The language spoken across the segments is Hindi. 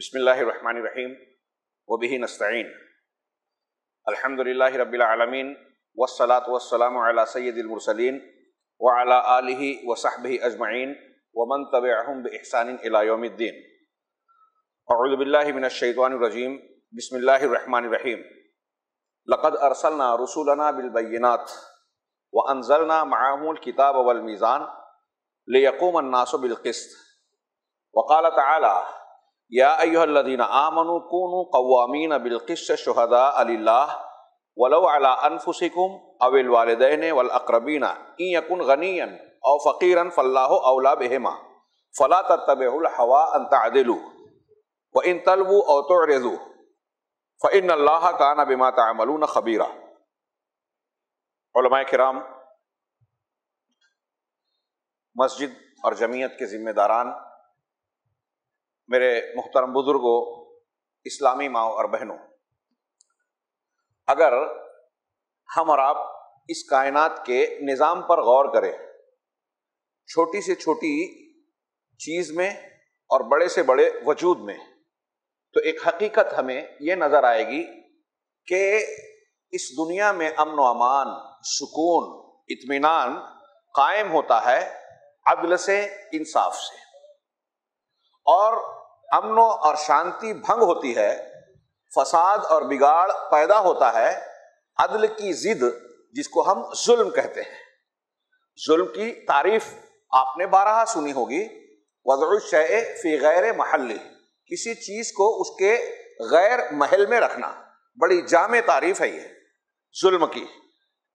بسم الله الرحمن الرحيم وبه نستعين الحمد لله رب العالمين والصلاة والسلام على سيد المرسلين وعلى آله وصحبه أجمعين ومن تبعهم بإحسان إلى يوم الدين أعوذ بالله من الشيطان الرجيم بسم الله الرحمن الرحيم لقد أرسلنا رسولنا بالبينات وأنزلنا معهم الكتاب والميزان ليقوم الناس بالقسط وقال تعالى या अयोल्लिन खबीरा कराम मस्जिद और जमीयत के ज़िम्मेदारान मेरे मुख्तरम बुजुर्गों इस्लामी माओ और बहनों अगर हम और आप इस कायनात के निज़ाम पर गौर करें छोटी से छोटी चीज़ में और बड़े से बड़े वजूद में तो एक हकीकत हमें यह नज़र आएगी कि इस दुनिया में अमन अमान सुकून इतमान कायम होता है अदल से इंसाफ से और अमन और शांति भंग होती है फसाद और बिगाड़ पैदा होता है अदल की जिद जिसको हम जुल्म कहते हैं जुल्म की तारीफ आपने बारहा सुनी होगी वजरुशय फी गैर महल किसी चीज़ को उसके गैर महल में रखना बड़ी जाम तारीफ है ये जुल्म की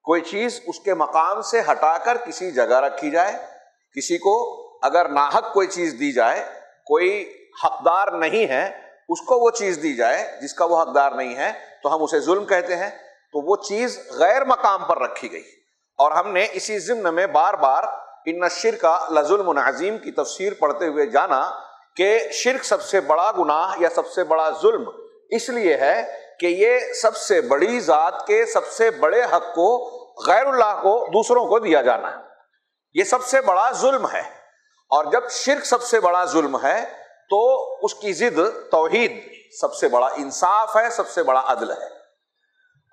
कोई चीज़ उसके मकाम से हटाकर किसी जगह रखी जाए किसी को अगर नाहक कोई चीज़ दी जाए कोई हकदार नहीं है उसको वो चीज़ दी जाए जिसका वो हकदार नहीं है तो हम उसे जुल्म कहते हैं तो वो चीज़ गैर मकाम पर रखी गई और हमने इसी जिम्न में बार बार इन शिर का लजुल्म की तफसीर पढ़ते हुए जाना कि शिरक सबसे बड़ा गुनाह या सबसे बड़ा जुल्म इसलिए है कि ये सबसे बड़ी ज़ात के सबसे बड़े हक को गैरुल्लाह को दूसरों को दिया जाना है ये सबसे बड़ा जुल्म है और जब शिरक सबसे बड़ा जुल्म है तो उसकी जिद तोहीद सबसे बड़ा इंसाफ है सबसे बड़ा अदल है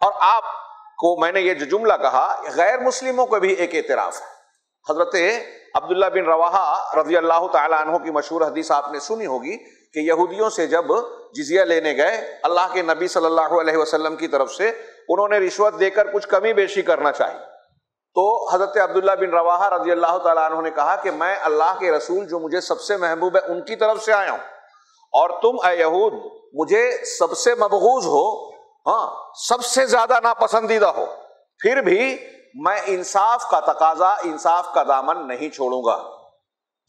और आपको मैंने ये जो जुमला कहा गैर मुस्लिमों को भी एक एतराफ है हजरत अब्दुल्ला बिन रवाहा रजी अल्लाह तहों की मशहूर हदीस आपने सुनी होगी कि यहूदियों से जब जिजिया लेने गए अल्लाह के नबी सल्लल्लाहु अलैहि वसल्लम की तरफ से उन्होंने रिश्वत देकर कुछ कमी बेशी करना चाहिए तो हज़रत अब्दुल्ला बिन रवाहा रजी अल्लाह ने कहा कि मैं अल्लाह के रसूल जो मुझे सबसे महबूब है उनकी तरफ से आया हूं और तुम अहूद मुझे सबसे मबहूज हो हाँ सबसे ज़्यादा नापसंदीदा हो फिर भी मैं इंसाफ का तकाजा इंसाफ का दामन नहीं छोड़ूंगा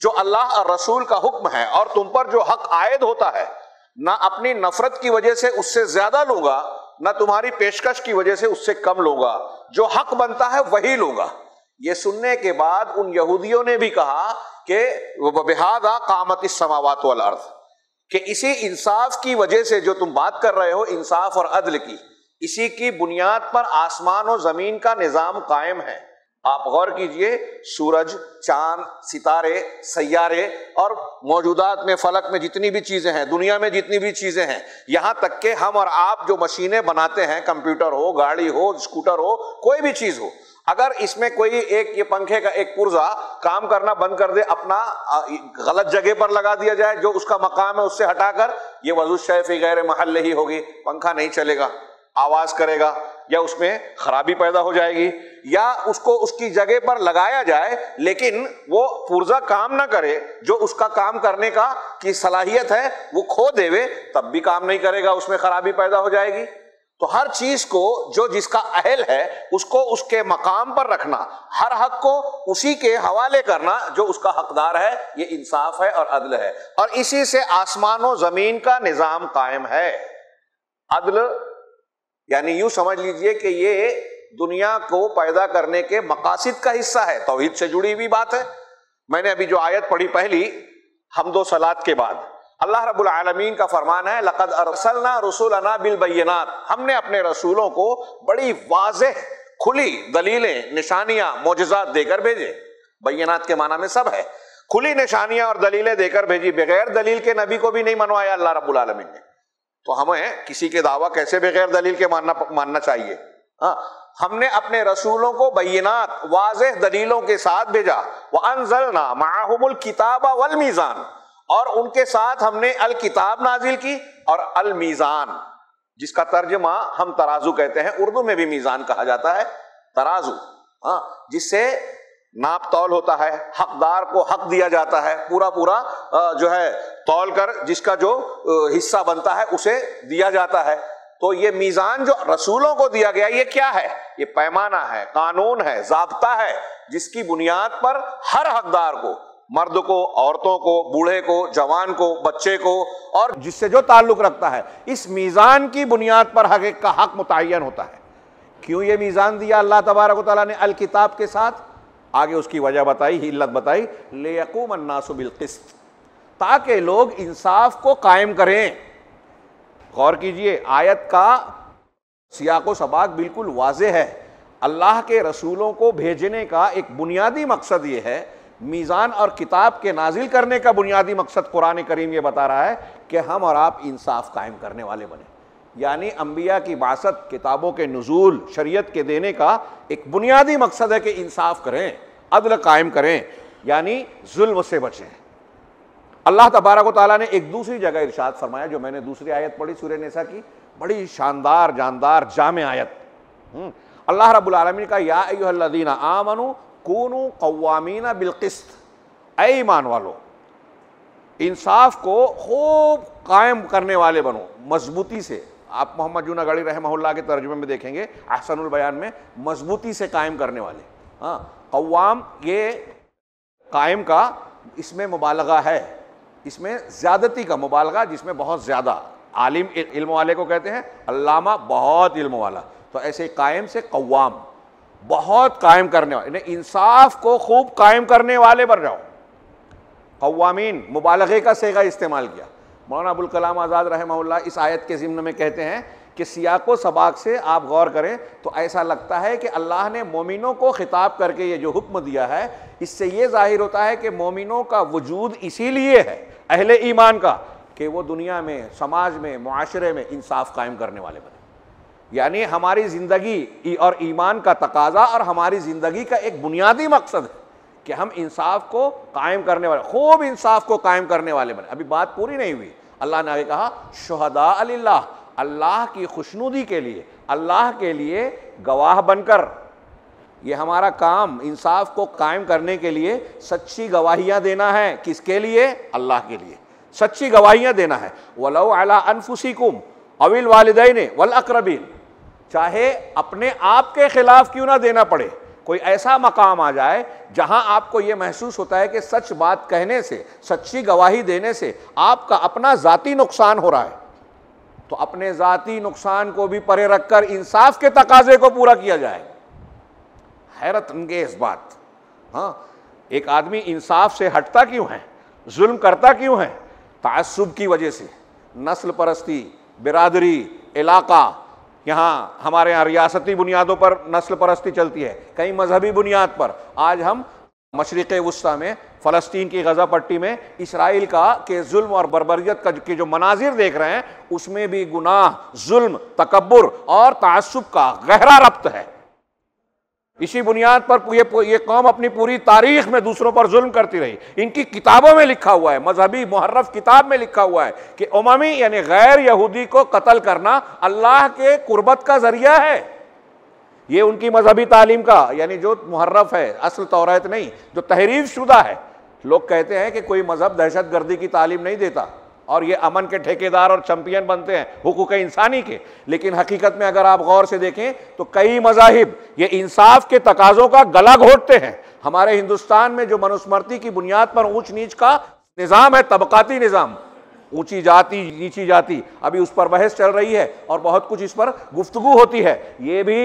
जो अल्लाह और रसूल का हुक्म है और तुम पर जो हक आयद होता है ना अपनी नफरत की वजह से उससे ज़्यादा लूंगा ना तुम्हारी पेशकश की वजह से उससे कम लूंगा जो हक बनता है वही लूंगा ये सुनने के बाद उन यहूदियों ने भी कहा कि बेहादा कामत इस समावत वाल अर्थ कि इसी इंसाफ की वजह से जो तुम बात कर रहे हो इंसाफ और अदल की इसी की बुनियाद पर आसमान और जमीन का निज़ाम कायम है आप गौर कीजिए सूरज चांद सितारे सैारे और मौजूदात में फलक में जितनी भी चीज़ें हैं दुनिया में जितनी भी चीज़ें हैं यहां तक के हम और आप जो मशीनें बनाते हैं कंप्यूटर हो गाड़ी हो स्कूटर हो कोई भी चीज़ हो अगर इसमें कोई एक ये पंखे का एक पुर्जा काम करना बंद कर दे अपना गलत जगह पर लगा दिया जाए जो उसका मकाम है उससे हटाकर ये वजू शैफ़ी गैर महल ही होगी पंखा नहीं चलेगा आवाज करेगा या उसमें खराबी पैदा हो जाएगी या उसको उसकी जगह पर लगाया जाए लेकिन वो पुर्जा काम ना करे जो उसका काम करने का की सलाहियत है वो खो देवे तब भी काम नहीं करेगा उसमें खराबी पैदा हो जाएगी तो हर चीज को जो जिसका अहल है उसको उसके मकाम पर रखना हर हक को उसी के हवाले करना जो उसका हकदार है ये इंसाफ है और अदल है और इसी से आसमानों जमीन का निजाम कायम है अदल यानी यूं समझ लीजिए कि ये दुनिया को पैदा करने के मकासद का हिस्सा है तोहहीद से जुड़ी हुई बात है मैंने अभी जो आयत पढ़ी पहली हम दो सलाद के बाद अल्लाह रब्बुल का फरमान है लकद अरसलना रसूलना बिल बैनात हमने अपने रसूलों को बड़ी वाज खुली दलीलें निशानियां मोजात देकर भेजे बैनात के माना में सब है खुली निशानियां और दलीलें देकर भेजी बगैर दलील के नबी को भी नहीं मनवाया अल्लाह रबुल आलमीन ने तो हमें किसी के दावा कैसे बगैर दलील के मानना मानना चाहिए हाँ हमने अपने रसूलों को बैनात वाज दलीलों के साथ भेजा वह अनजलना माहमुल किताब वल मीज़ान और उनके साथ हमने अल किताब नाजिल की और अल मीज़ान जिसका तर्जमा हम तराजू कहते हैं उर्दू में भी मीज़ान कहा जाता है तराजू हाँ जिससे नाप तौल होता है हकदार को हक दिया जाता है पूरा पूरा जो है तौल कर जिसका जो हिस्सा बनता है उसे दिया जाता है तो ये मीज़ान जो रसूलों को दिया गया ये क्या है ये पैमाना है कानून है जबता है जिसकी बुनियाद पर हर हकदार को मर्द को औरतों को बूढ़े को जवान को बच्चे को और जिससे जो ताल्लुक रखता है इस मीज़ान की बुनियाद पर हक का हक मुतन होता है क्यों ये मीज़ान दिया अल्लाह तबारक ताली ने किताब के साथ आगे उसकी वजह बताई हिल्लत बताई लेकूम किस्त ताकि लोग इंसाफ को कायम करें गौर कीजिए आयत का सियाक व सबाक बिल्कुल वाज है अल्लाह के रसूलों को भेजने का एक बुनियादी मकसद ये है मीज़ान और किताब के नाजिल करने का बुनियादी मकसद कुरान करीम ये बता रहा है कि हम और आप इंसाफ कायम करने वाले बने यानी अम्बिया की बासत किताबों के नजूल शरीयत के देने का एक बुनियादी मकसद है कि इंसाफ करें अदल कायम करें यानी जुल्म से बचें अल्लाह तबारक ताली ने एक दूसरी जगह इर्शाद फरमाया जो मैंने दूसरी आयत पढ़ी सूर्य नेसा की बड़ी शानदार जानदार जाम आयत हम्म। अल्लाह रबालमीन का यादीना आमनु कोनु कवामीना बिलकस्त ऐमान ईमान वालो इंसाफ को खूब कायम करने वाले बनो मजबूती से आप मोहम्मद जूना गढ़ी रहमल्ला के तर्जुमे में देखेंगे अहसनुल बयान में मजबूती से कायम करने वाले हाँ कवाम ये कायम का इसमें मुबालगा है इसमें ज़्यादती का मुबालगा जिसमें बहुत ज़्यादा आलिम इल्म वाले को कहते हैं अल्लामा बहुत इल्म वाला तो ऐसे कायम से कवाम बहुत कायम करने वाले इंसाफ को खूब कायम करने वाले बन जाओ कवामीन मुबालगे का सेगा इस्तेमाल किया मौलाना अबुल कलाम आज़ाद रहमल्ला इस आयत के ज़िम्न में कहते हैं कि सियाक सबाक से आप गौर करें तो ऐसा लगता है कि अल्लाह ने मोमिनों को ख़िताब करके ये जो हुक्म दिया है इससे ये जाहिर होता है कि मोमिनों का वजूद इसी लिए है अहले ईमान का कि वो दुनिया में समाज में माशरे में इंसाफ कायम करने वाले बने यानी हमारी ज़िंदगी और ईमान का तकाजा और हमारी ज़िंदगी का एक बुनियादी मकसद है कि हम इंसाफ को कायम करने वाले खूब इंसाफ को कायम करने वाले बने अभी बात पूरी नहीं हुई अल्लाह ने आगे कहा शहदा अल्लाह अल्लाह की खुशनुदी के लिए अल्लाह के लिए गवाह बनकर ये हमारा काम इंसाफ को कायम करने के लिए सच्ची गवाहियाँ देना है किसके लिए अल्लाह के लिए सच्ची गवाहियाँ देना है वलो अला कुम अविल वालदेन वल अक्रबीन चाहे अपने आप के खिलाफ क्यों ना देना पड़े कोई ऐसा मकाम आ जाए जहां आपको यह महसूस होता है कि सच बात कहने से सच्ची गवाही देने से आपका अपना जाति नुकसान हो रहा है तो अपने ज़ाती नुकसान को भी परे रखकर इंसाफ के तकाजे को पूरा किया जाए हैरत अंगेज बात हाँ एक आदमी इंसाफ से हटता क्यों है जुल्म करता क्यों है तसब की वजह से नस्ल परस्ती बिरादरी इलाका यहाँ हमारे यहाँ रियासती बुनियादों पर नस्ल परस्ती चलती है कई मजहबी बुनियाद पर आज हम मशरक़ वस्ती में फ़लस्तीन की गजा पट्टी में इसराइल का के जुल्म और बरबरीत का के जो मनाजिर देख रहे हैं उसमें भी गुनाह जुल्म तकबर और तसब का गहरा रब्त है इसी बुनियाद पर ये ये कौम अपनी पूरी तारीख में दूसरों पर जुल्म करती रही इनकी किताबों में लिखा हुआ है मजहबी मुहर्रफ किताब में लिखा हुआ है कि उममी यानी गैर यहूदी को कत्ल करना अल्लाह के कुर्बत का जरिया है ये उनकी मजहबी तालीम का यानी जो मुहर्रफ है असल तौरात नहीं जो तहरीफ शुदा है लोग कहते हैं कि कोई मजहब दहशत गर्दी की तालीम नहीं देता और ये अमन के ठेकेदार और चैंपियन बनते हैं हुकूक इंसानी के लेकिन हकीकत में अगर आप गौर से देखें तो कई मजाहिब ये इंसाफ के तकाजों का गला घोटते हैं हमारे हिंदुस्तान में जो मनुस्मृति की बुनियाद पर ऊंच नीच का निज़ाम है तबकाती निज़ाम ऊंची जाति नीची जाति अभी उस पर बहस चल रही है और बहुत कुछ इस पर गुफ्तगु होती है ये भी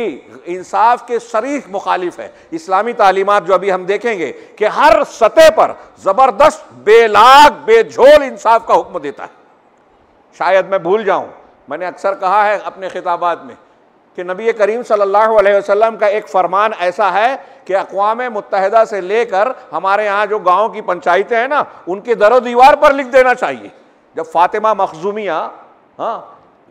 इंसाफ के शरीक मुखालिफ है इस्लामी तालीमत जो अभी हम देखेंगे कि हर सतह पर ज़बरदस्त बेलाग बेझोल इंसाफ का हुक्म देता है शायद मैं भूल जाऊँ मैंने अक्सर कहा है अपने खिताबात में कि नबी करीम सल्लल्लाहु अलैहि वसल्लम का एक फरमान ऐसा है कि अकवा मुतहदा से लेकर हमारे यहाँ जो गाँव की पंचायतें हैं ना उनके दरो दीवार पर लिख देना चाहिए जब फातिमा मखजूमिया हाँ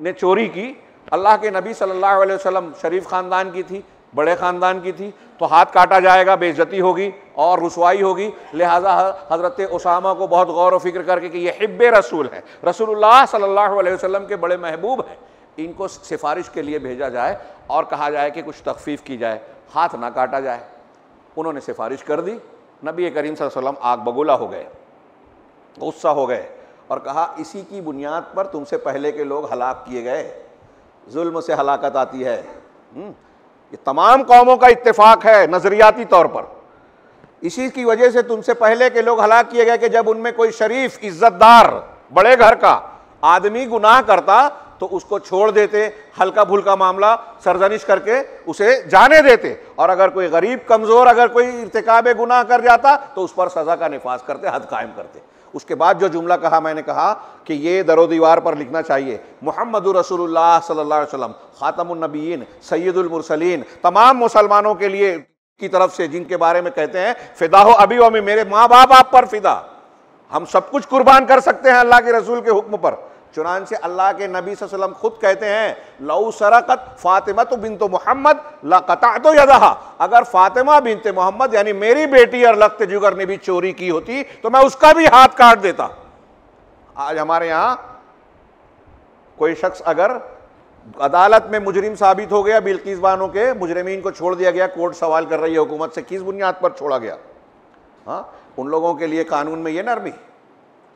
ने चोरी की अल्लाह के नबी सल्लल्लाहु अलैहि वसल्लम शरीफ ख़ानदान की थी बड़े ख़ानदान की थी तो हाथ काटा जाएगा बेइज्जती होगी और रसवाई होगी लिहाजा हज़रत उसामा को बहुत गौर व फिक्र करके कि ये हिब्ब रसूल है रसूलुल्लाह सल्लल्लाहु अलैहि वसल्लम के बड़े महबूब हैं इनको सिफारिश के लिए भेजा जाए और कहा जाए कि कुछ तखफीफ की जाए हाथ ना काटा जाए उन्होंने सिफारिश कर दी नबी करीम वसल्लम आग बगूला हो गए गुस्सा हो गए और कहा इसी की बुनियाद पर तुमसे पहले के लोग हलाक किए गए जुल्म से हलाकत आती है हम्म। ये तमाम कौमों का इत्तेफाक है नज़रियाती तौर पर इसी की वजह से तुमसे पहले के लोग हलाक किए गए कि जब उनमें कोई शरीफ इज्जतदार बड़े घर का आदमी गुनाह करता तो उसको छोड़ देते हल्का भुल्का मामला सरजनिश करके उसे जाने देते और अगर कोई गरीब कमज़ोर अगर कोई इरतकाब गुनाह कर जाता तो उस पर सज़ा का निफाज करते हद कायम करते उसके बाद जो जुमला कहा मैंने कहा कि ये दरो दीवार पर लिखना चाहिए मोहम्मद रसूलुल्लाह सल्लल्लाहु अलैहि वसल्लम सैदुलमरसलिन तमाम मुसलमानों के लिए की तरफ से जिनके बारे में कहते हैं फिदा हो अभी अमी मेरे माँ बाप आप पर फिदा हम सब कुछ कुर्बान कर सकते हैं अल्लाह के रसूल के हुक्म पर चुनान से अल्लाह के नबी वसल्लम खुद कहते हैं लऊ सरकत फातिमा तो बिन तो मोहम्मद लकता तो यदहा अगर फातिमा बिनते मोहम्मद यानी मेरी बेटी और लख्त जुगर ने भी चोरी की होती तो मैं उसका भी हाथ काट देता आज हमारे यहां कोई शख्स अगर अदालत में मुजरिम साबित हो गया बिल्किस बानों के मुजरमीन को छोड़ दिया गया कोर्ट सवाल कर रही है हुकूमत से किस बुनियाद पर छोड़ा गया हाँ उन लोगों के लिए कानून में ये नरमी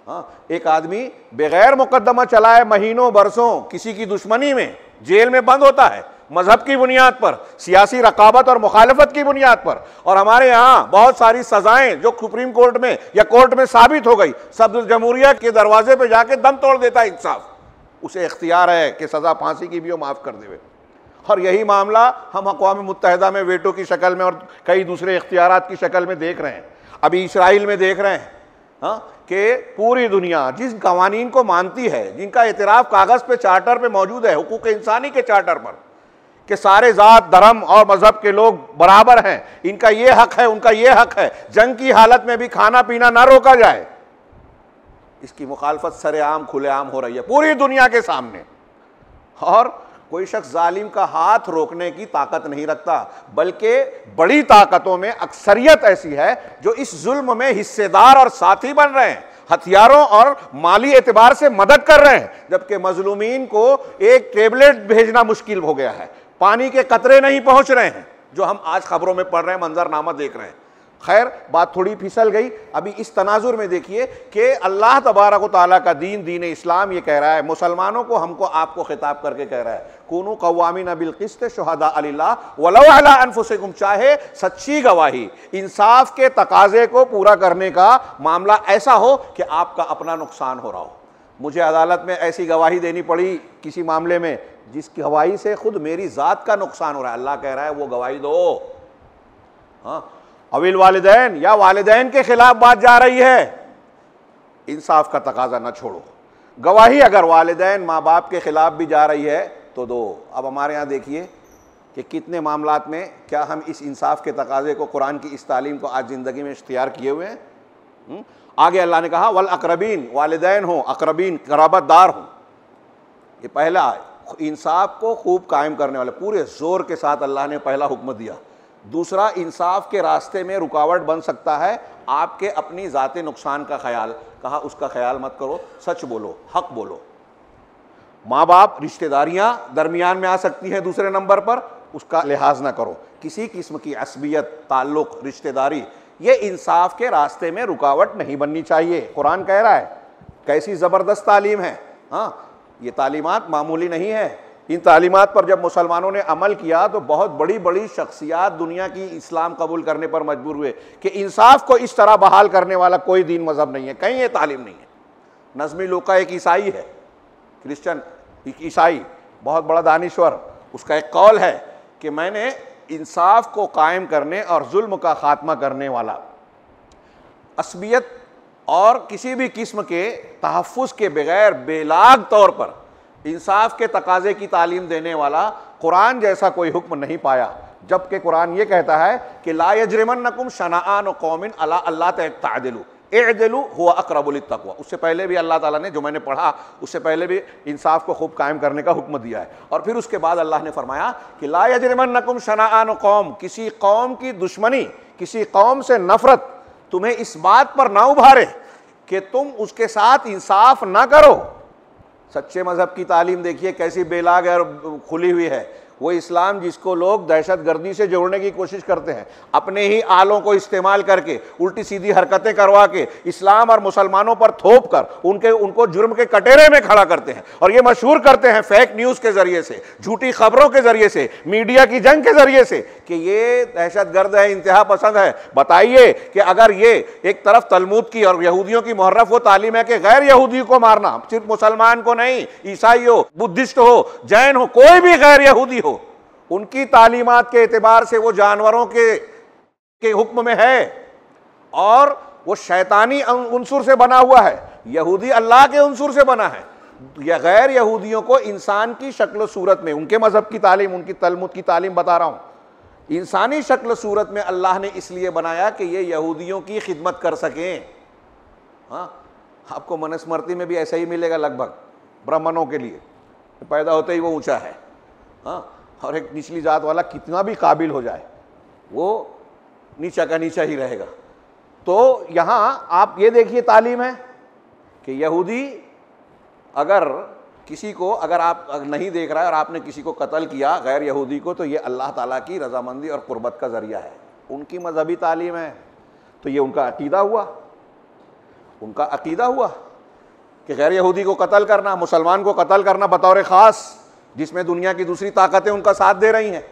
हाँ एक आदमी बगैर मुकदमा चलाए महीनों बरसों किसी की दुश्मनी में जेल में बंद होता है मजहब की बुनियाद पर सियासी रकाबत और मुखालफत की बुनियाद पर और हमारे यहाँ बहुत सारी सजाएं जो सुप्रीम कोर्ट में या कोर्ट में साबित हो गई सब जमहूरिया के दरवाजे पर जाके दम तोड़ देता है इंसाफ उसे इख्तियार है कि सज़ा फांसी की भी वो माफ़ कर देवे और यही मामला हम अकवा मुतहदा में वेटो की शक्ल में और कई दूसरे इख्तियार की शक्ल में देख रहे हैं अभी इसराइल में देख रहे हैं हाँ कि पूरी दुनिया जिस कवानीन को मानती है जिनका एतराफ़ कागज़ पे चार्टर पे मौजूद है हकूक़ इंसानी के चार्टर पर कि सारे ज़ात धर्म और मज़हब के लोग बराबर हैं इनका ये हक है उनका ये हक है जंग की हालत में भी खाना पीना ना रोका जाए इसकी मुखालफत सरेआम खुलेआम हो रही है पूरी दुनिया के सामने और कोई शख्स जालिम का हाथ रोकने की ताकत नहीं रखता बल्कि बड़ी ताकतों में अक्सरियत ऐसी है जो इस जुल्म में हिस्सेदार और साथी बन रहे हैं हथियारों और माली एतबार से मदद कर रहे हैं जबकि मजलूमीन को एक टेबलेट भेजना मुश्किल हो गया है पानी के कतरे नहीं पहुंच रहे हैं जो हम आज खबरों में पढ़ रहे हैं मंजरनामा देख रहे हैं खैर बात थोड़ी फिसल गई अभी इस तनाजुर में देखिए कि अल्लाह तबारक ताली का दीन दीन इस्लाम ये कह रहा है मुसलमानों को हमको आपको खिताब करके कह रहा है कोनो कवामिन किस्त शहदा अल्लाह वला अनफुसकुम चाहे सच्ची गवाही इंसाफ के तकाजे को पूरा करने का मामला ऐसा हो कि आपका अपना नुकसान हो रहा हो मुझे अदालत में ऐसी गवाही देनी पड़ी किसी मामले में जिस गवाही से खुद मेरी ज़ात का नुकसान हो रहा है अल्लाह कह रहा है वो गवाही दो हाँ अविल वालदेन या वालदेन के खिलाफ बात जा रही है इंसाफ का तकाजा ना छोड़ो गवाही अगर वालदेन माँ बाप के खिलाफ भी जा रही है तो दो अब हमारे यहाँ देखिए कि कितने मामला में क्या हम इस इंसाफ के तकाजे को कुरान की इस तालीम को आज ज़िंदगी में इख्तियार किए हुए हैं हम्म? आगे अल्लाह ने कहा वल अकरबीन वालदेन हो अकरबीन कराबतदार हों ये पहला इंसाफ को खूब कायम करने वाले पूरे ज़ोर के साथ अल्लाह ने पहला हुक्म दिया दूसरा इंसाफ के रास्ते में रुकावट बन सकता है आपके अपनी ज़ाती नुकसान का ख्याल कहा उसका ख्याल मत करो सच बोलो हक बोलो माँ बाप रिश्तेदारियाँ दरमियान में आ सकती हैं दूसरे नंबर पर उसका लिहाज ना करो किसी किस्म की असबियत ताल्लुक रिश्तेदारी ये इंसाफ के रास्ते में रुकावट नहीं बननी चाहिए कुरान कह रहा है कैसी ज़बरदस्त तालीम है हाँ ये तालीमत मामूली नहीं है इन तालीमत पर जब मुसलमानों ने अमल किया तो बहुत बड़ी बड़ी शख्सियात दुनिया की इस्लाम कबूल करने पर मजबूर हुए कि इंसाफ को इस तरह बहाल करने वाला कोई दीन मज़हब नहीं है कहीं ये तालीम नहीं है नजमी लोका एक ईसाई है क्रिश्चियन ईसाई बहुत बड़ा दानिश्वर उसका एक कौल है कि मैंने इंसाफ को कायम करने और जुल्म का खात्मा करने वाला असबियत और किसी भी किस्म के तहफ़ के बगैर बेलाग तौर पर इंसाफ के तकाजे की तालीम देने वाला कुरान जैसा कोई हुक्म नहीं पाया जबकि कुरान ये कहता है कि ला यजरमन नकुम शनाआन कौमिन अला अल्लाह तदिलू एदलू हुआ अकरबुल तकवा उससे पहले भी अल्लाह ताला ने जो मैंने पढ़ा उससे पहले भी इंसाफ को खूब कायम करने का हुक्म दिया है और फिर उसके बाद अल्लाह ने फरमाया कि लाजरमन नकुम शनाआन कौम किसी कौम की दुश्मनी किसी कौम से नफरत तुम्हें इस बात पर ना उभारे कि तुम उसके साथ इंसाफ ना करो सच्चे मज़हब की तालीम देखिए कैसी बेलाग और खुली हुई है वो इस्लाम जिसको लोग दहशत गर्दी से जोड़ने की कोशिश करते हैं अपने ही आलों को इस्तेमाल करके उल्टी सीधी हरकतें करवा के इस्लाम और मुसलमानों पर थोप कर उनके उनको जुर्म के कटेरे में खड़ा करते हैं और ये मशहूर करते हैं फेक न्यूज़ के ज़रिए से झूठी खबरों के ज़रिए से मीडिया की जंग के ज़रिए से कि ये दहशत गर्द है इंतहा पसंद है बताइए कि अगर ये एक तरफ तलमूद की और यहूदियों की मुहर्रफ वो तालीम है कि गैर यहूदी को मारना सिर्फ मुसलमान को नहीं ईसाई हो बुद्धिस्ट हो जैन हो कोई भी गैर यहूदी हो उनकी तालीमत के अतबार से वो जानवरों के के हुक्म में है और वो शैतानी अनसुर अं-, से बना हुआ है यहूदी अल्लाह के अनसुर से बना है या गैर यहूदियों को इंसान की शक्ल सूरत में उनके मज़हब की तालीम उनकी तलमुद की तालीम बता रहा हूँ इंसानी शक्ल सूरत में अल्लाह ने इसलिए बनाया कि ये यहूदियों की खिदमत कर सकें हाँ आपको मनस्मृति में भी ऐसा ही मिलेगा लगभग ब्राह्मणों के लिए पैदा होते ही वो ऊँचा है हाँ और एक निचली जात वाला कितना भी काबिल हो जाए वो नीचा का नीचा ही रहेगा तो यहाँ आप ये देखिए तालीम है कि यहूदी अगर किसी को अगर आप नहीं देख रहा है और आपने किसी को कत्ल किया गैर यहूदी को तो ये अल्लाह ताला की रजामंदी और कुर्बत का ज़रिया है उनकी मजहबी तालीम है तो ये उनका अकीदा हुआ उनका अकीदा हुआ कि गैर यहूदी को कत्ल करना मुसलमान को कत्ल करना बतौर ख़ास जिसमें दुनिया की दूसरी ताकतें उनका साथ दे रही हैं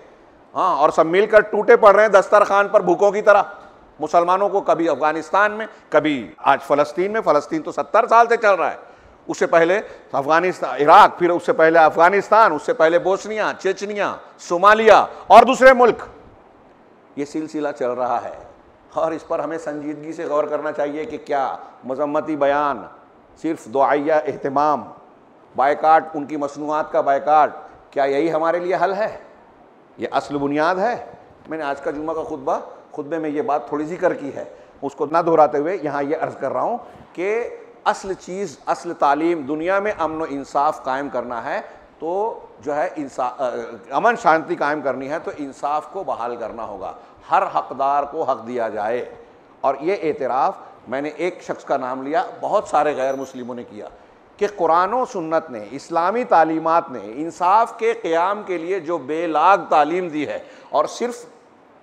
हाँ और सब मिलकर टूटे पड़ रहे हैं दस्तर खान पर भूखों की तरह मुसलमानों को कभी अफगानिस्तान में कभी आज फ़लस्तीन में फ़लस्तीन तो सत्तर साल से चल रहा है उससे पहले अफगानिस्तान इराक फिर उससे पहले अफगानिस्तान उससे पहले बोस्निया चेचनिया सोमालिया और दूसरे मुल्क ये सिलसिला चल रहा है और इस पर हमें संजीदगी से गौर करना चाहिए कि क्या मजम्मती बयान सिर्फ दुआया अहतमाम बायकाट उनकी मसनूआत का बायकाट क्या यही हमारे लिए हल है ये असल बुनियाद है मैंने आज का जुम्मे का खुतबा खुतबे में ये बात थोड़ी सी कर की है उसको ना दोहराते हुए यहाँ ये अर्ज़ कर रहा हूँ कि असल चीज़ असल तालीम दुनिया में अमन इंसाफ कायम करना है तो जो है इंसा अमन शांति कायम करनी है तो इंसाफ को बहाल करना होगा हर हकदार को हक दिया जाए और ये एतराफ़ मैंने एक शख्स का नाम लिया बहुत सारे गैर मुस्लिमों ने किया कि कुरान सुन्नत ने इस्लामी तालीमत ने इंसाफ के क़्याम के लिए जो बेलाग तालीम दी है और सिर्फ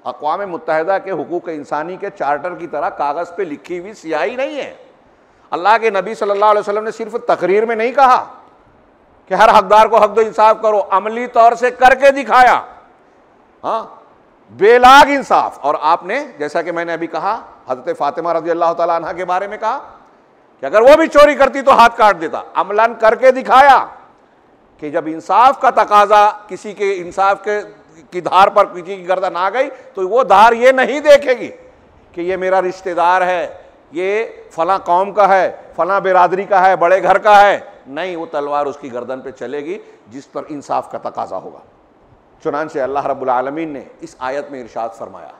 अकवाम मुतहदा के हकूक़ इंसानी के चार्टर की तरह कागज़ पर लिखी हुई सियाही नहीं है अल्लाह के नबी सल्लल्लाहु अलैहि वसल्लम ने सिर्फ तकरीर में नहीं कहा कि हर हकदार को हक दो इंसाफ करो अमली तौर से करके दिखाया हाँ बेलाग इंसाफ और आपने जैसा कि मैंने अभी कहा हजरत फ़ातिमा रजी अल्लाह तह के बारे में कहा कि अगर वो भी चोरी करती तो हाथ काट देता अमलन करके दिखाया कि जब इंसाफ का तकाजा किसी के इंसाफ के की धार पर किसी की गर्दन आ गई तो वो धार ये नहीं देखेगी कि ये मेरा रिश्तेदार है ये फला कौम का है फला बिरादरी का है बड़े घर का है नहीं वो तलवार उसकी गर्दन पे चलेगी जिस पर इंसाफ का तकाजा होगा चुनान से अल्लाह रब्बुल आलमीन ने इस आयत में इरशाद फरमाया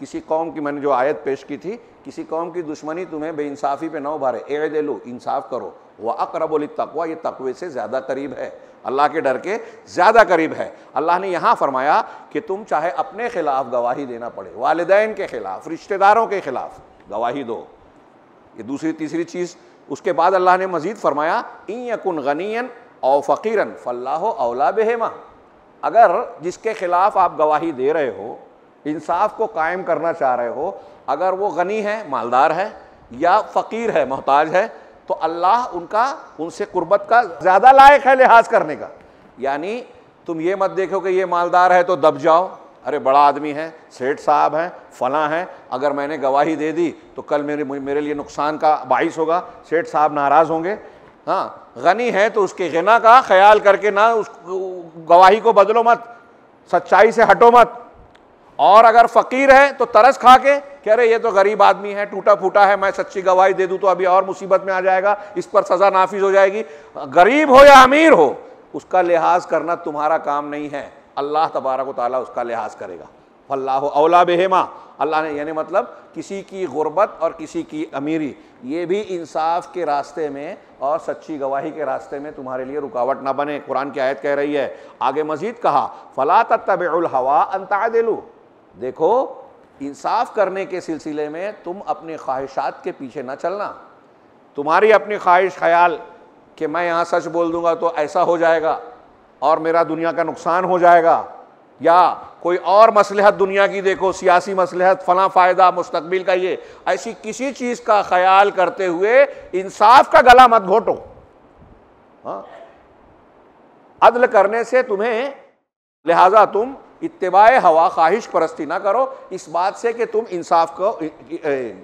किसी कौम की मैंने जो आयत पेश की थी किसी कौम की दुश्मनी तुम्हें बेइंसाफ़ी पे ना उभारे ए दे लो इंसाफ करो वह अकरबुल तकवा ये तकवे से ज़्यादा करीब है अल्लाह के डर के ज़्यादा करीब है अल्लाह ने यहाँ फरमाया कि तुम चाहे अपने खिलाफ गवाही देना पड़े वालदेन के ख़िलाफ़ रिश्तेदारों के ख़िलाफ़ गवाही दो ये दूसरी तीसरी चीज़ उसके बाद अल्लाह ने मज़ीद फरमाया इन यकुन गनीन और फ़कीरन फ़ल्ला अवला बेहमा अगर जिसके ख़िलाफ़ आप गवाही दे रहे हो इंसाफ को कायम करना चाह रहे हो अगर वो गनी है मालदार है या फ़कीर है मोहताज है तो अल्लाह उनका उनसे कुर्बत का ज़्यादा लायक है लिहाज करने का यानी तुम ये मत देखो कि ये मालदार है तो दब जाओ अरे बड़ा आदमी है सेठ साहब हैं फला हैं अगर मैंने गवाही दे दी तो कल मेरे मेरे लिए नुकसान का बाइस होगा सेठ साहब नाराज़ होंगे हाँ गनी है तो उसके गना का ख्याल करके ना उस गवाही को बदलो मत सच्चाई से हटो मत और अगर फकीर है तो तरस खा के कह रहे ये तो गरीब आदमी है टूटा फूटा है मैं सच्ची गवाही दे दूं तो अभी और मुसीबत में आ जाएगा इस पर सज़ा नाफिज हो जाएगी गरीब हो या अमीर हो उसका लिहाज करना तुम्हारा काम नहीं है अल्लाह तबारक ताली उसका लिहाज करेगा अल्लाह अवला बेहमा अल्लाह ने यानी मतलब किसी की गुर्बत और किसी की अमीरी ये भी इंसाफ के रास्ते में और सच्ची गवाही के रास्ते में तुम्हारे लिए रुकावट ना बने कुरान की आयत कह रही है आगे मजीद कहा फ़ला तब हवा अंता लूँ देखो इंसाफ करने के सिलसिले में तुम अपने ख्वाहिशात के पीछे ना चलना तुम्हारी अपनी ख्वाहिश ख्याल कि मैं यहाँ सच बोल दूंगा तो ऐसा हो जाएगा और मेरा दुनिया का नुकसान हो जाएगा या कोई और मसलहत दुनिया की देखो सियासी मसलहत फला फ़ायदा मुस्तबिल का ये ऐसी किसी चीज़ का ख्याल करते हुए इंसाफ का गला मत घोटो हाँ अदल करने से तुम्हें लिहाजा तुम इतबाय हवा ख्वाहिश परस्ती ना करो इस बात से कि तुम इंसाफ को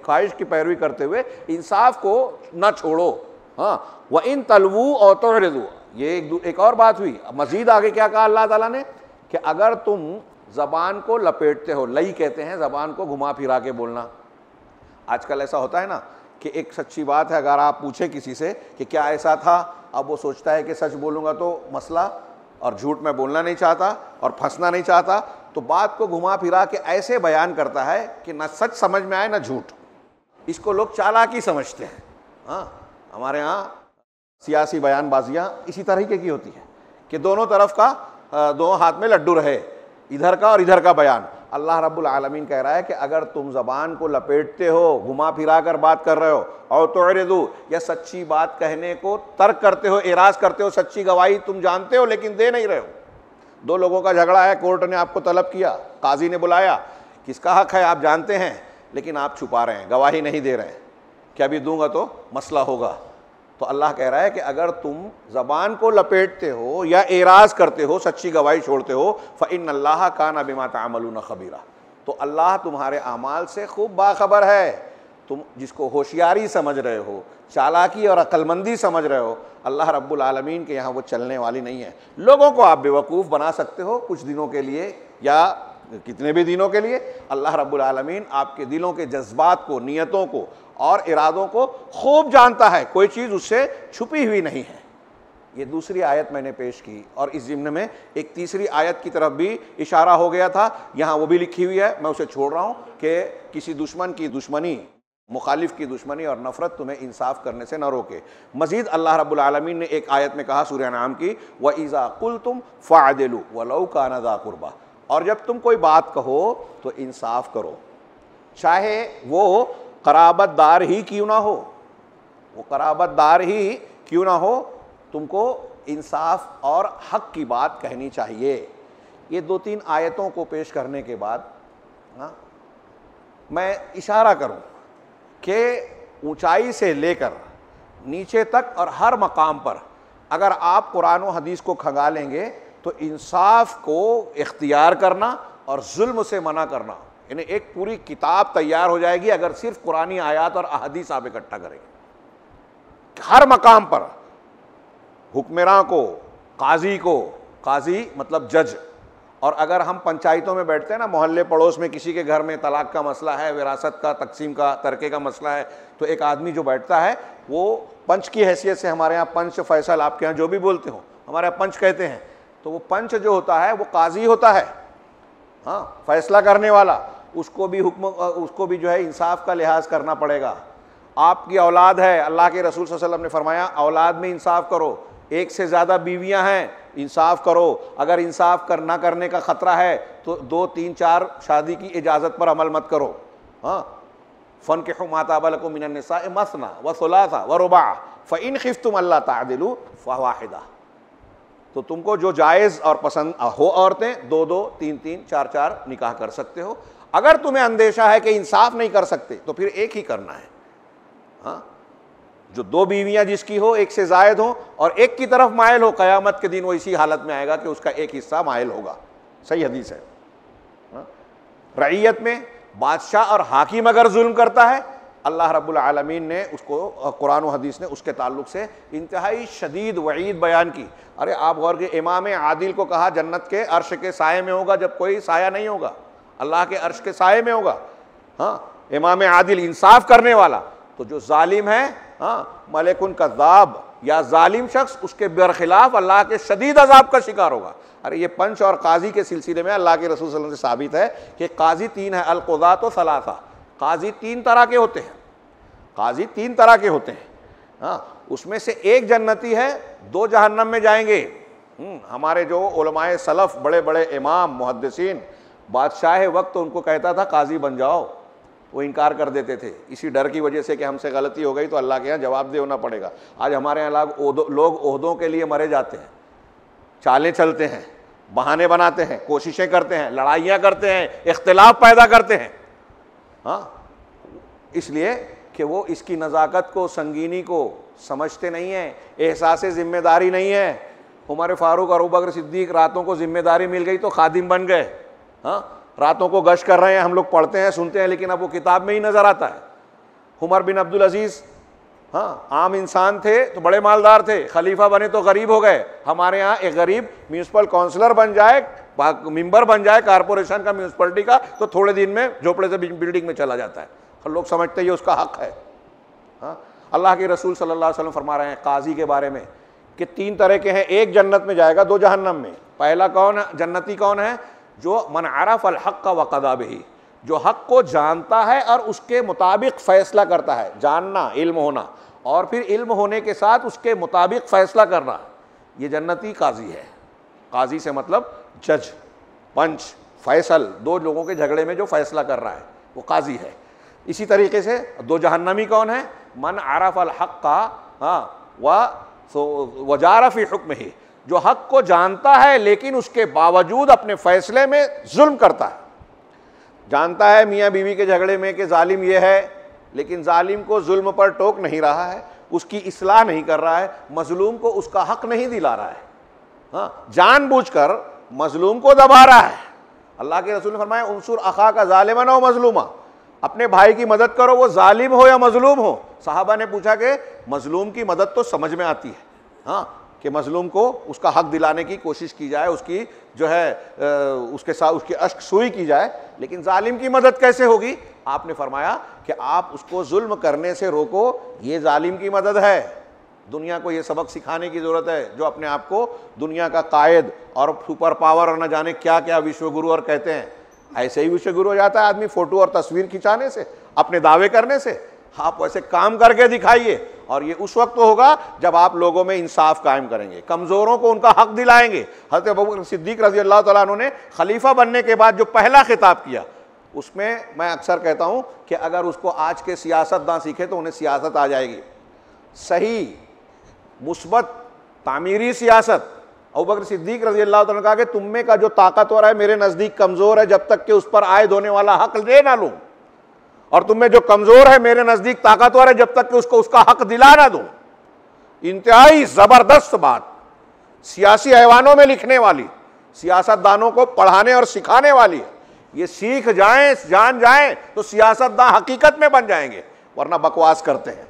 ख्वाहिश की पैरवी करते हुए इंसाफ को ना छोड़ो हाँ व इन तलवू और तोहरदू ये एक, एक और बात हुई मजीद आगे क्या कहा अल्लाह ताला ने कि अगर तुम ज़बान को लपेटते हो लई कहते हैं ज़बान को घुमा फिरा के बोलना आजकल ऐसा होता है ना कि एक सच्ची बात है अगर आप पूछें किसी से कि क्या ऐसा था अब वो सोचता है कि सच बोलूँगा तो मसला और झूठ में बोलना नहीं चाहता और फंसना नहीं चाहता तो बात को घुमा फिरा के ऐसे बयान करता है कि ना सच समझ में आए ना झूठ इसको लोग चालाकी समझते हैं हाँ हमारे यहाँ सियासी बयानबाजियाँ इसी तरीके की होती हैं कि दोनों तरफ का दोनों हाथ में लड्डू रहे इधर का और इधर का बयान अल्लाह रब्बुल आलमीन कह रहा है कि अगर तुम ज़बान को लपेटते हो घुमा फिरा कर बात कर रहे हो और तो दू या सच्ची बात कहने को तर्क करते हो एराज करते हो सच्ची गवाही तुम जानते हो लेकिन दे नहीं रहे हो दो लोगों का झगड़ा है कोर्ट ने आपको तलब किया काजी ने बुलाया किसका हक है आप जानते हैं लेकिन आप छुपा रहे हैं गवाही नहीं दे रहे हैं क्या अभी दूंगा तो मसला होगा तो अल्लाह कह रहा है कि अगर तुम ज़बान को लपेटते हो या एराज करते हो सच्ची गवाही छोड़ते हो फ़िन अल्लाह का नबिमा तमलून खबीरा तो अल्लाह तुम्हारे अमाल से खूब बाखबर है तुम जिसको होशियारी समझ रहे हो चालाकी और अक्लमंदी समझ रहे हो अल्लाह रब्बालमीन के यहाँ वो चलने वाली नहीं है लोगों को आप बेवकूफ़ बना सकते हो कुछ दिनों के लिए या कितने भी दिनों के लिए अल्लाह रब्बालमीन आपके दिलों के जज्बात को नीयतों को और इरादों को खूब जानता है कोई चीज़ उससे छुपी हुई नहीं है ये दूसरी आयत मैंने पेश की और इस जिम्न में एक तीसरी आयत की तरफ भी इशारा हो गया था यहाँ वो भी लिखी हुई है मैं उसे छोड़ रहा हूँ कि किसी दुश्मन की दुश्मनी मुखालिफ की दुश्मनी और नफरत तुम्हें इंसाफ करने से न रोके मजीद अल्लाह रबालमीन ने एक आयत में कहा सूर्य नाम की व ईज़ा कुल तुम फ़ादिलू वलऊ का नज़ा कुरबा और जब तुम कोई बात कहो तो इंसाफ करो चाहे वो कराबत दार ही क्यों ना हो वो कराबत दार ही क्यों ना हो तुमको इंसाफ और हक की बात कहनी चाहिए ये दो तीन आयतों को पेश करने के बाद ना, हाँ, मैं इशारा करूं कि ऊंचाई से लेकर नीचे तक और हर मकाम पर अगर आप कुरान हदीस को खंगालेंगे तो इंसाफ को इख्तियार करना और जुल्म से मना करना यानी एक पूरी किताब तैयार हो जाएगी अगर सिर्फ कुरानी आयात और अहदीस आप इकट्ठा करेंगे हर मकाम पर हुक्मरान को काजी को काजी मतलब जज और अगर हम पंचायतों में बैठते हैं ना मोहल्ले पड़ोस में किसी के घर में तलाक का मसला है विरासत का तकसीम का तरके का मसला है तो एक आदमी जो बैठता है वो पंच की हैसियत से हमारे यहाँ पंच फैसल आपके यहाँ जो भी बोलते हो हमारे यहाँ पंच कहते हैं तो वो पंच जो होता है वो काजी होता है हाँ फैसला करने वाला उसको भी हुक्म उसको भी जो है इंसाफ का लिहाज करना पड़ेगा आपकी औलाद है अल्लाह के रसूल वसल्लम ने फरमाया औलाद में इंसाफ करो एक से ज़्यादा बीवियां हैं इंसाफ करो अगर इंसाफ कर ना करने का ख़तरा है तो दो तीन चार शादी की इजाज़त पर अमल मत करो हाँ फ़न के माताबल को मिनसा मसना व सलासा व रुबा इन खिफ तुम अल्लाह तादिलू फाहिदा तो तुमको जो जायज़ और पसंद हो औरतें दो दो तीन तीन चार चार निकाह कर सकते हो अगर तुम्हें अंदेशा है कि इंसाफ नहीं कर सकते तो फिर एक ही करना है हाँ जो दो बीवियां जिसकी हो एक से जायद हो और एक की तरफ मायल हो कयामत के दिन वो इसी हालत में आएगा कि उसका एक हिस्सा मायल होगा सही हदीस है हाँ? रईयत में बादशाह और हाकिम अगर जुल्म करता है अल्लाह रब्बुल आलमीन ने उसको कुरान हदीस ने उसके ताल्लुक से इंतहाई शदीद वईद बयान की अरे आप गौर के इमाम आदिल को कहा जन्नत के अर्श के साय में होगा जब कोई साया नहीं होगा अल्लाह के अर्श के साय में होगा हाँ इमाम आदिल इंसाफ करने वाला तो जो जालिम है हाँ मलिकुन कज़ाब या जालिम शख्स उसके बरखिलाफ अल्लाह के शदीद अजाब का शिकार होगा अरे ये पंच और काजी के सिलसिले में अल्लाह के रसूल से साबित है कि काजी तीन है अलकुदा तो सलासा काजी तीन तरह के होते हैं काजी तीन तरह के होते हैं हाँ उसमें से एक जन्नती है दो जहन्नम में जाएंगे हम्म, हमारे जो सलफ़ बड़े बड़े इमाम मुहदसिन बादशाह वक्त उनको कहता था काजी बन जाओ वो इनकार कर देते थे इसी डर की वजह से कि हमसे गलती हो गई तो अल्लाह के यहाँ जवाब दे होना पड़ेगा आज हमारे यहाँ लोग ओहदों के लिए मरे जाते हैं चालें चलते हैं बहाने बनाते हैं कोशिशें करते हैं लड़ाइयाँ करते हैं इख्तलाफ पैदा करते हैं हाँ इसलिए कि वो इसकी नज़ाकत को संगीनी को समझते नहीं हैं एहसास ज़िम्मेदारी नहीं है हमारे फारूक और उबकर सिद्दीक रातों को ज़िम्मेदारी मिल गई तो खादिम बन गए हाँ रातों को गश कर रहे हैं हम लोग पढ़ते हैं सुनते हैं लेकिन अब वो किताब में ही नज़र आता है हुमर बिन अब्दुल अजीज़ हाँ आम इंसान थे तो बड़े मालदार थे खलीफा बने तो गरीब हो गए हमारे यहाँ एक गरीब म्यूनसिपल काउंसलर बन जाए मेंबर बन जाए कारपोरेशन का म्यूनसिपलिटी का तो थोड़े दिन में झोपड़े से बिल्डिंग में चला जाता है और लोग समझते ही उसका हक है हाँ अल्लाह के रसूल सल्ला वसलम फरमा रहे हैं काजी के बारे में कि तीन तरह के हैं एक जन्नत में जाएगा दो जहन्नम में पहला कौन है जन्नती कौन है जो मन आरफ अलहक़ का वक़ा ही जो हक को जानता है और उसके मुताबिक फ़ैसला करता है जानना इल्म होना और फिर इल्म होने के साथ उसके मुताबिक फ़ैसला करना ये जन्नती काजी है काजी से मतलब जज पंच फैसल दो लोगों के झगड़े में जो फैसला कर रहा है वो काजी है इसी तरीके से दो जहन्नमी कौन है मन आरफ अलहक़ का हाँ वह वजारफ़ी हुक्म ही जो हक को जानता है लेकिन उसके बावजूद अपने फैसले में जुल्म करता है जानता है मियाँ बीवी के झगड़े में कि जालिम यह है लेकिन जालिम को जुल्म पर टोक नहीं रहा है उसकी इसलाह नहीं कर रहा है मजलूम को उसका हक नहीं दिला रहा है हाँ जान बूझ कर मजलूम को दबा रहा है अल्लाह के रसूल ने फरमाया उनसुर अखा का ना हो मजलूमा अपने भाई की मदद करो वो ालिम हो या मजलूम हो साहबा ने पूछा कि मजलूम की मदद तो समझ में आती है हाँ कि मजलूम को उसका हक दिलाने की कोशिश की जाए उसकी जो है उसके साथ उसकी अश्क सुई की जाए लेकिन ालिम की मदद कैसे होगी आपने फरमाया कि आप उसको जुल्म करने से रोको ये ालिम की मदद है दुनिया को ये सबक सिखाने की ज़रूरत है जो अपने आप को दुनिया का कायद और सुपर पावर और न जाने क्या क्या विश्व गुरु और कहते हैं ऐसे ही विश्व गुरु हो जाता है आदमी फ़ोटो और तस्वीर खिंचाने से अपने दावे करने से आप वैसे काम करके दिखाइए और ये उस वक्त तो होगा जब आप लोगों में इंसाफ कायम करेंगे कमज़ोरों को उनका हक दिलाएंगे हजरत बबू सिद्दीक रजी अल्लाह तला ने खलीफा बनने के बाद जो पहला खिताब किया उसमें मैं अक्सर कहता हूँ कि अगर उसको आज के सियासतदान सीखे तो उन्हें सियासत आ जाएगी सही मुस्बत तामीरी सियासत अबकर सिद्दीक रजी अल्लाह ने कहा कि तुम में का जो ताकतवर है मेरे नज़दीक कमज़ोर है जब तक कि उस पर आयद होने वाला हक ले ना लूँ और तुम में जो कमज़ोर है मेरे नज़दीक ताकतवर है जब तक कि उसको उसका हक दिला ना दू इंतहाई ज़बरदस्त बात सियासी हैवानों में लिखने वाली सियासतदानों को पढ़ाने और सिखाने वाली है ये सीख जाए जान जाए तो सियासतदान हकीकत में बन जाएंगे वरना बकवास करते हैं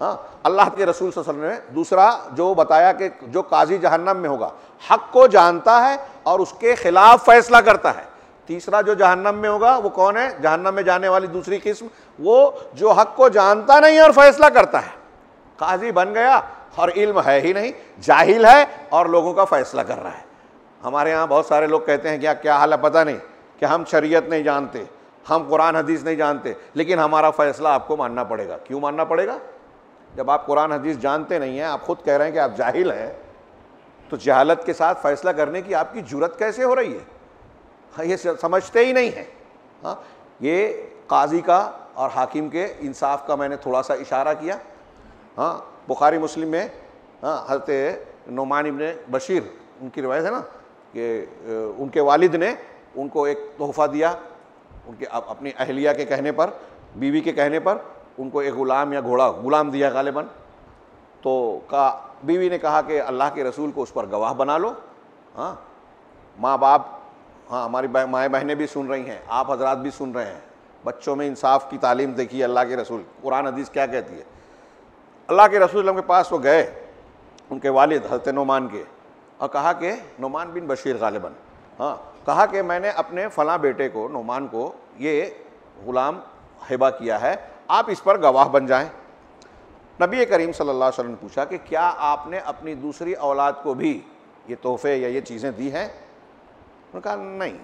हाँ अल्लाह के रसूल वसल्लम ने दूसरा जो बताया कि जो काजी जहन्नम में होगा हक को जानता है और उसके खिलाफ फैसला करता है तीसरा जो जहन्नम में होगा वो कौन है जहन्नम में जाने वाली दूसरी किस्म वो जो हक को जानता नहीं और फैसला करता है काजी बन गया और इल्म है ही नहीं जाहिल है और लोगों का फैसला कर रहा है हमारे यहाँ बहुत सारे लोग कहते हैं कि क्या हाल है पता नहीं कि हम शरीयत नहीं जानते हम कुरान हदीस नहीं जानते लेकिन हमारा फैसला आपको मानना पड़ेगा क्यों मानना पड़ेगा जब आप कुरान हदीस जानते नहीं हैं आप खुद कह रहे हैं कि आप जाहिल हैं तो जहालत के साथ फैसला करने की आपकी जरूरत कैसे हो रही है हाँ, ये समझते ही नहीं है हाँ ये काजी का और हाकिम के इंसाफ का मैंने थोड़ा सा इशारा किया हाँ बुखारी मुस्लिम में हाँ हजरत नुमान इबन बशीर उनकी रवायत है ना कि उनके वालिद ने उनको एक तोहफ़ा दिया उनके अपनी अहलिया के कहने पर बीवी के कहने पर उनको एक ग़ुलाम या घोड़ा ग़ुलाम दिया गालिबा तो का बीवी ने कहा कि अल्लाह के रसूल को उस पर गवाह बना लो हाँ माँ बाप हाँ हमारी माएँ बहनें भी सुन रही हैं आप हजरात भी सुन रहे हैं बच्चों में इंसाफ की तालीम देखिए अल्लाह के रसूल कुरान हदीस क्या कहती है अल्लाह के रसूल के पास वो गए उनके वालिद हजरत नुमान के और कहा कि नुमान बिन बशीर गालिबन हाँ कहा कि मैंने अपने फ़लाँ बेटे को नुमान को ये ग़ुलाम हिबा किया है आप इस पर गवाह बन जाएं नबी करीम सल्लल्लाहु अलैहि वसल्लम ने पूछा कि क्या आपने अपनी दूसरी औलाद को भी ये तोहफ़े या ये चीज़ें दी हैं उन्होंने कहा नहीं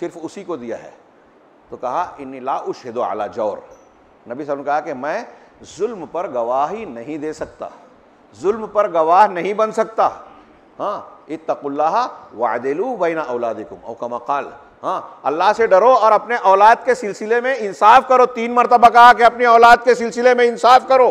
सिर्फ उसी को दिया है तो कहा इन ला उशहद आला जौर नबी साहब ने कहा कि मैं जुल्म पर गवाही नहीं दे सकता जुल्म पर गवाह नहीं बन सकता हाँ इतकुल्ला वादेलू बैना औलादिकुम और कमकाल हाँ अल्लाह से डरो और अपने औलाद के सिलसिले में इंसाफ करो तीन मरतबा कहा कि अपनी औलाद के सिलसिले में इंसाफ करो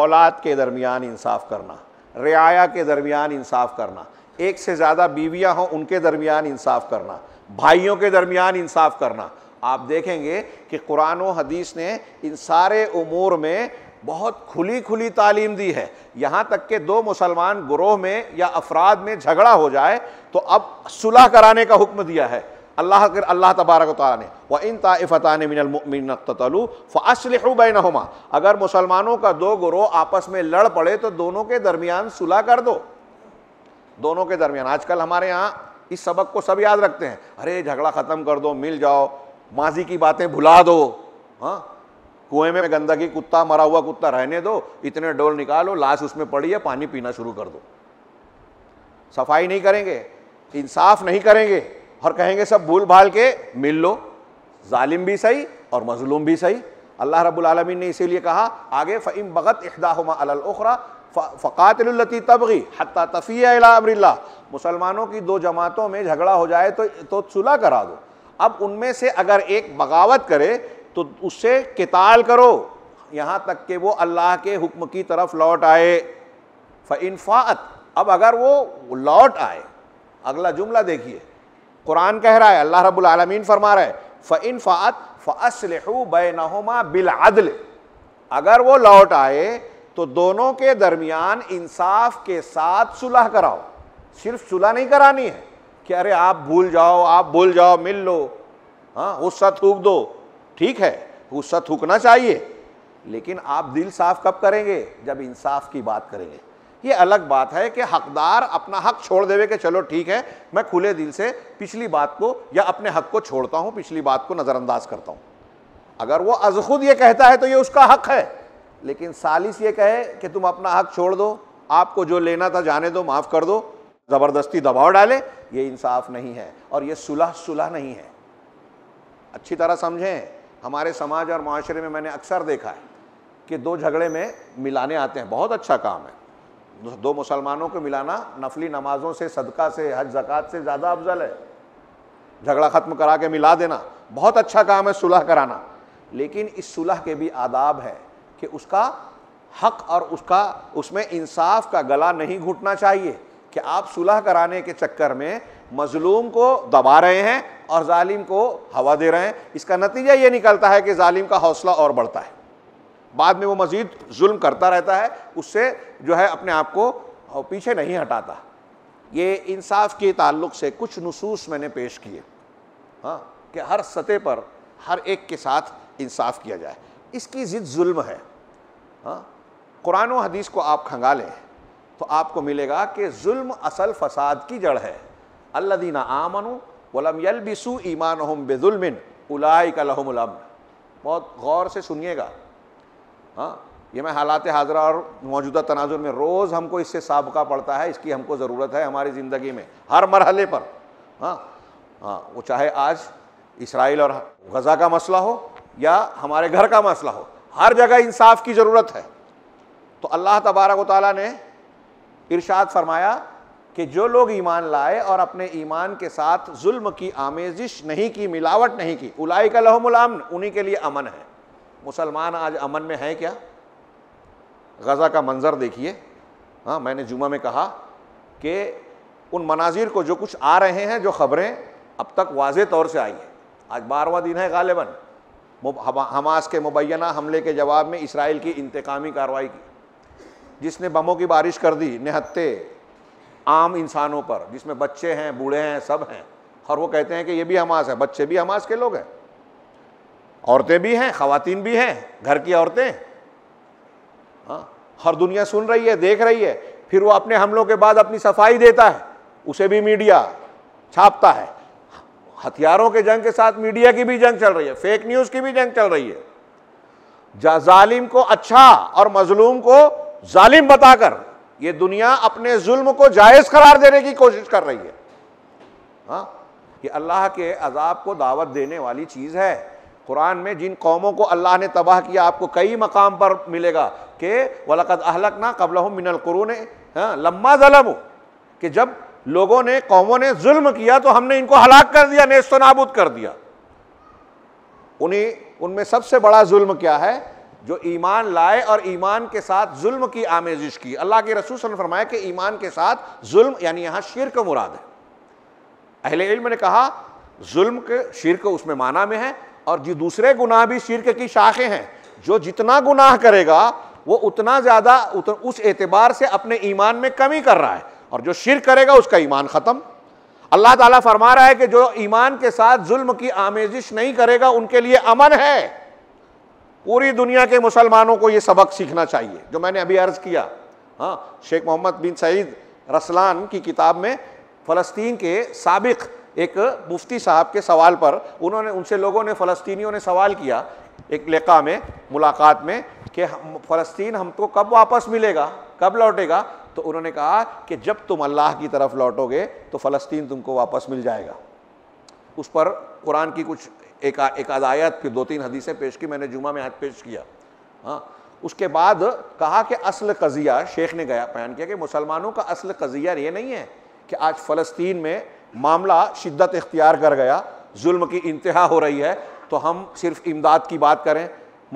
औलाद के दरमियान इंसाफ करना रियाया के दरमियान इंसाफ करना एक से ज़्यादा बीवियां हों उनके दरमियान इंसाफ करना भाइयों के दरमियान इंसाफ करना आप देखेंगे कि कुरान हदीस ने इन सारे उमूर में बहुत खुली खुली तालीम दी है यहाँ तक के दो मुसलमान ग्रोह में या अफराद में झगड़ा हो जाए तो अब सुलह कराने का हुक्म दिया है अल्लाह अल्लाह तबारक ताली ने व इन ताफ़तान मिनतलू फ़ासलबैन हमा अगर मुसलमानों का दो ग्रोह आपस में लड़ पड़े तो दोनों के दरमियान सुलह कर दो दोनों के दरमियान आजकल हमारे यहाँ इस सबक को सब याद रखते हैं अरे झगड़ा ख़त्म कर दो मिल जाओ माजी की बातें भुला दो हाँ कुएं में गंदगी कुत्ता मरा हुआ कुत्ता रहने दो इतने डोल निकालो लाश उसमें पड़ी है पानी पीना शुरू कर दो सफाई नहीं करेंगे इंसाफ नहीं करेंगे और कहेंगे सब भूल भाल के मिल लो जालिम भी सही और मजलूम भी सही अल्लाह रब्बुल आलमीन ने इसीलिए कहा आगे फ़िम बगत अहदा उखरा फ़कातलती तबगी हती तफ़िया अमरिल्ला मुसलमानों की दो जमातों में झगड़ा हो जाए तो तो सुलह करा दो अब उनमें से अगर एक बगावत करे तो उससे किताल करो यहाँ तक कि वो अल्लाह के हुक्म की तरफ लौट आए फ़ात अब अगर वो लौट आए अगला जुमला देखिए कुरान कह रहा है अल्लाह रब्बुल आलमीन फरमा रहा है फ़िन फ़ात बैनहुमा बिल अदल अगर वो लौट आए तो दोनों के दरमियान इंसाफ के साथ सुलह कराओ सिर्फ सुलह नहीं करानी है कि अरे आप भूल जाओ आप भूल जाओ मिल लो हाँ गुस्सा थूक दो ठीक है गुस्सा थूकना चाहिए लेकिन आप दिल साफ कब करेंगे जब इंसाफ की बात करेंगे ये अलग बात है कि हकदार अपना हक छोड़ देवे कि चलो ठीक है मैं खुले दिल से पिछली बात को या अपने हक को छोड़ता हूँ पिछली बात को नज़रअंदाज करता हूँ अगर वो अज खुद ये कहता है तो ये उसका हक है लेकिन सालिस ये कहे कि तुम अपना हक छोड़ दो आपको जो लेना था जाने दो माफ़ कर दो ज़बरदस्ती दबाव डाले ये इंसाफ नहीं है और ये सुलह सुलह नहीं है अच्छी तरह समझें हमारे समाज और माशरे में मैंने अक्सर देखा है कि दो झगड़े में मिलाने आते हैं बहुत अच्छा काम है दो मुसलमानों को मिलाना नफली नमाजों से सदका से हज जक़ात से ज़्यादा अफजल है झगड़ा ख़त्म करा के मिला देना बहुत अच्छा काम है सुलह कराना लेकिन इस सुलह के भी आदाब है कि उसका हक और उसका उसमें इंसाफ का गला नहीं घुटना चाहिए कि आप सुलह कराने के चक्कर में मजलूम को दबा रहे हैं और जालिम को हवा दे रहे हैं इसका नतीजा ये निकलता है कि जालिम का हौसला और बढ़ता है बाद में वो मज़ीद जुल्म करता रहता है उससे जो है अपने आप को पीछे नहीं हटाता ये इंसाफ के ताल्लुक से कुछ नसूस मैंने पेश किए हाँ कि हर सतह पर हर एक के साथ इंसाफ किया जाए इसकी ज़िद जुल्म है हाँ? कुरान हदीस को आप खंगालें तो आपको मिलेगा कि जुल्म असल फसाद की जड़ है अल्लादीना आमनु वलम बिसु ईमान हम बेजुलमिन उलाई का बहुत गौर से सुनिएगा हाँ ये मैं हालात हाजरा और मौजूदा तनाजुर में रोज़ हमको इससे सबका पड़ता है इसकी हमको ज़रूरत है हमारी ज़िंदगी में हर मरहले पर हाँ हाँ वो चाहे आज इसराइल और गज़ा का मसला हो या हमारे घर का मसला हो हर जगह इंसाफ की ज़रूरत है तो अल्लाह तबारक वाली ने इरशाद फरमाया कि जो लोग ईमान लाए और अपने ईमान के साथ जुल्म की आमेजिश नहीं की मिलावट नहीं की उलाई का लहमुलामन उन्हीं के लिए अमन है मुसलमान आज अमन में है क्या गज़ा का मंज़र देखिए हाँ मैंने जुमा में कहा कि उन मनाजिर को जो कुछ आ रहे हैं जो खबरें अब तक वाज तौर से आई हैं आज बारवा दिन है गालिबन हमास के मुबैना हमले के जवाब में इसराइल की इंतकामी कार्रवाई की जिसने बमों की बारिश कर दी निहत्ते आम इंसानों पर जिसमें बच्चे हैं बूढ़े हैं सब हैं और वो कहते हैं कि ये भी हमास है बच्चे भी हमास के लोग हैं औरतें भी हैं खातन भी हैं घर की औरतें हाँ हर दुनिया सुन रही है देख रही है फिर वो अपने हमलों के बाद अपनी सफाई देता है उसे भी मीडिया छापता है हथियारों के जंग के साथ मीडिया की भी जंग चल रही है फेक न्यूज़ की भी जंग चल रही है जालिम को अच्छा और मजलूम को जालिम बताकर यह दुनिया अपने जुल्म को जायज़ करार देने की कोशिश कर रही है हा? कि अल्लाह के अजाब को दावत देने वाली चीज़ है कुरान में जिन कौमों को अल्लाह ने तबाह किया आपको कई मकाम पर मिलेगा कि वलकद अहलक ना कबल मिनल ने हाँ, लम्मा जलम कि जब लोगों ने कौमों ने जुल्म किया तो हमने इनको हलाक कर दिया नेस्त नाबूद कर दिया उन्हें उनमें सबसे बड़ा जुल्म क्या है जो ईमान लाए और ईमान के साथ जुल्म की आमेजिश की अल्लाह के रसूल फरमाया कि ईमान के साथ जुल्म यानी यहाँ शिर मुराद है अहले इल्म ने कहा जुल्म के शिरक उसमें माना में है और जो दूसरे गुनाह भी शिरक की शाखें हैं जो जितना गुनाह करेगा वो उतना ज़्यादा उत, उस एतबार से अपने ईमान में कमी कर रहा है और जो शिर करेगा उसका ईमान ख़त्म अल्लाह ताला फरमा रहा है कि जो ईमान के साथ जुल्म की आमेजिश नहीं करेगा उनके लिए अमन है पूरी दुनिया के मुसलमानों को ये सबक सीखना चाहिए जो मैंने अभी अर्ज़ किया हाँ शेख मोहम्मद बिन सईद रसलान की किताब में फ़लस्तीन के सबक एक मुफ्ती साहब के सवाल पर उन्होंने उनसे लोगों ने फलस्तियों ने सवाल किया एक लेका में मुलाकात में कि फ़लस्तीन हमको कब वापस मिलेगा कब लौटेगा तो उन्होंने कहा कि जब तुम अल्लाह की तरफ लौटोगे तो फ़लस्तीन तुमको वापस मिल जाएगा उस पर कुरान की कुछ एक एक आदायत फिर दो तीन हदीसें पेश की मैंने जुमा में हाथ पेश किया हाँ उसके बाद कहा कि असल कज़िया शेख ने गया बयान किया कि मुसलमानों का असल कज़िया ये नहीं है कि आज फ़लस्तीन में मामला शिद्दत इख्तियार कर गया जुल्म की इंतहा हो रही है तो हम सिर्फ इमदाद की बात करें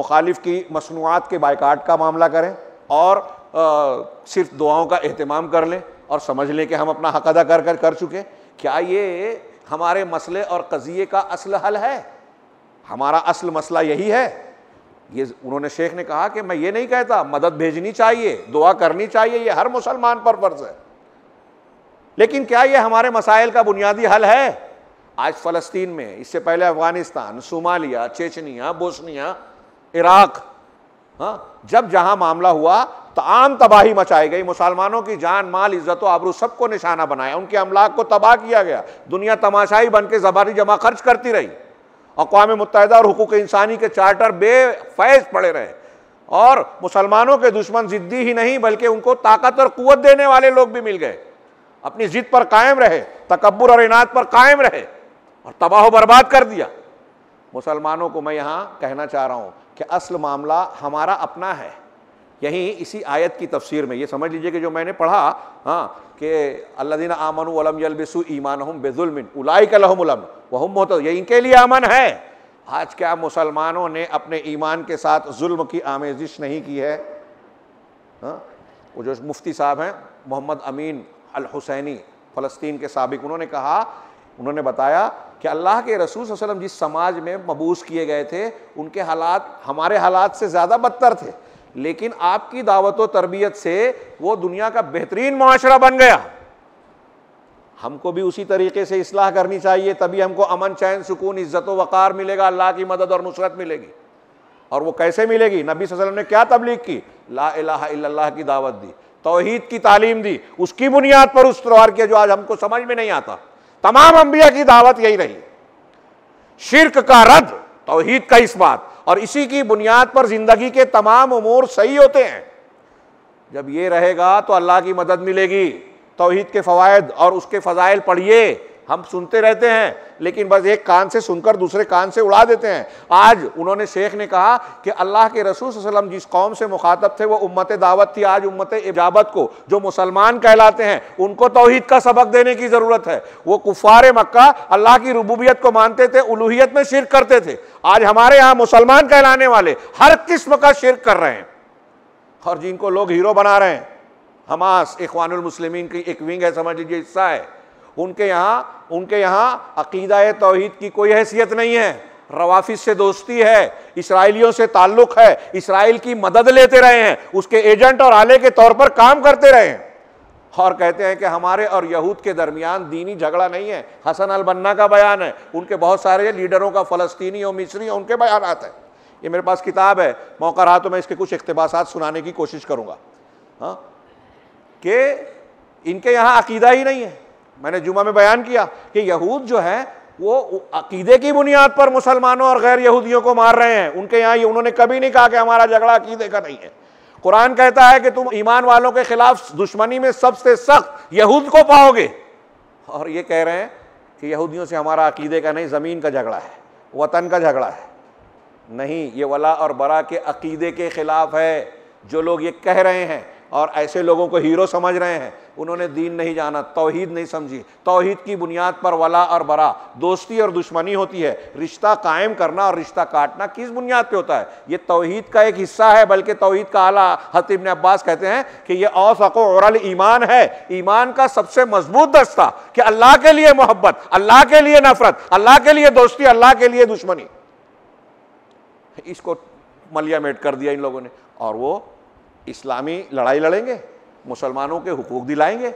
मुखालिफ की मसनूआत के बायकाट का मामला करें और सिर्फ दुआओं का अहतमाम कर लें और समझ लें कि हम अपना हक अदा कर कर कर चुके क्या ये हमारे मसले और कज़िए का असल हल है हमारा असल मसला यही है ये उन्होंने शेख ने कहा कि मैं ये नहीं कहता मदद भेजनी चाहिए दुआ करनी चाहिए ये हर मुसलमान पर फर्ज है लेकिन क्या ये हमारे मसाइल का बुनियादी हल है आज फ़लस्तीन में इससे पहले Afghanistan Somalia Chechnya Bosnia Iraq हाँ जब जहां मामला हुआ तो आम तबाही मचाई गई मुसलमानों की जान माल इज्जत आबरू सबको निशाना बनाया उनके अमलाक को तबाह किया गया दुनिया तमाशाई बन के जबानी जमा खर्च करती रही अकवा मुतहदा और हकूक इंसानी के चार्टर बेफैज पड़े रहे और मुसलमानों के दुश्मन ज़िद्दी ही नहीं बल्कि उनको ताकत और कुत देने वाले लोग भी मिल गए अपनी जिद पर कायम रहे तकबर और इनात पर कायम रहे और तबाह बर्बाद कर दिया मुसलमानों को मैं यहां कहना चाह रहा हूं कि असल मामला हमारा अपना है यहीं इसी आयत की तफसीर में ये समझ लीजिए कि जो मैंने पढ़ा हाँ कि अल्लादीन आमन उलम यलबिस ईमान हम बेजुलमिन उलाई कलहमलम वह मोहत ये इनके लिए अमन है आज क्या मुसलमानों ने अपने ईमान के साथ जुल्म की आमेजिश नहीं की है हाँ? वो जो मुफ्ती साहब हैं मोहम्मद अमीन अल हुसैनी फ़लस्तीन के सबक उन्होंने कहा उन्होंने बताया कि अल्लाह के रसूल वसलम जिस समाज में मबूस किए गए थे उनके हालात हमारे हालात से ज़्यादा बदतर थे लेकिन आपकी दावत व तरबियत से वो दुनिया का बेहतरीन माशरा बन गया हमको भी उसी तरीके से इसलाह करनी चाहिए तभी हमको अमन चैन सुकून इज़्ज़त वक़ार मिलेगा अल्लाह की मदद और नुसरत मिलेगी और वो कैसे मिलेगी नबी वसल्लम ने क्या तबलीग की ला इलाहा की दावत दी तोहहीद की तालीम दी उसकी बुनियाद पर उस त्यौहार किया जो आज हमको समझ में नहीं आता तमाम अंबिया की दावत यही रही शिरक का रद तोहहीद का इस बात और इसी की बुनियाद पर जिंदगी के तमाम उमूर सही होते हैं जब ये रहेगा तो अल्लाह की मदद मिलेगी तोहहीद के फ़वाद और उसके फ़जाइल पढ़िए हम सुनते रहते हैं लेकिन बस एक कान से सुनकर दूसरे कान से उड़ा देते हैं आज उन्होंने शेख ने कहा कि अल्लाह के रसूल वसलम जिस कौम से मुखातब थे वो उम्मत दावत थी आज उम्मत इजाबत को जो मुसलमान कहलाते हैं उनको तोहहीद का सबक देने की ज़रूरत है वो कुफार मक्का अल्लाह की रबूबियत को मानते थे उलूहियत में शिरक करते थे आज हमारे यहाँ मुसलमान कहलाने वाले हर किस्म का शिरक कर रहे हैं और जिनको लोग हीरो बना रहे हैं हमास इखवानुल की एक विंग है समझ लीजिए हिस्सा है उनके यहाँ उनके यहाँ अकीदा तोहहीद की कोई हैसियत नहीं है रवाफिस से दोस्ती है इसराइलियों से ताल्लुक है इसराइल की मदद लेते रहे हैं उसके एजेंट और आले के तौर पर काम करते रहे हैं और कहते हैं कि हमारे और यहूद के दरमियान दीनी झगड़ा नहीं है हसन अल बन्ना का बयान है उनके बहुत सारे लीडरों का फ़लस्तीनी और मिस्री और उनके बयान आते हैं ये मेरे पास किताब है मौका रहा तो मैं इसके कुछ इकतबास सुनाने की कोशिश करूँगा हाँ कि इनके यहाँ अकीदा ही नहीं है मैंने जुमा में बयान किया कि यहूद जो है वो अकीदे की बुनियाद पर मुसलमानों और गैर यहूदियों को मार रहे हैं उनके यहाँ ये उन्होंने कभी नहीं कहा कि हमारा झगड़ा अकीदे का नहीं है कुरान कहता है कि तुम ईमान वालों के खिलाफ दुश्मनी में सबसे सख्त यहूद को पाओगे और ये कह रहे हैं कि यहूदियों से हमारा अकीदे का नहीं ज़मीन का झगड़ा है वतन का झगड़ा है नहीं ये वला और बरा के अकीदे के खिलाफ है जो लोग ये कह रहे हैं और ऐसे लोगों को हीरो समझ रहे हैं उन्होंने दीन नहीं जाना तोहीद नहीं समझी तोहीद की बुनियाद पर वला और बरा दोस्ती और दुश्मनी होती है रिश्ता कायम करना और रिश्ता काटना किस बुनियाद पे होता है ये तोहहीद का एक हिस्सा है बल्कि तोहीद का आला हतीब अब्बास कहते हैं कि ये औसको औरल ईमान है ईमान का सबसे मजबूत दस्ता कि अल्लाह के लिए मोहब्बत अल्लाह के लिए नफरत अल्लाह के लिए दोस्ती अल्लाह के लिए दुश्मनी इसको मलिया मेट कर दिया इन लोगों ने और वो इस्लामी लड़ाई लड़ेंगे मुसलमानों के हकूक़ दिलाएंगे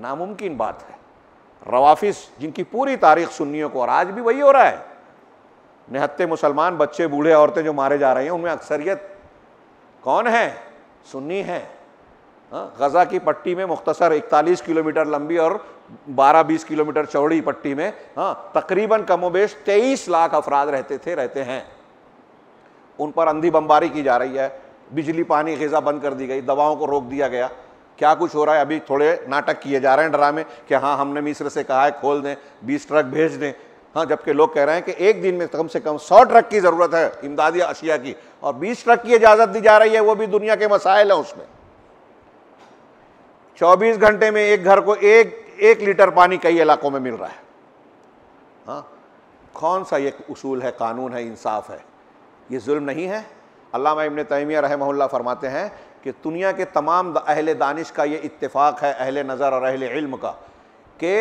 नामुमकिन बात है रवाफिस जिनकी पूरी तारीख सुन्नियों को और आज भी वही हो रहा है निहत्ते मुसलमान बच्चे बूढ़े औरतें जो मारे जा रहे हैं उनमें अक्सरियत कौन है सुन्नी है हाँ, गज़ा की पट्टी में मुख्तसर इकतालीस किलोमीटर लंबी और बारह बीस किलोमीटर चौड़ी पट्टी में हाँ तकरीबन कमोबेश तेईस लाख अफराद रहते थे रहते हैं उन पर अंधी बमबारी की जा रही है बिजली पानी गज़ा बंद कर दी गई दवाओं को रोक दिया गया क्या कुछ हो रहा है अभी थोड़े नाटक किए जा रहे हैं ड्रामे कि हाँ हमने मिस्र से कहा है खोल दें बीस ट्रक भेज दें हाँ जबकि लोग कह रहे हैं कि एक दिन में कम से कम सौ ट्रक की ज़रूरत है इमदादी अशिया की और बीस ट्रक की इजाज़त दी जा रही है वो भी दुनिया के मसाइल हैं उसमें चौबीस घंटे में एक घर को एक एक लीटर पानी कई इलाकों में मिल रहा है हाँ कौन सा ये उसूल है कानून है इंसाफ है ये जुल्म नहीं है अल्लाह इबन तैमिया रहमल्ला फरमाते हैं कि दुनिया के तमाम अहल दानिश का ये इतफ़ाक़ है अहल नज़र और अहल इल्म का कि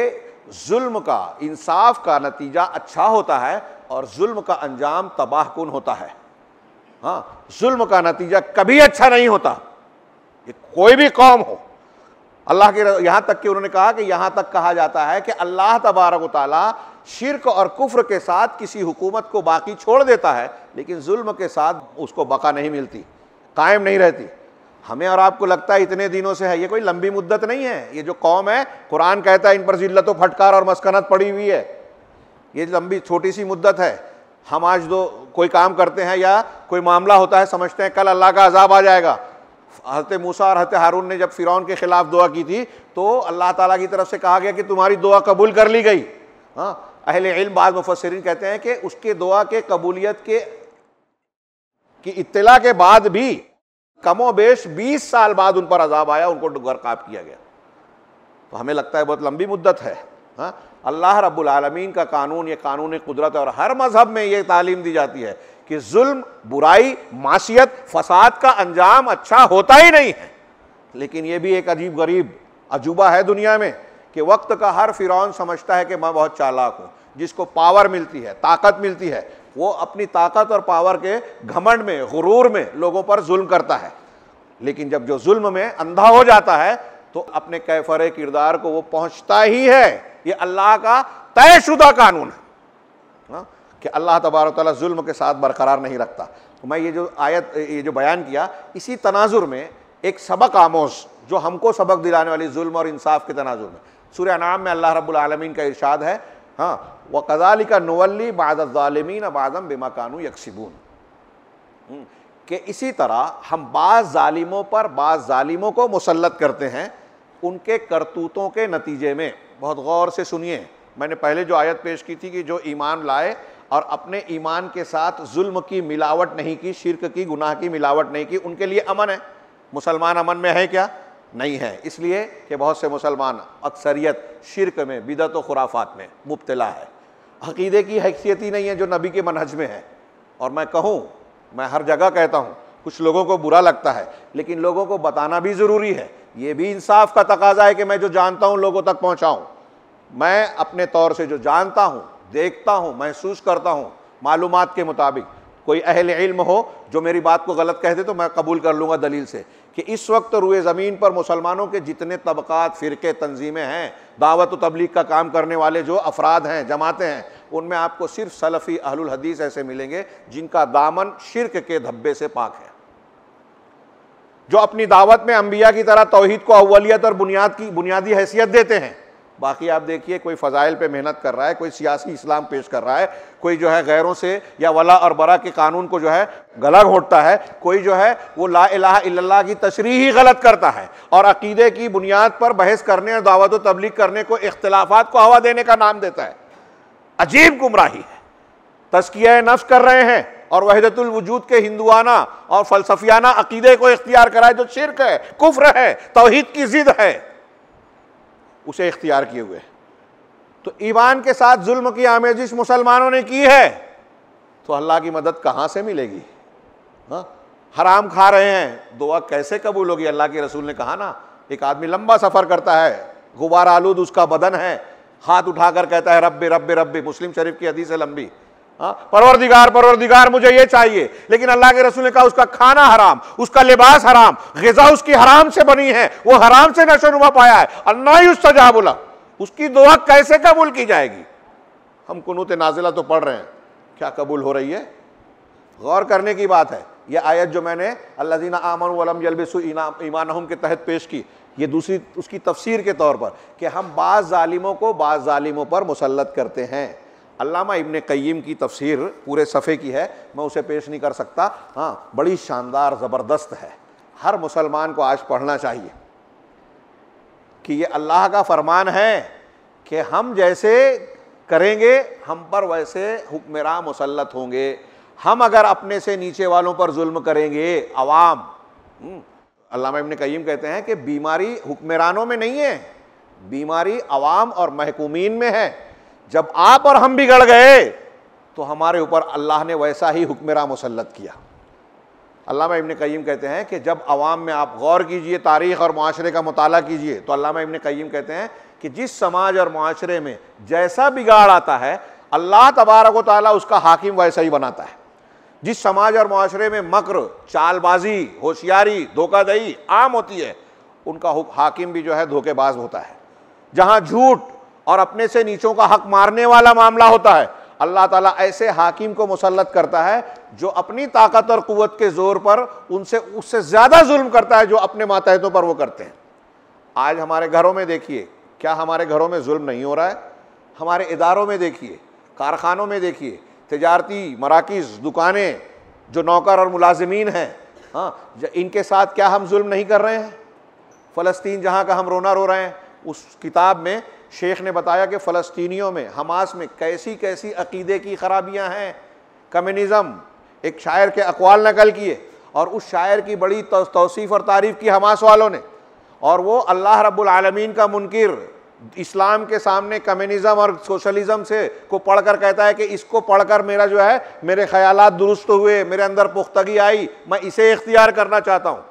जुल्म का इंसाफ का नतीजा अच्छा होता है और जुल्म का अंजाम तबाह कन होता है हाँ जुल्म का नतीजा कभी अच्छा नहीं होता ये कोई भी कौम हो अल्लाह के यहाँ तक कि उन्होंने कहा कि यहाँ तक कहा जाता है कि अल्लाह तबारक ताली शिरक और कुफ्र के साथ किसी हुकूमत को बाकी छोड़ देता है लेकिन जुल्म के साथ उसको बका नहीं मिलती कायम नहीं रहती हमें और आपको लगता है इतने दिनों से है ये कोई लंबी मुद्दत नहीं है ये जो कौम है कुरान कहता है इन पर जिल्लत फटकार और मस्कनत पड़ी हुई है ये लंबी छोटी सी मुद्दत है हम आज दो कोई काम करते हैं या कोई मामला होता है समझते हैं कल अल्लाह का अजाब आ जाएगा हजरत मूसा और हजरत हारून ने जब फ़िरौन के ख़िलाफ़ दुआ की थी तो अल्लाह ताला की तरफ से कहा गया कि तुम्हारी दुआ कबूल कर ली गई हाँ अहल इल्म बाद मुफसरिन कहते हैं कि उसके दुआ के कबूलियत के की इतला के बाद भी कमो बेश बीस साल बाद उन पर अजाब आया उनको बरकाब किया गया तो हमें लगता है बहुत लंबी मुद्दत है हाँ अल्लाह रब्बुल आलमीन का कानून ये कानून कुदरत और हर मज़हब में ये तालीम दी जाती है कि जुल्म बुराई मासीत फसाद का अंजाम अच्छा होता ही नहीं है लेकिन ये भी एक अजीब गरीब अजूबा है दुनिया में कि वक्त का हर फिरौन समझता है कि मैं बहुत चालाक हूँ जिसको पावर मिलती है ताकत मिलती है वो अपनी ताकत और पावर के घमंड में गुरूर में लोगों पर जुल्म करता है लेकिन जब जो जुल्म में अंधा हो जाता है तो अपने कैफर किरदार को वो पहुंचता ही है ये अल्लाह का तयशुदा कानून है ना? हाँ? कि अल्लाह तबार जुल्म के साथ बरकरार नहीं रखता तो मैं ये जो आयत ये जो बयान किया इसी तनाजुर में एक सबक आमोश जो हमको सबक दिलाने वाली जुल्म और इंसाफ के तनाजुर में सूर्य नाम में अल्लाह रब्बुल रबालमीन का इरशाद है हाँ व कदाली का नवली बादमिन बादम बे मकानू यकसिबून हम्म, के इसी तरह हम बाज़ ालिमों पर बाज़ ालिमों को मुसलत करते हैं उनके करतूतों के नतीजे में बहुत गौर से सुनिए मैंने पहले जो आयत पेश की थी कि जो ईमान लाए और अपने ईमान के साथ जुल्म की मिलावट नहीं की शिरक की गुनाह की मिलावट नहीं की उनके लिए अमन है मुसलमान अमन में है क्या नहीं है इसलिए कि बहुत से मुसलमान अक्सरियत शिरक में बिदत व खुराफात में मुबतला है अकीदे की हैसियत ही नहीं है जो नबी के मनहज में है और मैं कहूँ मैं हर जगह कहता हूँ कुछ लोगों को बुरा लगता है लेकिन लोगों को बताना भी ज़रूरी है ये भी इंसाफ का तकाजा है कि मैं जो जानता हूँ लोगों तक पहुँचाऊँ मैं अपने तौर से जो जानता हूँ देखता हूँ महसूस करता हूँ मालूम के मुताबिक कोई अहल इल्म हो जो मेरी बात को गलत कह दे तो मैं कबूल कर लूँगा दलील से कि इस वक्त तो रुए ज़मीन पर मुसलमानों के जितने तबक़ात फ़िरके तंजीमें हैं दावत व तबलीग का काम करने वाले जो अफराद हैं जमातें हैं उनमें आपको सिर्फ सलफ़ी अहलुल हदीस ऐसे मिलेंगे जिनका दामन शिरक के धब्बे से पाक है जो अपनी दावत में अम्बिया की तरह तोहहीद को अवलियत और बुनियाद की बुनियादी हैसियत देते हैं बाकी आप देखिए कोई फ़जाइल पे मेहनत कर रहा है कोई सियासी इस्लाम पेश कर रहा है कोई जो है गैरों से या वला और बरा के कानून को जो है गला घोटता है कोई जो है वो ला इला की तशरी ही गलत करता है और अकीदे की बुनियाद पर बहस करने और दावत तबलीग करने को इख्तलाफात को हवा देने का नाम देता है अजीब गुमराही है तस्किया नफ्स कर रहे हैं और वहदतुलवजूद के हिंदुआना और फलसफियाना अकीदे को इख्तियार कराए जो शिरक है कुफ्र है तोहहीद की जिद है उसे इख्तियार किए हुए तो ईमान के साथ जुल्म की आमेजिश मुसलमानों ने की है तो अल्लाह की मदद कहाँ से मिलेगी हाँ हराम खा रहे हैं दुआ कैसे कबूल होगी अल्लाह के रसूल ने कहा ना एक आदमी लंबा सफ़र करता है गुबार आलूद उसका बदन है हाथ उठाकर कहता है रब्बे रब्बे रब्बे मुस्लिम शरीफ की हदीस है लंबी हाँ, परवरदिगार परवरदिगार मुझे ये चाहिए लेकिन अल्लाह के रसूल ने कहा उसका खाना हराम उसका लिबास हराम गजा उसकी हराम से बनी है वो हराम से नशोनुमा पाया है अन्ना ही उसजा बोला उसकी दुआ कैसे कबूल की जाएगी हम कुनूत नाजिला तो पढ़ रहे हैं क्या कबूल हो रही है गौर करने की बात है यह आयत जो मैंने अल्लाजीना आमन वलम यलबिसु ईमान के तहत पेश की ये दूसरी उसकी तफसीर के तौर पर कि हम बाज़ालिमों को बाज़ालिमों पर मुसलत करते हैं अलामा इबन कईम की तफसीर पूरे सफ़े की है मैं उसे पेश नहीं कर सकता हाँ बड़ी शानदार ज़बरदस्त है हर मुसलमान को आज पढ़ना चाहिए कि ये अल्लाह का फरमान है कि हम जैसे करेंगे हम पर वैसे हुक्मरान मुसलत होंगे हम अगर अपने से नीचे वालों पर जुल्म करेंगे अवाम हम्म, अल्लामा इबन कईम कहते हैं कि बीमारी हुक्मरानों में नहीं है बीमारी आवाम और महकुमीन में है जब आप और हम बिगड़ गए तो हमारे ऊपर अल्लाह ने वैसा ही हुक्मरा मुसलत किया अल्लाह इबन कईम कहते हैं कि जब आवाम में आप गौर कीजिए तारीख़ और माशरे का मताल कीजिए तो अल्लाह इबन कईम कहते हैं कि जिस समाज और माशरे में जैसा बिगाड़ आता है अल्लाह तबारक ताली उसका हाकिम वैसा ही बनाता है जिस समाज और माशरे में मकर चालबाजी होशियारी धोखादही आम होती है उनका हाकिम भी जो है धोखेबाज होता है जहाँ झूठ और अपने से नीचों का हक मारने वाला मामला होता है अल्लाह ताला ऐसे हाकिम को मुसलत करता है जो अपनी ताकत और क़ुत के ज़ोर पर उनसे उससे ज़्यादा जुल्म करता है जो अपने मातहतों पर वो करते हैं आज हमारे घरों में देखिए क्या हमारे घरों में जुल्म नहीं हो रहा है हमारे इदारों में देखिए कारखानों में देखिए तजारती मराकज़ दुकानें जो नौकर और मुलाजमीन हैं हाँ इनके साथ क्या हम जुल्म नहीं कर रहे हैं फ़लस्तीन जहाँ का हम रोना रो रहे हैं उस किताब में शेख ने बताया कि फ़लस्तीनियों में हमास में कैसी कैसी अकीदे की खराबियाँ हैं कम्यूनिज़म एक शायर के अकवाल नकल किए और उस शायर की बड़ी तोसीफ़ और तारीफ़ की हमास वालों ने और वो अल्लाह रब्लमीन का मुनकर इस्लाम के सामने कम्यूनिज़म और सोशलिज़म से को पढ़कर कहता है कि इसको पढ़कर मेरा जो है मेरे ख्याल दुरुस्त हुए मेरे अंदर पुख्तगी आई मैं इसे इख्तियार करना चाहता हूँ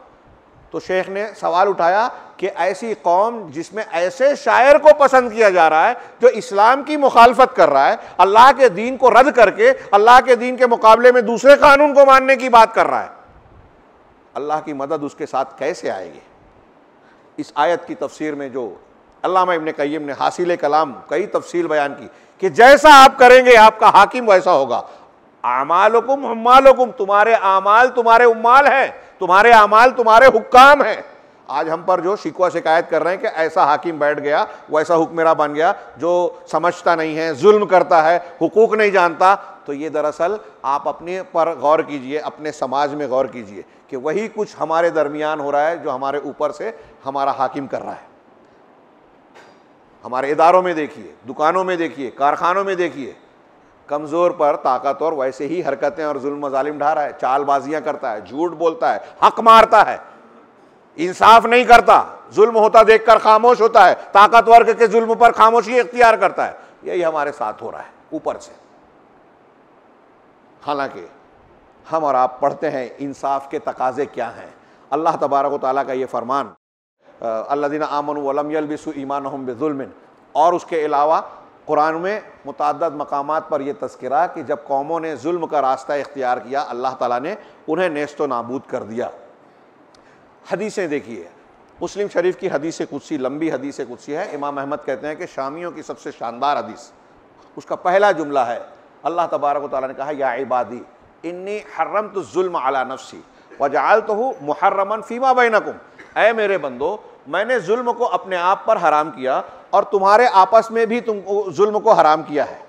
तो शेख ने सवाल उठाया कि ऐसी कौम जिसमें ऐसे शायर को पसंद किया जा रहा है जो इस्लाम की मुखालफत कर रहा है अल्लाह के दीन को रद्द करके अल्लाह के दीन के मुकाबले में दूसरे कानून को मानने की बात कर रहा है अल्लाह की मदद उसके साथ कैसे आएगी इस आयत की तफसीर में जो अल्लामा इबन कैम ने हासिल कलाम कई तफसील बयान की कि जैसा आप करेंगे आपका हाकिम वैसा होगा आमालकुम हम्मालकुम तुम्हारे आमाल तुम्हारे उम्माल हैं तुम्हारे आमाल तुम्हारे हुक्काम हैं आज हम पर जो शिकवा शिकायत कर रहे हैं कि ऐसा हाकिम बैठ गया वैसा हुक्मेरा बन गया जो समझता नहीं है जुल्म करता है हुकूक नहीं जानता तो ये दरअसल आप अपने पर गौर कीजिए अपने समाज में गौर कीजिए कि वही कुछ हमारे दरमियान हो रहा है जो हमारे ऊपर से हमारा हाकिम कर रहा है हमारे इदारों में देखिए दुकानों में देखिए कारखानों में देखिए कमज़ोर पर ताकत और वैसे ही हरकतें और जुल्म जालिम ढा रहा है चालबाजियां करता है झूठ बोलता है हक मारता है इंसाफ नहीं करता जुल्म होता देखकर खामोश होता है ताकतवर के जुल्म पर खामोशी इख्तियार करता है यही हमारे साथ हो रहा है ऊपर से हालांकि हम और आप पढ़ते हैं इंसाफ के तकाजे क्या हैं अल्लाह तबारक वाली का ये फरमान अल्लादीन आमन वलम ईमान हम बेजुलमिन और उसके अलावा कुरान में मुतद मकाम पर यह तस्करा कि जब कौमों ने जुल्म का रास्ता इख्तियार किया अल्लाह ताला ने उन्हें नेस्त नाबूद कर दिया हदीसें देखिए मुस्लिम शरीफ की हदीस कुदसी लंबी हदीस कुदसी है इमाम अहमद कहते हैं कि शामियों की सबसे शानदार हदीस उसका पहला जुमला है अल्लाह तबारक ताली ने कहा या इबादी इन्नी हर्रम तो म अला नफसी वजाल तो हूँ मुहर्रमन फ़ीमा बैनकुम ए मेरे बंदो मैंने जुल्म को अपने आप पर हराम किया और तुम्हारे आपस में भी तुम जुल्म को हराम किया है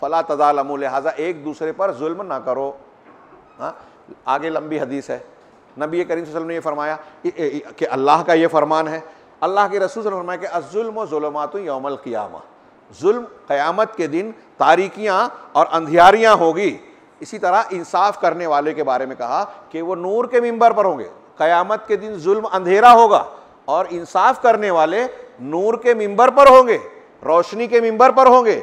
फला तजालम लिहाजा एक दूसरे पर जुल्म ना करो हाँ आगे लंबी हदीस है नबी करीम वसल्लम ने यह फरमाया कि अल्लाह का ये फरमान है अल्लाह के रसूल ने फरमाया कि अजुलमत यौमल क़ियामा जुल्म क़यामत के दिन तारीकियाँ और अंधियारियाँ होगी इसी तरह इंसाफ करने वाले के बारे में कहा कि वो नूर के मंबर पर होंगे क़यामत के दिन जुल्म अंधेरा होगा और इंसाफ करने वाले नूर के मिंबर पर होंगे रोशनी के मिंबर पर होंगे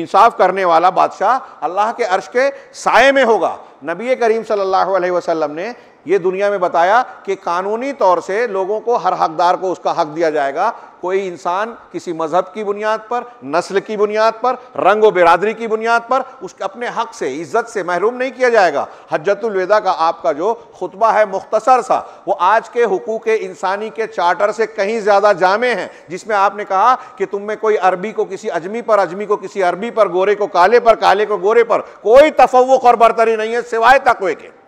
इंसाफ करने वाला बादशाह अल्लाह के अर्श के साय में होगा नबी करीम सल्लल्लाहु अलैहि वसल्लम ने ये दुनिया में बताया कि कानूनी तौर से लोगों को हर हकदार को उसका हक दिया जाएगा कोई इंसान किसी मजहब की बुनियाद पर नस्ल की बुनियाद पर रंग व बिरादरी की बुनियाद पर उसके अपने हक से इज्जत से महरूम नहीं किया जाएगा हजतुलवेदा का आपका जो खुतबा है मुख्तसर सा वो आज के हकूक़ इंसानी के चार्टर से कहीं ज़्यादा जामे हैं जिसमें आपने कहा कि तुम में कोई अरबी को किसी अजमी पर अजमी को किसी अरबी पर गोरे को काले पर काले को गोरे पर कोई तफवक और बरतरी नहीं है सिवाय तकवे के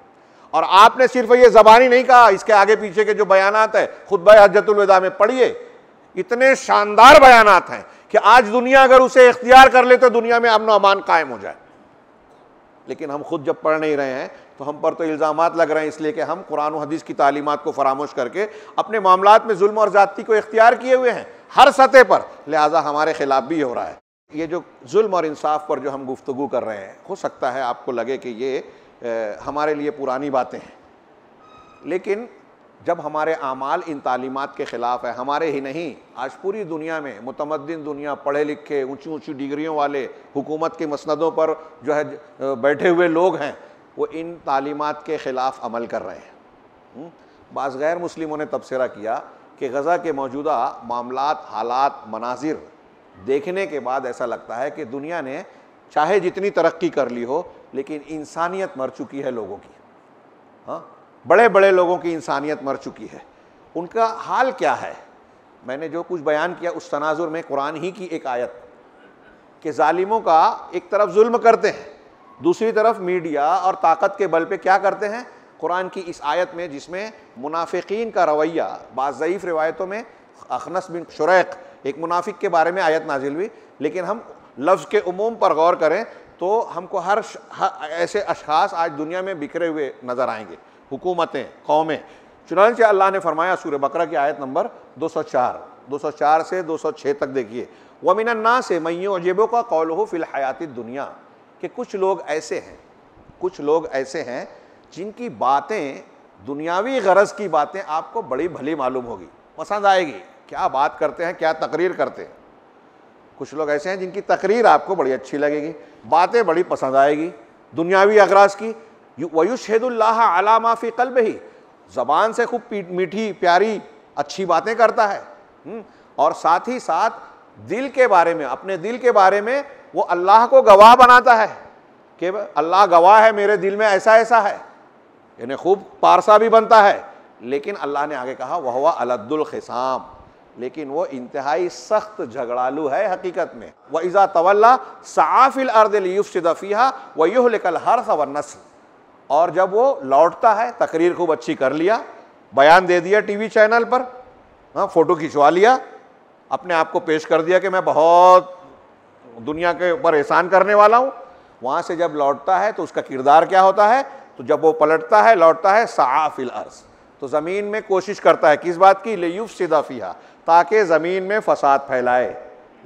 और आपने सिर्फ ये जबानी नहीं कहा इसके आगे पीछे के जो बयानात है खुद हजतुलविदा में पढ़िए इतने शानदार बयानात हैं कि आज दुनिया अगर उसे इख्तियार कर ले तो दुनिया में अमन अमान कायम हो जाए लेकिन हम खुद जब पढ़ नहीं रहे हैं तो हम पर तो इल्ज़ाम लग रहे हैं इसलिए कि हम कुरान हदीस की तालीमत को फरामोश करके अपने मामला में जुल्म और ज़्यादती को इख्तियार किए हुए हैं हर सतह पर लिहाजा हमारे खिलाफ भी हो रहा है ये जो जुल्म और इंसाफ पर जो हम गुफ्तु कर रहे हैं हो सकता है आपको लगे कि ये हमारे लिए पुरानी बातें हैं लेकिन जब हमारे अमाल इन तालीमत के ख़िलाफ़ है हमारे ही नहीं आज पूरी दुनिया में मतमदन दुनिया पढ़े लिखे ऊँची ऊँची डिग्रियों वाले हुकूमत के मसंदों पर जो है बैठे हुए लोग हैं वो इन तालीमत के ख़िलाफ़ अमल कर रहे हैं हम्म? बाज़ गैर मुस्लिमों ने तबसरा किया कि गज़ा के मौजूदा मामला हालात मनाजिर देखने के बाद ऐसा लगता है कि दुनिया ने चाहे जितनी तरक्की कर ली हो लेकिन इंसानियत मर चुकी है लोगों की हाँ बड़े बड़े लोगों की इंसानियत मर चुकी है उनका हाल क्या है मैंने जो कुछ बयान किया उस तनाजुर में कुरान ही की एक आयत कि ालिमों का एक तरफ जुल्म करते हैं दूसरी तरफ मीडिया और ताकत के बल पे क्या करते हैं कुरान की इस आयत में जिसमें मुनाफिकीन का रवैया बाज़ीफ़ रिवायतों में अखनस बिन शुरैक एक मुनाफिक के बारे में आयत नाजिल हुई लेकिन हम लफ्ज़ के उमूम पर गौर करें तो हमको हर ऐसे अशास आज दुनिया में बिखरे हुए नज़र आएंगे हुकूमतें कौमें चुनाच अल्लाह ने फरमाया सूर्य बकरा की आयत नंबर 204 204 से 206 तक देखिए ना से मैं अजेबों का कौल हो फिल हयाती दुनिया के कुछ लोग ऐसे हैं कुछ लोग ऐसे हैं जिनकी बातें दुनियावी गरज की बातें आपको बड़ी भली मालूम होगी पसंद आएगी क्या बात करते हैं क्या तकरीर करते हैं कुछ लोग ऐसे हैं जिनकी तकरीर आपको बड़ी अच्छी लगेगी बातें बड़ी पसंद आएगी दुनियावी अगराज की वयुशहदुल्लाह अला माफी कल्ब ही ज़बान से खूब मीठी प्यारी अच्छी बातें करता है हम्म, और साथ ही साथ दिल के बारे में अपने दिल के बारे में वो अल्लाह को गवाह बनाता है कि अल्लाह गवाह है मेरे दिल में ऐसा ऐसा है यानी खूब पारसा भी बनता है लेकिन अल्लाह ने आगे कहा वह हुआ अलद्दुल खिसाम लेकिन वो इंतहाई सख्त झगड़ालू है हकीकत में वह इज़ा तवल्ला साफिल अर्दलीफ़ीहा व लिकल हर सवर नस्ल और जब वो लौटता है तकरीर खूब अच्छी कर लिया बयान दे दिया टीवी चैनल पर हाँ फ़ोटो खिंचवा लिया अपने आप को पेश कर दिया कि मैं बहुत दुनिया के ऊपर एहसान करने वाला हूँ वहाँ से जब लौटता है तो उसका किरदार क्या होता है तो जब वो पलटता है लौटता है साफिल अर्ज़ तो ज़मीन में कोशिश करता है किस बात की लेफ सिदाफिया ताकि ज़मीन में फसाद फैलाए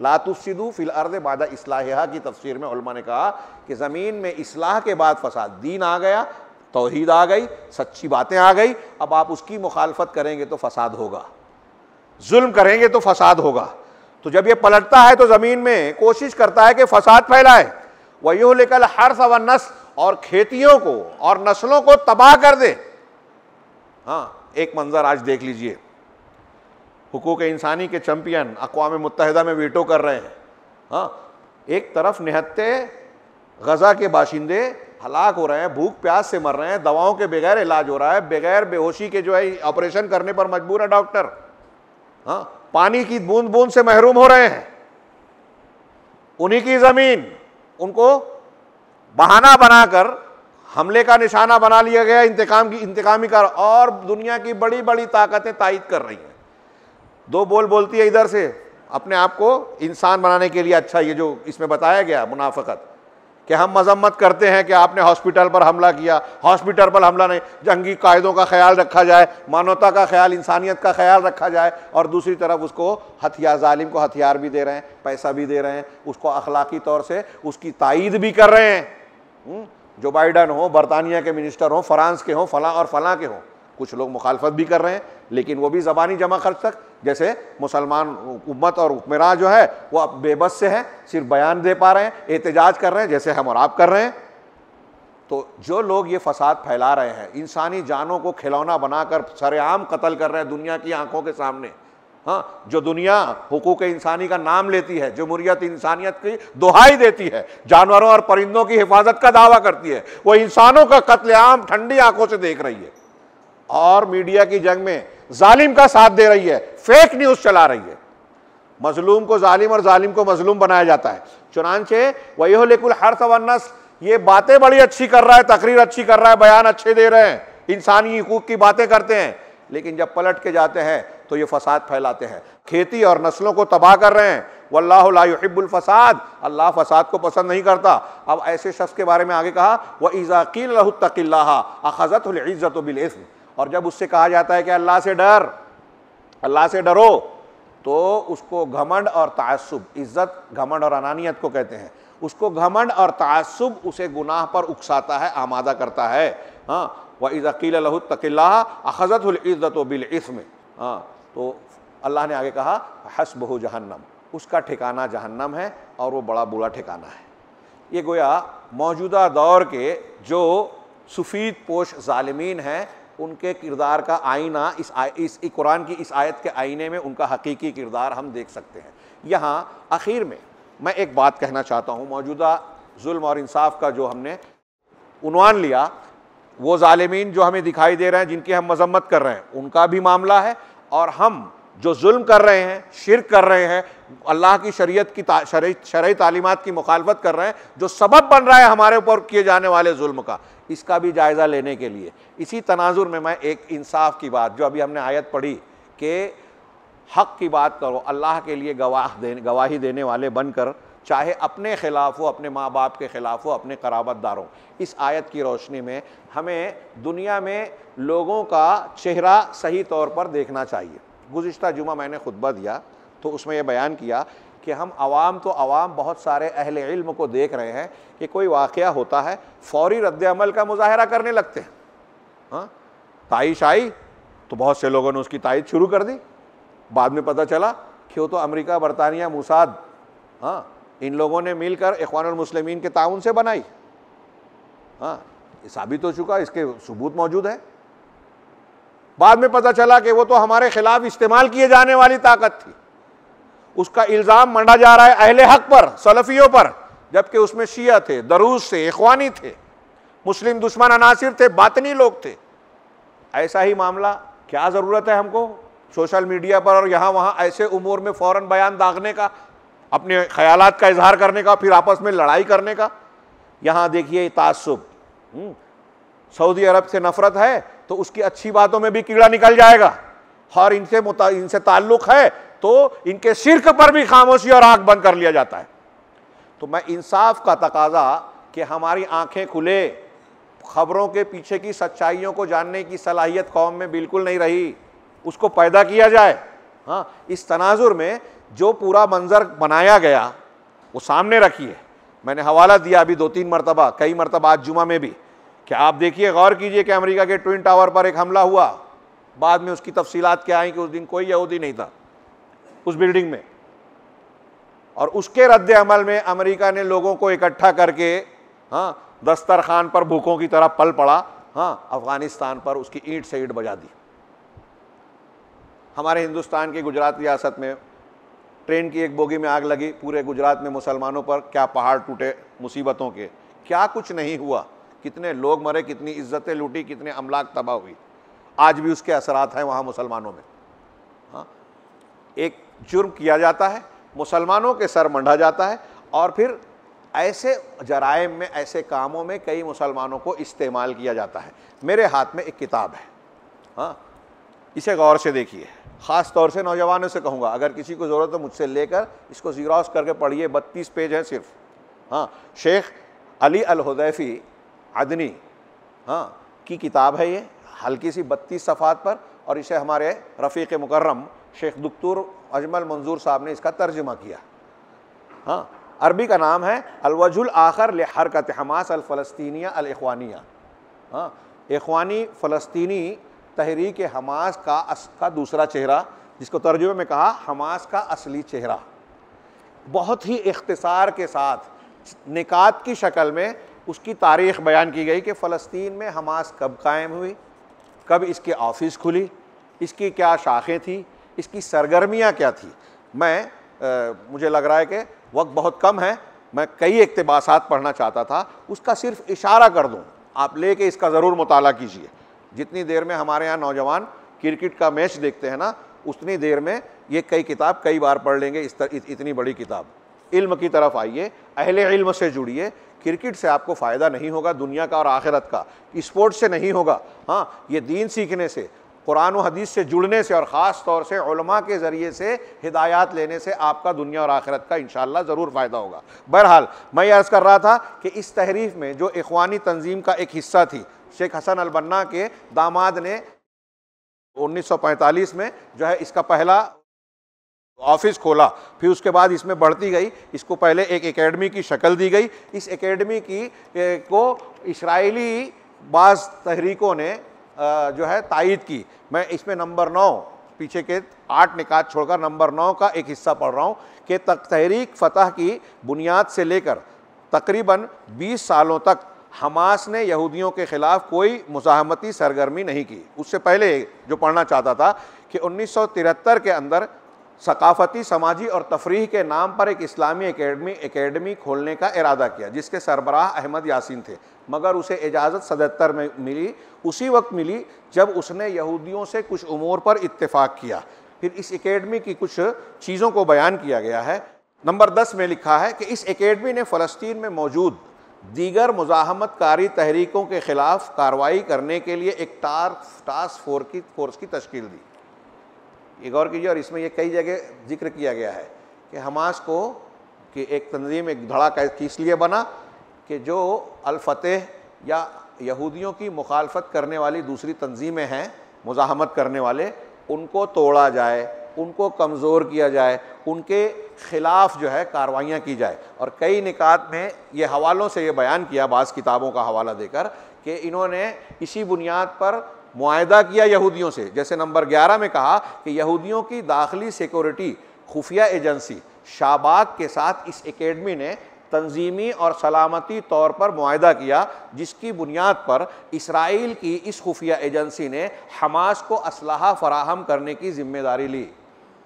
लातुफसिदू फिल अर्द बादा इसलाहा की तफसीर में उलमा ने कहा कि ज़मीन में इसलाह के बाद फसाद दीन आ गया तोहद आ गई सच्ची बातें आ गई अब आप उसकी मुखालफत करेंगे तो फसाद होगा जुल्म करेंगे तो फसाद होगा तो जब ये पलटता है तो ज़मीन में कोशिश करता है कि फसाद फैलाए वही लेकर हर सवा नस और खेतियों को और नस्लों को तबाह कर दे हाँ एक मंजर आज देख लीजिए हकूक़ इंसानी के चैम्पियन अकवा मुतहदा में वीटो कर रहे हैं हाँ एक तरफ निहत्ते गज़ा के बाशिंदे हलाक हो रहे हैं भूख प्यास से मर रहे हैं दवाओं के बगैर इलाज हो रहा है बगैर बेहोशी के जो है ऑपरेशन करने पर मजबूर है डॉक्टर हाँ पानी की बूंद बूंद से महरूम हो रहे हैं उन्हीं की ज़मीन उनको बहाना बनाकर हमले का निशाना बना लिया गया इंतकाम की इंतकामी कर और दुनिया की बड़ी बड़ी ताकतें तायद कर रही हैं दो बोल बोलती है इधर से अपने आप को इंसान बनाने के लिए अच्छा ये जो इसमें बताया गया मुनाफकत कि हम मजम्मत करते हैं कि आपने हॉस्पिटल पर हमला किया हॉस्पिटल पर हमला नहीं जंगी कायदों का ख्याल रखा जाए मानवता का ख्याल इंसानियत का ख्याल रखा जाए और दूसरी तरफ उसको हथियार जालिम को हथियार भी दे रहे हैं पैसा भी दे रहे हैं उसको अखलाकी तौर से उसकी तायद भी कर रहे हैं हम्म, जो बाइडन हो बरतानिया के मिनिस्टर हों फ्रांस के हों फलां और फलाँ के हों कुछ लोग मुखालफत भी कर रहे हैं लेकिन वो भी ज़बानी जमा खर्च तक जैसे मुसलमान उम्मत और हुक्मरान जो है वो अब बेबस से हैं सिर्फ बयान दे पा रहे हैं एहतजाज कर रहे हैं जैसे हम और आप कर रहे हैं तो जो लोग ये फसाद फैला रहे हैं इंसानी जानों को खिलौना बनाकर सरेआम कत्ल कर रहे हैं दुनिया की आंखों के सामने हाँ जो दुनिया हकूक़ इंसानी का नाम लेती है जमहूरियत इंसानियत की दुहाई देती है जानवरों और परिंदों की हिफाजत का दावा करती है वो इंसानों का कत्लेआम ठंडी आंखों से देख रही है और मीडिया की जंग में जालिम का साथ दे रही है फेक न्यूज चला रही है मजलूम को जालिम और जालिम को मजलूम बनाया जाता है चुनानचे वही लेकुल हर तवन्नस ये बातें बड़ी अच्छी कर रहा है तकरीर अच्छी कर रहा है बयान अच्छे दे रहे हैं इंसानी हकूक की बातें करते हैं लेकिन जब पलट के जाते हैं तो ये फसाद फैलाते हैं खेती और नस्लों को तबाह कर रहे हैं वल्लाबुलफसाद अल्लाह फसाद को पसंद नहीं करता अब ऐसे शख्स के बारे में आगे कहा वह इज़ाक़ील तकिल्ला अखज़त इज़्ज़त बिलस्म और जब उससे कहा जाता है कि अल्लाह से डर अल्लाह से डरो तो उसको घमंड और तासुब इज़्ज़त घमंड और अनानियत को कहते हैं उसको घमंड और तयसब उसे गुनाह पर उकसाता है आमादा करता है हाँ व इज़ील तकिल्ला अखज़त इसम हाँ तो अल्लाह ने आगे कहा बहु जहन्नम उसका ठिकाना जहन्नम है और वो बड़ा बुरा ठिकाना है ये गोया मौजूदा दौर के जो सफ़ीद पोश ालमीन हैं उनके किरदार का आईना इस आ, इस कुरान की इस आयत के आईने में उनका हकीकी किरदार हम देख सकते हैं यहाँ आखिर में मैं एक बात कहना चाहता हूँ मौजूदा जुल्म और इंसाफ का जो हमने उनवान लिया वो ालमीन जो हमें दिखाई दे रहे हैं जिनकी हम मजम्मत कर रहे हैं उनका भी मामला है और हम जो जुल्म कर रहे हैं शिरक कर रहे हैं अल्लाह की शरीयत की शर शर्य तालीमत की मुखालफत कर रहे हैं जो सबब बन रहा है हमारे ऊपर किए जाने वाले जुल्म का इसका भी जायज़ा लेने के लिए इसी तनाजुर में मैं एक इंसाफ की बात जो अभी हमने आयत पढ़ी कि हक़ की बात करो अल्लाह के लिए गवाह देने गवाही देने वाले बनकर चाहे अपने खिलाफ हो अपने माँ बाप के खिलाफ हो अपने दारों इस आयत की रोशनी में हमें दुनिया में लोगों का चेहरा सही तौर पर देखना चाहिए गुज्त जुमा मैंने खुतबा दिया तो उसमें यह बयान किया कि हम आवाम तो आवाम बहुत सारे अहल इल्म को देख रहे हैं कि कोई वाक़ होता है फौरी रद्दमल का मुजाहरा करने लगते हैं हाँ ताइश आई तो बहुत से लोगों ने उसकी ताइज शुरू कर दी बाद में पता चला कि वो तो अमेरिका बरतानिया मुसाद हाँ इन लोगों ने मिलकर इखवानमसलिमिन के ताउन से बनाई हाँ साबित हो चुका इसके सबूत मौजूद है बाद में पता चला कि वो तो हमारे खिलाफ इस्तेमाल किए जाने वाली ताकत थी उसका इल्ज़ाम मंडा जा रहा है अहले हक पर सलफियों पर जबकि उसमें शिया थे दरूज थे इखवानी थे मुस्लिम दुश्मन अनासिर थे बातनी लोग थे ऐसा ही मामला क्या ज़रूरत है हमको सोशल मीडिया पर और यहाँ वहाँ ऐसे उमूर में फ़ौर बयान दागने का अपने ख्याल का इजहार करने का फिर आपस में लड़ाई करने का यहाँ देखिए तासुब हम्म, सऊदी अरब से नफरत है तो उसकी अच्छी बातों में भी कीड़ा निकल जाएगा और इनसे इनसे ताल्लुक़ है तो इनके शिरक पर भी खामोशी और आंख बंद कर लिया जाता है तो मैं इंसाफ का तकाजा कि हमारी आंखें खुले खबरों के पीछे की सच्चाइयों को जानने की सलाहियत कौम में बिल्कुल नहीं रही उसको पैदा किया जाए हाँ इस तनाजुर में जो पूरा मंजर बनाया गया वो सामने रखिए मैंने हवाला दिया अभी दो तीन मरतबा कई मरतबा आज जुमा में भी कि आप देखिए गौर कीजिए कि अमेरिका के ट्विन टावर पर एक हमला हुआ बाद में उसकी तफसीलात क्या आई कि उस दिन कोई यहूदी नहीं था उस बिल्डिंग में और उसके रद्द अमल में अमेरिका ने लोगों को इकट्ठा करके हाँ दस्तर खान पर भूखों की तरह पल पड़ा हाँ अफगानिस्तान पर उसकी ईंट से ईंट बजा दी हमारे हिंदुस्तान की गुजरात रियासत में ट्रेन की एक बोगी में आग लगी पूरे गुजरात में मुसलमानों पर क्या पहाड़ टूटे मुसीबतों के क्या कुछ नहीं हुआ कितने लोग मरे कितनी इज्जतें लूटी कितने अमलाक तबाह हुई आज भी उसके असरात हैं वहाँ मुसलमानों में हाँ एक जुर्म किया जाता है मुसलमानों के सर मंडा जाता है और फिर ऐसे जराइम में ऐसे कामों में कई मुसलमानों को इस्तेमाल किया जाता है मेरे हाथ में एक किताब है हाँ इसे गौर से देखिए ख़ास तौर से नौजवानों से कहूँगा अगर किसी को ज़रूरत हो मुझसे लेकर इसको जीरोस करके पढ़िए बत्तीस पेज हैं सिर्फ हाँ शेख अली अलहदैफ़ी अदनी हाँ की किताब है ये हल्की सी बत्तीस सफ़ात पर और इसे हमारे रफ़ीक मुकर्रम शेख दुकतूर अजमल मंजूर साहब ने इसका तर्जमा किया हाँ अरबी का नाम है अलवजुल आखर हरकत हमास फलस्तनिया अलवानिया हाँ एखवानी फ़लस्तनी तहरीक हमास का अस का दूसरा चेहरा जिसको तर्जुमे में कहा हमास का असली चेहरा बहुत ही इख्तसार के साथ निकात की शक्ल में उसकी तारीख बयान की गई कि फ़लस्तीन में हमास कब कायम हुई कब इसके ऑफिस खुली इसकी क्या शाखें थी इसकी सरगर्मियाँ क्या थी मैं आ, मुझे लग रहा है कि वक्त बहुत कम है मैं कई इकतबासात पढ़ना चाहता था उसका सिर्फ इशारा कर दूँ आप ले कर इसका ज़रूर मताल कीजिए जितनी देर में हमारे यहाँ नौजवान क्रिकेट का मैच देखते हैं ना उतनी देर में ये कई किताब कई बार पढ़ लेंगे इस तर, इत, इतनी बड़ी किताब इल्म की तरफ आइए अहले इल्म से जुड़िए क्रिकेट से आपको फ़ायदा नहीं होगा दुनिया का और आखिरत का स्पोर्ट्स से नहीं होगा हाँ ये दीन सीखने से कुरान हदीस से जुड़ने से और ख़ास तौर से के ज़रिए से हिदायत लेने से आपका दुनिया और आखिरत का इन ज़रूर फ़ायदा होगा बहरहाल मैं ये अर्ज़ कर रहा था कि इस तहरीफ में जो इखवानी तंजीम का एक हिस्सा थी शेख हसन अलबन्ना के दामाद ने 1945 में जो है इसका पहला ऑफिस खोला फिर उसके बाद इसमें बढ़ती गई इसको पहले एक एकेडमी की शक्ल दी गई इस एकेडमी की को इसराइली बाज़ तहरीकों ने जो है तायद की मैं इसमें नंबर नौ पीछे के आठ निकात छोड़कर नंबर नौ का एक हिस्सा पढ़ रहा हूँ कि तहरीक फतह की बुनियाद से लेकर तकरीबन 20 सालों तक हमास ने यहूदियों के ख़िलाफ़ कोई मुजाहमती सरगर्मी नहीं की उससे पहले जो पढ़ना चाहता था कि 1973 के अंदर सकाफ़ती समाजी और तफरी के नाम पर एक इस्लामी एकेडमी एकेडमी खोलने का इरादा किया जिसके सरबराह अहमद यासिन थे मगर उसे इजाज़त सदहत्तर में मिली उसी वक्त मिली जब उसने यहूदियों से कुछ उमूर पर इत्तेफाक किया फिर इस एकेडमी की कुछ चीज़ों को बयान किया गया है नंबर दस में लिखा है कि इस एकेडमी ने फ़लस्तीन में मौजूद दीगर मुजामतकारी तहरीकों के ख़िलाफ़ कार्रवाई करने के लिए एक टास्क फोर्स की फोर्स की तश्ील दी ये गौर कीजिए और इसमें ये कई जगह जिक्र किया गया है कि हमास को कि एक तंजीम एक धड़ा का इसलिए बना कि जो अलफतेह या यहूदियों की मुखालफत करने वाली दूसरी तंजीमें हैं मुजाहमत करने वाले उनको तोड़ा जाए उनको कमज़ोर किया जाए उनके ख़िलाफ़ जो है कार्रवाइयाँ की जाए और कई निकात में ये हवालों से ये बयान किया बाज़ किताबों का हवाला देकर कि इन्होंने इसी बुनियाद पर माहा किया यहूदियों से जैसे नंबर ग्यारह में कहा कि यहूदियों की दाखिली सिक्योरिटी खुफिया एजेंसी शाबाग के साथ इस एकेडमी ने तंजीमी और सलामती तौर पर माहा किया जिसकी बुनियाद पर इसराइल की इस खुफिया एजेंसी ने हमास को असल फराहम करने की जिम्मेदारी ली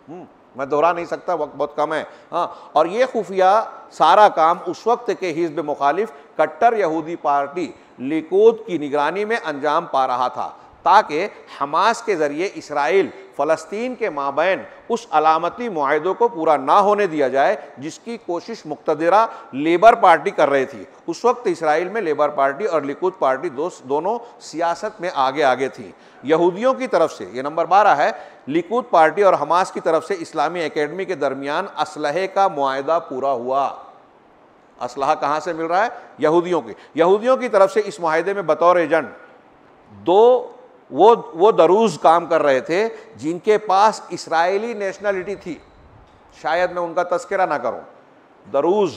हम्म, मैं दोहरा नहीं सकता वक्त बहुत कम है हाँ और ये खुफिया सारा काम उस वक्त के हिजब मुखालिफ कट्टर यहूदी पार्टी लिकोद की निगरानी में अंजाम पा रहा था ताकि हमास के ज़रिए इसराइल फ़लस्तीन के माबेन उस अलामती माहों को पूरा ना होने दिया जाए जिसकी कोशिश मुख्तरा लेबर पार्टी कर रही थी उस वक्त इसराइल में लेबर पार्टी और लिकुद पार्टी दो दोनों सियासत में आगे आगे थी यहूदियों की तरफ से ये नंबर बारह है लिकुद पार्टी और हमास की तरफ से इस्लामी अकेडमी के दरमियान इसलहे का माहा पूरा हुआ असलाह कहाँ से मिल रहा है यहूदियों के यहूदियों की तरफ से इस माहे में बतौर एजेंट दो वो वो दरूज काम कर रहे थे जिनके पास इसराइली नेशनलिटी थी शायद मैं उनका तस्करा ना करूं दरूज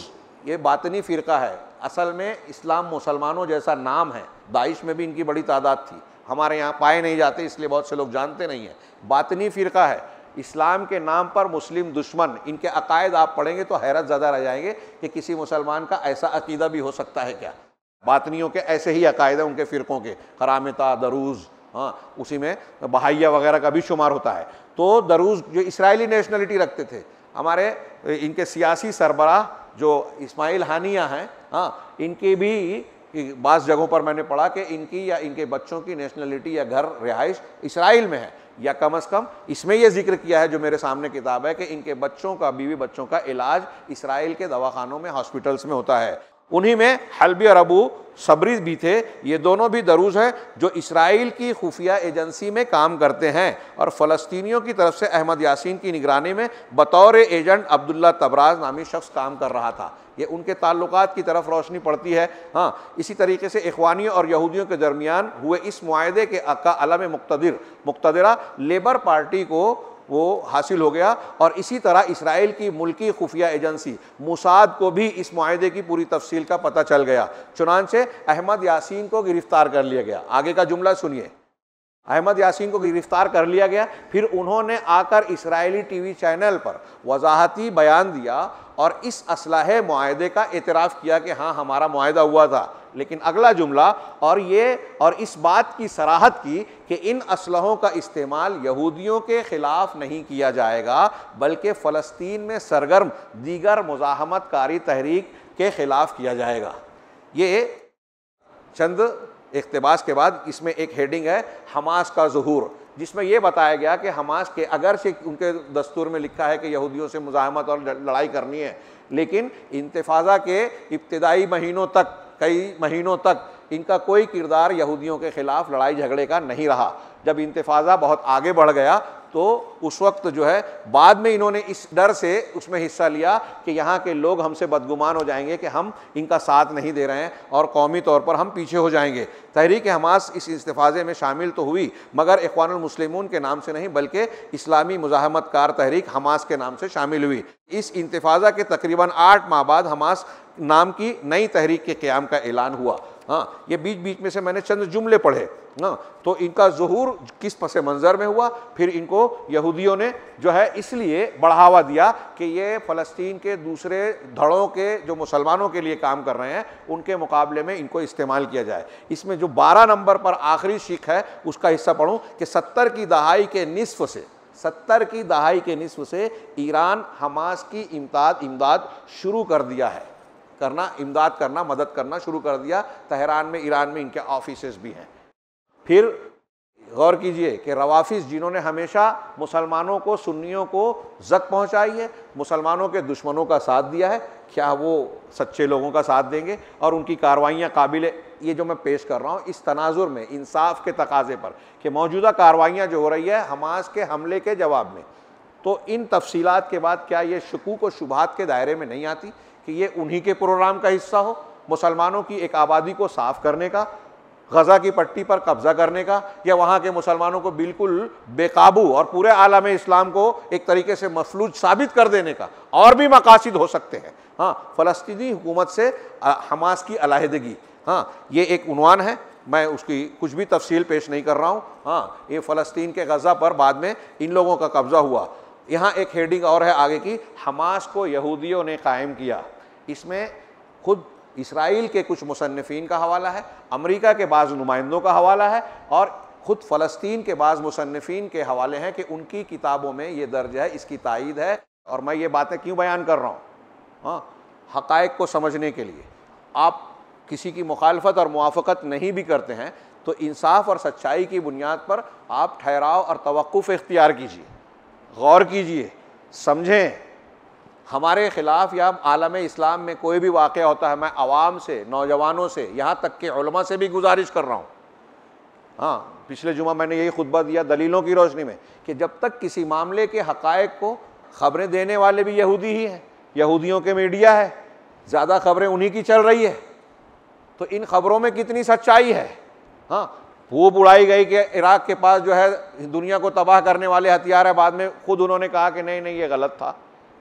ये बातनी फ़िरका है असल में इस्लाम मुसलमानों जैसा नाम है दाइश में भी इनकी बड़ी तादाद थी हमारे यहाँ पाए नहीं जाते इसलिए बहुत से लोग जानते नहीं हैं बातनी फ़िरका है इस्लाम के नाम पर मुस्लिम दुश्मन इनके अकायद आप पढ़ेंगे तो हैरत ज़्यादा रह जाएंगे कि किसी मुसलमान का ऐसा अकीदा भी हो सकता है क्या बातनियों के ऐसे ही अकायद हैं उनके फ़िरक़ों के हरामता दरूज़ हाँ उसी में बहाइया वगैरह का भी शुमार होता है तो दरूज जो इसराइली नेशनलिटी रखते थे हमारे इनके सियासी सरबराह जो इस्माइल हानिया हैं हाँ इनके भी बास जगहों पर मैंने पढ़ा कि इनकी या इनके बच्चों की नेशनलिटी या घर रिहाइश इसराइल में है या कम अज़ कम इसमें यह जिक्र किया है जो मेरे सामने किताब है कि इनके बच्चों का बीवी बच्चों का इलाज इसराइल के दवाखानों में हॉस्पिटल्स में होता है उन्हीं में हल्बी और अबू सबरी भी थे ये दोनों भी दरूज हैं जो इसराइल की खुफिया एजेंसी में काम करते हैं और फ़लस्तीनियों की तरफ से अहमद यासीन की निगरानी में बतौर एजेंट अब्दुल्ला तबराज नामी शख्स काम कर रहा था ये उनके ताल्लुक की तरफ रोशनी पड़ती है हाँ इसी तरीके से इखवानियों और यहूदियों के दरमियान हुए इस माहे के अका अलम मुख्तर मुख्तरा लेबर पार्टी को वो हासिल हो गया और इसी तरह इसराइल की मुल्की खुफिया एजेंसी मुसाद को भी इस माहे की पूरी तफसील का पता चल गया चुनान से अहमद यासीन को गिरफ्तार कर लिया गया आगे का जुमला सुनिए अहमद यासीन को गिरफ्तार कर लिया गया फिर उन्होंने आकर इसराइली टीवी चैनल पर वजाहती बयान दिया और इस असलाह माहे का एतराफ़ किया कि हाँ हमारा माहा हुआ था लेकिन अगला जुमला और ये और इस बात की सराहत की कि इन असलहों का इस्तेमाल यहूदियों के ख़िलाफ़ नहीं किया जाएगा बल्कि फ़लस्तीन में सरगर्म दीगर मुजामतकारी तहरीक के ख़िलाफ़ किया जाएगा ये चंद इकतबास के बाद इसमें एक हेडिंग है हमास का जहूर जिसमें यह बताया गया कि हमास के अगर से उनके दस्तूर में लिखा है कि यहूदियों से मुजाहमत और लड़ाई करनी है लेकिन इंतफाजा के इब्तदाई महीनों तक कई महीनों तक इनका कोई किरदार यहूदियों के ख़िलाफ़ लड़ाई झगड़े का नहीं रहा जब इंतफाज़ा बहुत आगे बढ़ गया तो उस वक्त जो है बाद में इन्होंने इस डर से उसमें हिस्सा लिया कि यहाँ के लोग हमसे बदगुमान हो जाएंगे कि हम इनका साथ नहीं दे रहे हैं और कौमी तौर पर हम पीछे हो जाएंगे तहरीक हमास इस इस्तफाज़े में शामिल तो हुई मगर इखवानमसलिमून के नाम से नहीं बल्कि इस्लामी मुजामतकार तहरीक हमास के नाम से शामिल हुई इस इंतफाज़ा के तकरीबन आठ माह बाद हमास नाम की नई तहरीक के क़्याम का ऐलान हुआ हाँ ये बीच बीच में से मैंने चंद जुमले पढ़े ना हाँ, तो इनका जहूर किस पस मंज़र में हुआ फिर इनको यहूदियों ने जो है इसलिए बढ़ावा दिया कि ये फ़लस्तीन के दूसरे धड़ों के जो मुसलमानों के लिए काम कर रहे हैं उनके मुकाबले में इनको इस्तेमाल किया जाए इसमें जो जो 12 नंबर पर आखिरी शिख है उसका हिस्सा पढ़ूं कि 70 की दहाई के निसफ से 70 की दहाई के निसफ से ईरान हमास की इमदाद इमदाद शुरू कर दिया है करना इमदाद करना मदद करना शुरू कर दिया तहरान में ईरान में इनके ऑफिस भी हैं फिर गौर कीजिए कि रवाफिस जिन्होंने हमेशा मुसलमानों को सुन्नियों को जक पहुंचाई है मुसलमानों के दुश्मनों का साथ दिया है क्या वो सच्चे लोगों का साथ देंगे और उनकी कार्रवाइयाँ काबिल ये जो मैं पेश कर रहा हूँ इस तनाजुर में इंसाफ के तकाजे पर कि मौजूदा कार्रवाइयाँ जो हो रही है हमास के हमले के जवाब में तो इन तफसीलात के बाद क्या ये शकूक और शुभात के दायरे में नहीं आती कि ये उन्हीं के प्रोग्राम का हिस्सा हो मुसलमानों की एक आबादी को साफ़ करने का गज़ा की पट्टी पर कब्ज़ा करने का या वहाँ के मुसलमानों को बिल्कुल बेकाबू और पूरे आलम इस्लाम को एक तरीके से मफलूज साबित कर देने का और भी मकासद हो सकते हैं हाँ फ़लस्तनी हुकूमत से हमास की अलहदगी हाँ ये एक उनवान है मैं उसकी कुछ भी तफसील पेश नहीं कर रहा हूँ हाँ ये फ़लस्तीन के गज़ा पर बाद में इन लोगों का कब्ज़ा हुआ यहाँ एक हेडिंग और है आगे की हमास को यहूदियों ने कायम किया इसमें खुद इसराइल के कुछ मुसनफिन का हवाला है अमेरिका के बाज़ नुमाइंदों का हवाला है और ख़ुद फ़लस्तीन के बाज़ मुसनफिन के हवाले हैं कि उनकी किताबों में ये दर्ज है इसकी तइद है और मैं ये बातें क्यों बयान कर रहा हूँ हाँ हक़ को समझने के लिए आप किसी की मुखालफत और मुआफ़त नहीं भी करते हैं तो इंसाफ और सच्चाई की बुनियाद पर आप ठहराव और तवक़ इख्तियार कीजिए गौर कीजिए समझें हमारे ख़िलाफ़ या आलम इस्लाम में कोई भी वाक़ होता है मैं आवाम से नौजवानों से यहाँ तक के से भी गुजारिश कर रहा हूँ हाँ पिछले जुमा मैंने यही खुतबा दिया दलीलों की रोशनी में कि जब तक किसी मामले के हक़ को ख़बरें देने वाले भी यहूदी ही हैं यहूदियों के मीडिया है ज़्यादा ख़बरें उन्हीं की चल रही है तो इन खबरों में कितनी सच्चाई है हाँ वो बुलाई गई कि इराक के पास जो है दुनिया को तबाह करने वाले हथियार है बाद में खुद उन्होंने कहा कि नहीं नहीं ये गलत था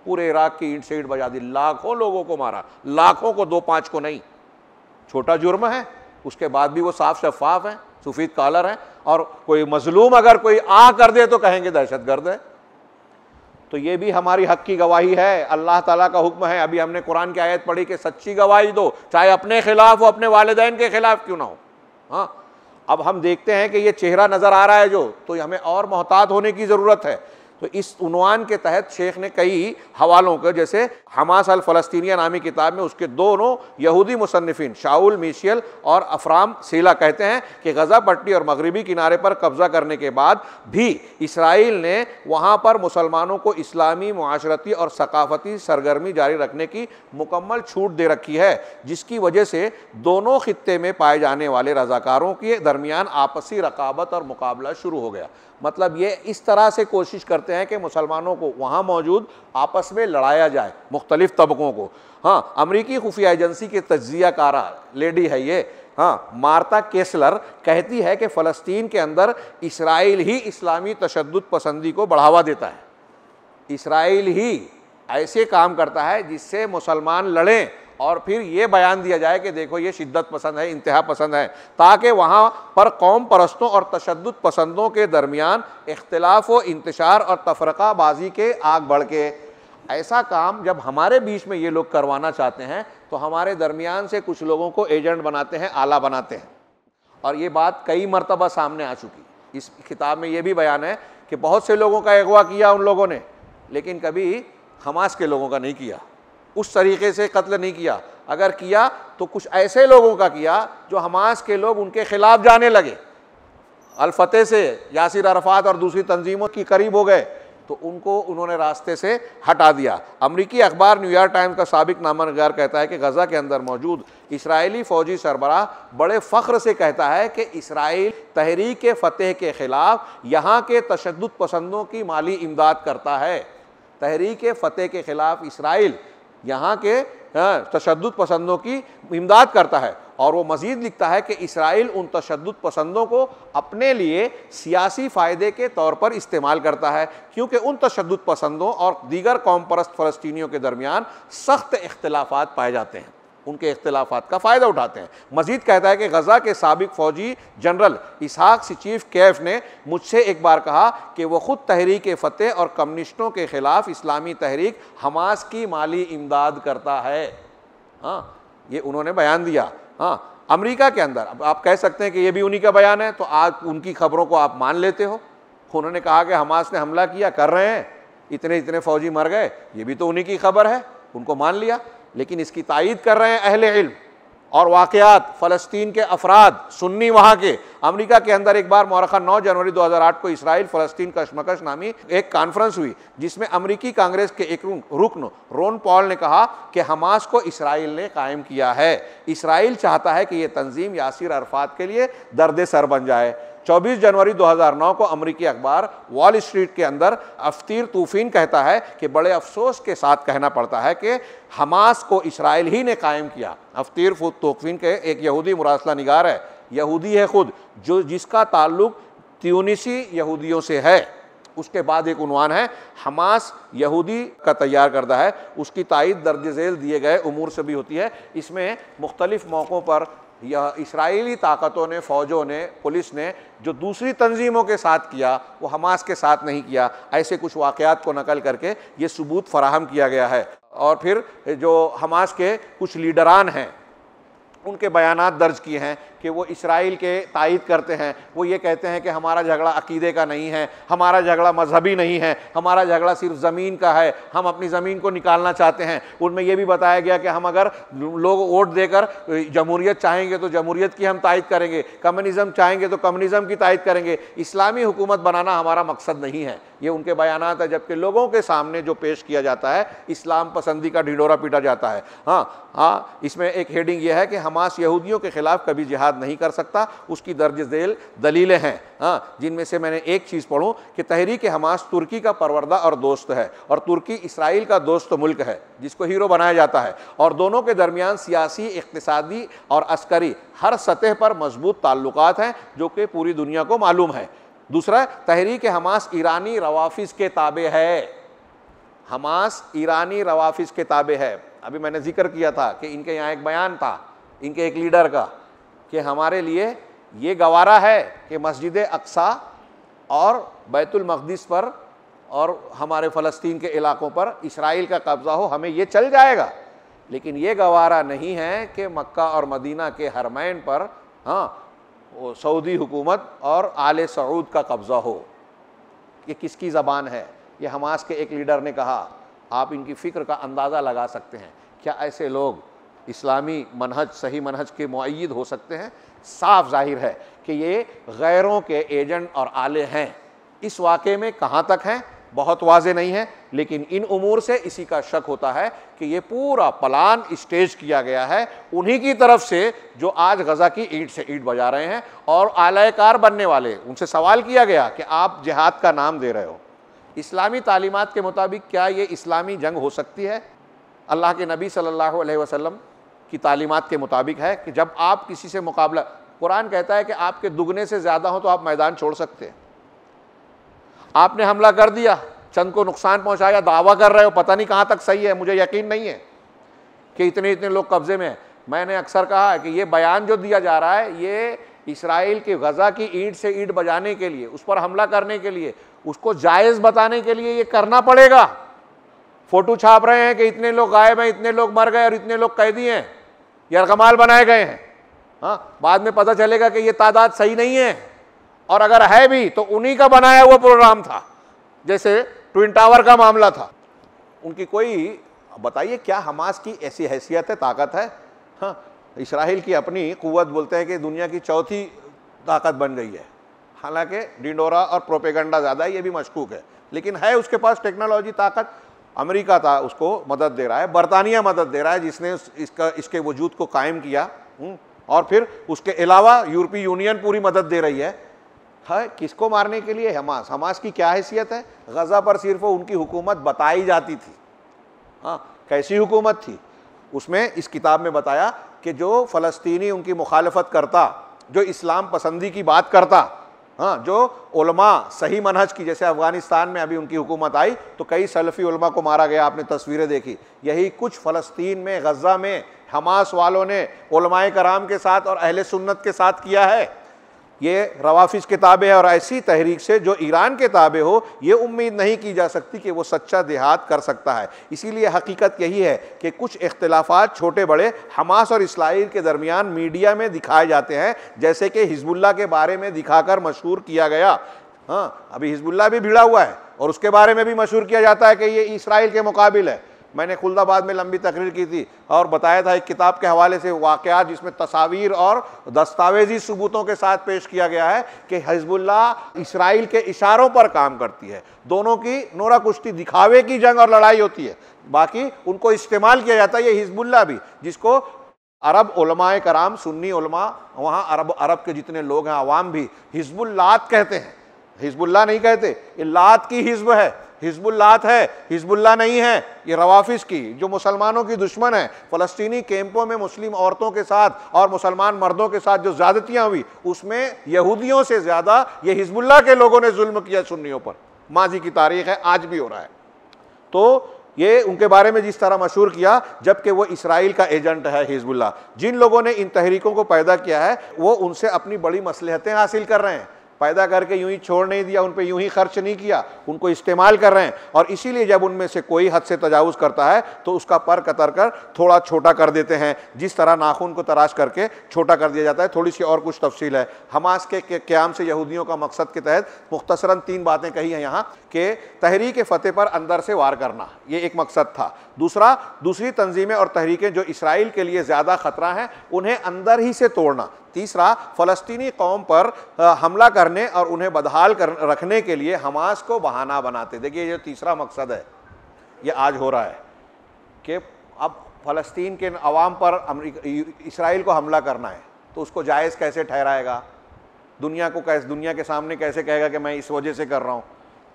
पूरे इराक की ईंट से ईंट बजा दी लाखों लोगों को मारा लाखों को दो पाँच को नहीं छोटा जुर्म है उसके बाद भी वो साफ शफाफ हैं सुफीद कॉलर हैं और कोई मजलूम अगर कोई आ कर दे तो कहेंगे दहशत गर्द है तो ये भी हमारी हक की गवाही है अल्लाह ताला का हुक्म है अभी हमने कुरान की आयत पढ़ी कि सच्ची गवाही दो चाहे अपने खिलाफ हो अपने वालदेन के खिलाफ क्यों ना हो हाँ अब हम देखते हैं कि ये चेहरा नज़र आ रहा है जो तो हमें और मोहतात होने की ज़रूरत है तो इस उनवान के तहत शेख ने कई हवालों को जैसे हमास अल फलस्तनिया नामी किताब में उसके दोनों यहूदी मुसनफिन शाउल मीशियल और अफराम सीला कहते हैं कि गज़ा पट्टी और मगरबी किनारे पर कब्ज़ा करने के बाद भी इसराइल ने वहाँ पर मुसलमानों को इस्लामी माशरती और सकाफती सरगर्मी जारी रखने की मुकम्मल छूट दे रखी है जिसकी वजह से दोनों खत्े में पाए जाने वाले रजाकारों के दरमियान आपसी रकाबत और मुकाबला शुरू हो गया मतलब ये इस तरह से कोशिश करते हैं कि मुसलमानों को वहाँ मौजूद आपस में लड़ाया जाए मुख्तलिफ़ तबकों को हाँ अमरीकी खुफिया एजेंसी के तजिया कारा लेडी है ये हाँ मार्ता केसलर कहती है कि फ़लस्तीन के अंदर इसराइल ही इस्लामी तशद पसंदी को बढ़ावा देता है इसराइल ही ऐसे काम करता है जिससे मुसलमान लड़ें और फिर ये बयान दिया जाए कि देखो ये शिद्दत पसंद है इंतहा पसंद है ताकि वहाँ पर कौम परस्तों और तशद पसंदों के दरमियान इख्तलाफ व इंतशार और तफरकाबाजी के आग बढ़ के ऐसा काम जब हमारे बीच में ये लोग करवाना चाहते हैं तो हमारे दरमियान से कुछ लोगों को एजेंट बनाते हैं आला बनाते हैं और ये बात कई मरतबा सामने आ चुकी इस किताब में ये भी बयान है कि बहुत से लोगों का अगवा किया उन लोगों ने लेकिन कभी हमास के लोगों का नहीं किया उस तरीके से कत्ल नहीं किया अगर किया तो कुछ ऐसे लोगों का किया जो हमास के लोग उनके खिलाफ जाने लगे अलफतेह से यासिर अरफात और दूसरी तंजीमों के करीब हो गए तो उनको उन्होंने रास्ते से हटा दिया अमरीकी अखबार न्यूयॉर्क टाइम्स का सबक नामा नगार कहता है कि गज़ा के अंदर मौजूद इसराइली फ़ौजी सरबराह बड़े फ़ख्र से कहता है कि इसराइल तहरीक फ़तेह के ख़िलाफ़ यहाँ के तशद पसंदों की माली इमदाद करता है तहरीक फ़तेह के ख़िलाफ़ इसराइल यहाँ के तशद पसंदों की इमदाद करता है और वो मजीद लिखता है कि इसराइल उन तशद पसंदों को अपने लिए सियासी फ़ायदे के तौर पर इस्तेमाल करता है क्योंकि उन तशद पसंदों और दीगर कौम परस्त फ़लस्तियों के दरमियान सख्त इख्तलाफात पाए जाते हैं उनके अख्तिलाफात का फ़ायदा उठाते हैं मजीद कहता है कि गज़ा के सबक फ़ौजी जनरल इसहाक सी चीफ कैफ ने मुझसे एक बार कहा कि वह ख़ुद तहरीक फ़तेह और कम्युनिस्टों के ख़िलाफ़ इस्लामी तहरीक हमास की माली इमदाद करता है हाँ ये उन्होंने बयान दिया हाँ अमरीका के अंदर अब आप कह सकते हैं कि यह भी उन्हीं का बयान है तो आज उनकी खबरों को आप मान लेते हो उन्होंने कहा कि हमास ने हमला किया कर रहे हैं इतने इतने फौजी मर गए ये भी तो उन्हीं की खबर है उनको मान लिया लेकिन इसकी तायद कर रहे हैं अहल इल्म और वाकयात फ़लस्तीन के अफराद सुन्नी वहाँ के अमेरिका के अंदर एक बार मौरखा 9 जनवरी 2008 को इसराइल फ़लस्तीन कशमकश नामी एक कॉन्फ्रेंस हुई जिसमें अमेरिकी कांग्रेस के एक रुकन रोन पॉल ने कहा कि हमास को इसराइल ने कायम किया है इसराइल चाहता है कि यह तंजीम यासिर अरफात के लिए दर्द सर बन जाए 24 जनवरी 2009 को अमरीकी अखबार वॉल स्ट्रीट के अंदर अफ्तीर तूफीन कहता है कि बड़े अफसोस के साथ कहना पड़ता है कि हमास को इसराइल ही ने कायम किया अफ्तीर तूफीन के एक यहूदी मुरासला निगार है यहूदी है खुद जो जिसका ताल्लुक त्यूनिसी यहूदियों से है उसके बाद एक उनवान है हमास यहूदी का तैयार करता है उसकी तइद दर्ज झेल दिए गए उमूर से भी होती है इसमें मुख्तलिफ़ मौक़ों पर यह इसराइली ताकतों ने फ़ौजों ने पुलिस ने जो दूसरी तंजीमों के साथ किया वो हमास के साथ नहीं किया ऐसे कुछ वाक़ात को नकल करके ये सबूत फराहम किया गया है और फिर जो हमास के कुछ लीडरान हैं उनके बयान दर्ज किए हैं कि वो इसराइल के तायद करते हैं वो ये कहते हैं कि हमारा झगड़ा अकीदे का नहीं है हमारा झगड़ा मजहबी नहीं है हमारा झगड़ा सिर्फ ज़मीन का है हम अपनी ज़मीन को निकालना चाहते हैं उनमें यह भी बताया गया कि हम अगर लोग वोट देकर जमहूरियत चाहेंगे तो जमहूरियत की हम तायद करेंगे कम्युनिज़म चाहेंगे तो कम्युनिज़म की तायद करेंगे इस्लामी हुकूमत बनाना हमारा मकसद नहीं है ये उनके बयान है जबकि लोगों के सामने जो पेश किया जाता है इस्लाम पसंदी का ढिडोरा पीटा जाता है हाँ हाँ इसमें एक हेडिंग यह है कि हमास यहूदियों के खिलाफ कभी जिहाद याद नहीं कर सकता उसकी दर्ज झेल दलीलें हैं हाँ जिनमें से मैंने एक चीज़ पढ़ूँ कि तहरीक हमास तुर्की का परवरदा और दोस्त है और तुर्की इसराइल का दोस्त मुल्क है जिसको हीरो बनाया जाता है और दोनों के दरमियान सियासी इकतदी और अस्करी हर सतह पर मजबूत ताल्लुक हैं जो कि पूरी दुनिया को मालूम है दूसरा तहरीक हमास ईरानी रवाफिज के ताबे है हमास ईरानी रवाफिज के ताबे है अभी मैंने जिक्र किया था कि इनके यहाँ एक बयान था इनके एक लीडर का कि हमारे लिए ये गवारा है कि मस्जिद अक्सा और बैतुलमकदस पर और हमारे फ़लस्तीन के इलाकों पर इसराइल का कब्ज़ा हो हमें ये चल जाएगा लेकिन ये गवारा नहीं है कि मक्का और मदीना के हरमैन पर हाँ सऊदी हुकूमत और आल सऊद का कब्ज़ा हो ये किसकी ज़बान है ये हमास के एक लीडर ने कहा आप इनकी फ़िक्र का अंदाज़ा लगा सकते हैं क्या ऐसे लोग इस्लामी मनहज सही मनहज के मुद हो सकते हैं साफ जाहिर है कि ये गैरों के एजेंट और आले हैं इस वाक़े में कहाँ तक हैं बहुत वाज नहीं है लेकिन इन उमूर से इसी का शक होता है कि ये पूरा प्लान स्टेज किया गया है उन्हीं की तरफ से जो आज गज़ा की ईट से ईट बजा रहे हैं और आलायकार बनने वाले उनसे सवाल किया गया कि आप जिहाद का नाम दे रहे हो इस्लामी तालीमत के मुताबिक क्या ये इस्लामी जंग हो सकती है अल्लाह के नबी सल्लल्लाहु अलैहि वसल्लम की तालीमत के मुताबिक है कि जब आप किसी से मुकाबला कुरान कहता है कि आपके दुगने से ज़्यादा हो तो आप मैदान छोड़ सकते हैं आपने हमला कर दिया चंद को नुकसान पहुंचाया दावा कर रहे हो पता नहीं कहाँ तक सही है मुझे यकीन नहीं है कि इतने इतने लोग कब्ज़े में हैं मैंने अक्सर कहा है कि ये बयान जो दिया जा रहा है ये इसराइल की गज़ा की ईट से ईट बजाने के लिए उस पर हमला करने के लिए उसको जायज़ बताने के लिए ये करना पड़ेगा फ़ोटो छाप रहे हैं कि इतने लोग गायब हैं इतने लोग मर गए और इतने लोग कैदी हैं ये बनाए गए हैं हाँ बाद में पता चलेगा कि ये तादाद सही नहीं है और अगर है भी तो उन्हीं का बनाया हुआ प्रोग्राम था जैसे ट्विन टावर का मामला था उनकी कोई बताइए क्या हमास की ऐसी हैसियत है ताकत है हाँ इसराइल की अपनी कुत बोलते हैं कि दुनिया की चौथी ताकत बन गई है हालांकि डिंडोरा और प्रोपेगंडा ज़्यादा ये भी मशकूक है लेकिन है उसके पास टेक्नोलॉजी ताकत अमेरिका था उसको मदद दे रहा है बरतानिया मदद दे रहा है जिसने इसका इसके वजूद को कायम किया हम्म, और फिर उसके अलावा यूरोपीय यूनियन पूरी मदद दे रही है है किसको मारने के लिए हमास हमास की क्या हैसियत है गज़ा पर सिर्फ उनकी हुकूमत बताई जाती थी हाँ कैसी हुकूमत थी उसमें इस किताब में बताया कि जो फ़लस्तीनी उनकी मुखालफत करता जो इस्लाम पसंदी की बात करता हाँ जो उलमा सही मनहज की जैसे अफ़गानिस्तान में अभी उनकी हुकूमत आई तो कई सलफ़ी उलमा को मारा गया आपने तस्वीरें देखी यही कुछ फ़लस्तीन में गज़ा में हमास वालों ने उलमाए कराम के साथ और अहल सुन्नत के साथ किया है ये रवाफिज किताबें हैं और ऐसी तहरीक से जो ईरान के ताबे हो ये उम्मीद नहीं की जा सकती कि वो सच्चा देहात कर सकता है इसीलिए हकीकत यही है कि कुछ इख्तलाफात छोटे बड़े हमास और इसराइल के दरमियान मीडिया में दिखाए जाते हैं जैसे कि हिजबुल्ला के बारे में दिखाकर मशहूर किया गया हाँ अभी हिजबुल्ला भी भिड़ा हुआ है और उसके बारे में भी मशहूर किया जाता है कि ये इसराइल के मुकाबिल है मैंने खुलदाबाद में लंबी तकरीर की थी और बताया था एक किताब के हवाले से वाक़ जिसमें तस्वीर और दस्तावेजी सबूतों के साथ पेश किया गया है कि हिजबुल्ला इसराइल के इशारों पर काम करती है दोनों की नोरा कुश्ती दिखावे की जंग और लड़ाई होती है बाकी उनको इस्तेमाल किया जाता है ये हिजबुल्ला भी जिसको अरब उलमाए कराम सुन्नी उलमा वहाँ अरब अरब के जितने लोग हैं आवाम भी हिजबुल्लात कहते हैं हिजबुल्ला नहीं कहते लात की हिजब है हिजबुल्लात है हिजबुल्ला नहीं है ये रवाफिस की जो मुसलमानों की दुश्मन है फ़लस्तीनी कैंपों में मुस्लिम औरतों के साथ और मुसलमान मर्दों के साथ जो ज्यादतियां हुई उसमें यहूदियों से ज़्यादा ये हिजबुल्ला के लोगों ने जुल्म किया सुन्नियों पर माजी की तारीख है आज भी हो रहा है तो ये उनके बारे में जिस तरह मशहूर किया जबकि वो इसराइल का एजेंट है हिजबुल्ला जिन लोगों ने इन तहरीकों को पैदा किया है वो उनसे अपनी बड़ी मसलहतें हासिल कर रहे हैं पैदा करके यूं ही छोड़ नहीं दिया उन पर यूं ही खर्च नहीं किया उनको इस्तेमाल कर रहे हैं और इसीलिए जब उनमें से कोई हद से तजावज़ करता है तो उसका पर कतर कर थोड़ा छोटा कर देते हैं जिस तरह नाखून को तराश करके छोटा कर दिया जाता है थोड़ी सी और कुछ तफसील है हमास के क्याम से यहूदियों का मकसद के तहत मुख्तसरा तीन बातें कही हैं यहाँ के तहरीक फ़तेह पर अंदर से वार करना ये एक मकसद था दूसरा दूसरी तंजीमें और तहरीकें जो इसराइल के लिए ज़्यादा ख़तरा हैं उन्हें अंदर ही से तोड़ना तीसरा फलस्तीनी कौम पर हमला करने और उन्हें बदहाल कर रखने के लिए हमास को बहाना बनाते देखिए ये तीसरा मकसद है ये आज हो रहा है कि अब फ़लस्तीन के अवाम पर इसराइल को हमला करना है तो उसको जायज़ कैसे ठहराएगा दुनिया को कैसे दुनिया के सामने कैसे कहेगा कि मैं इस वजह से कर रहा हूँ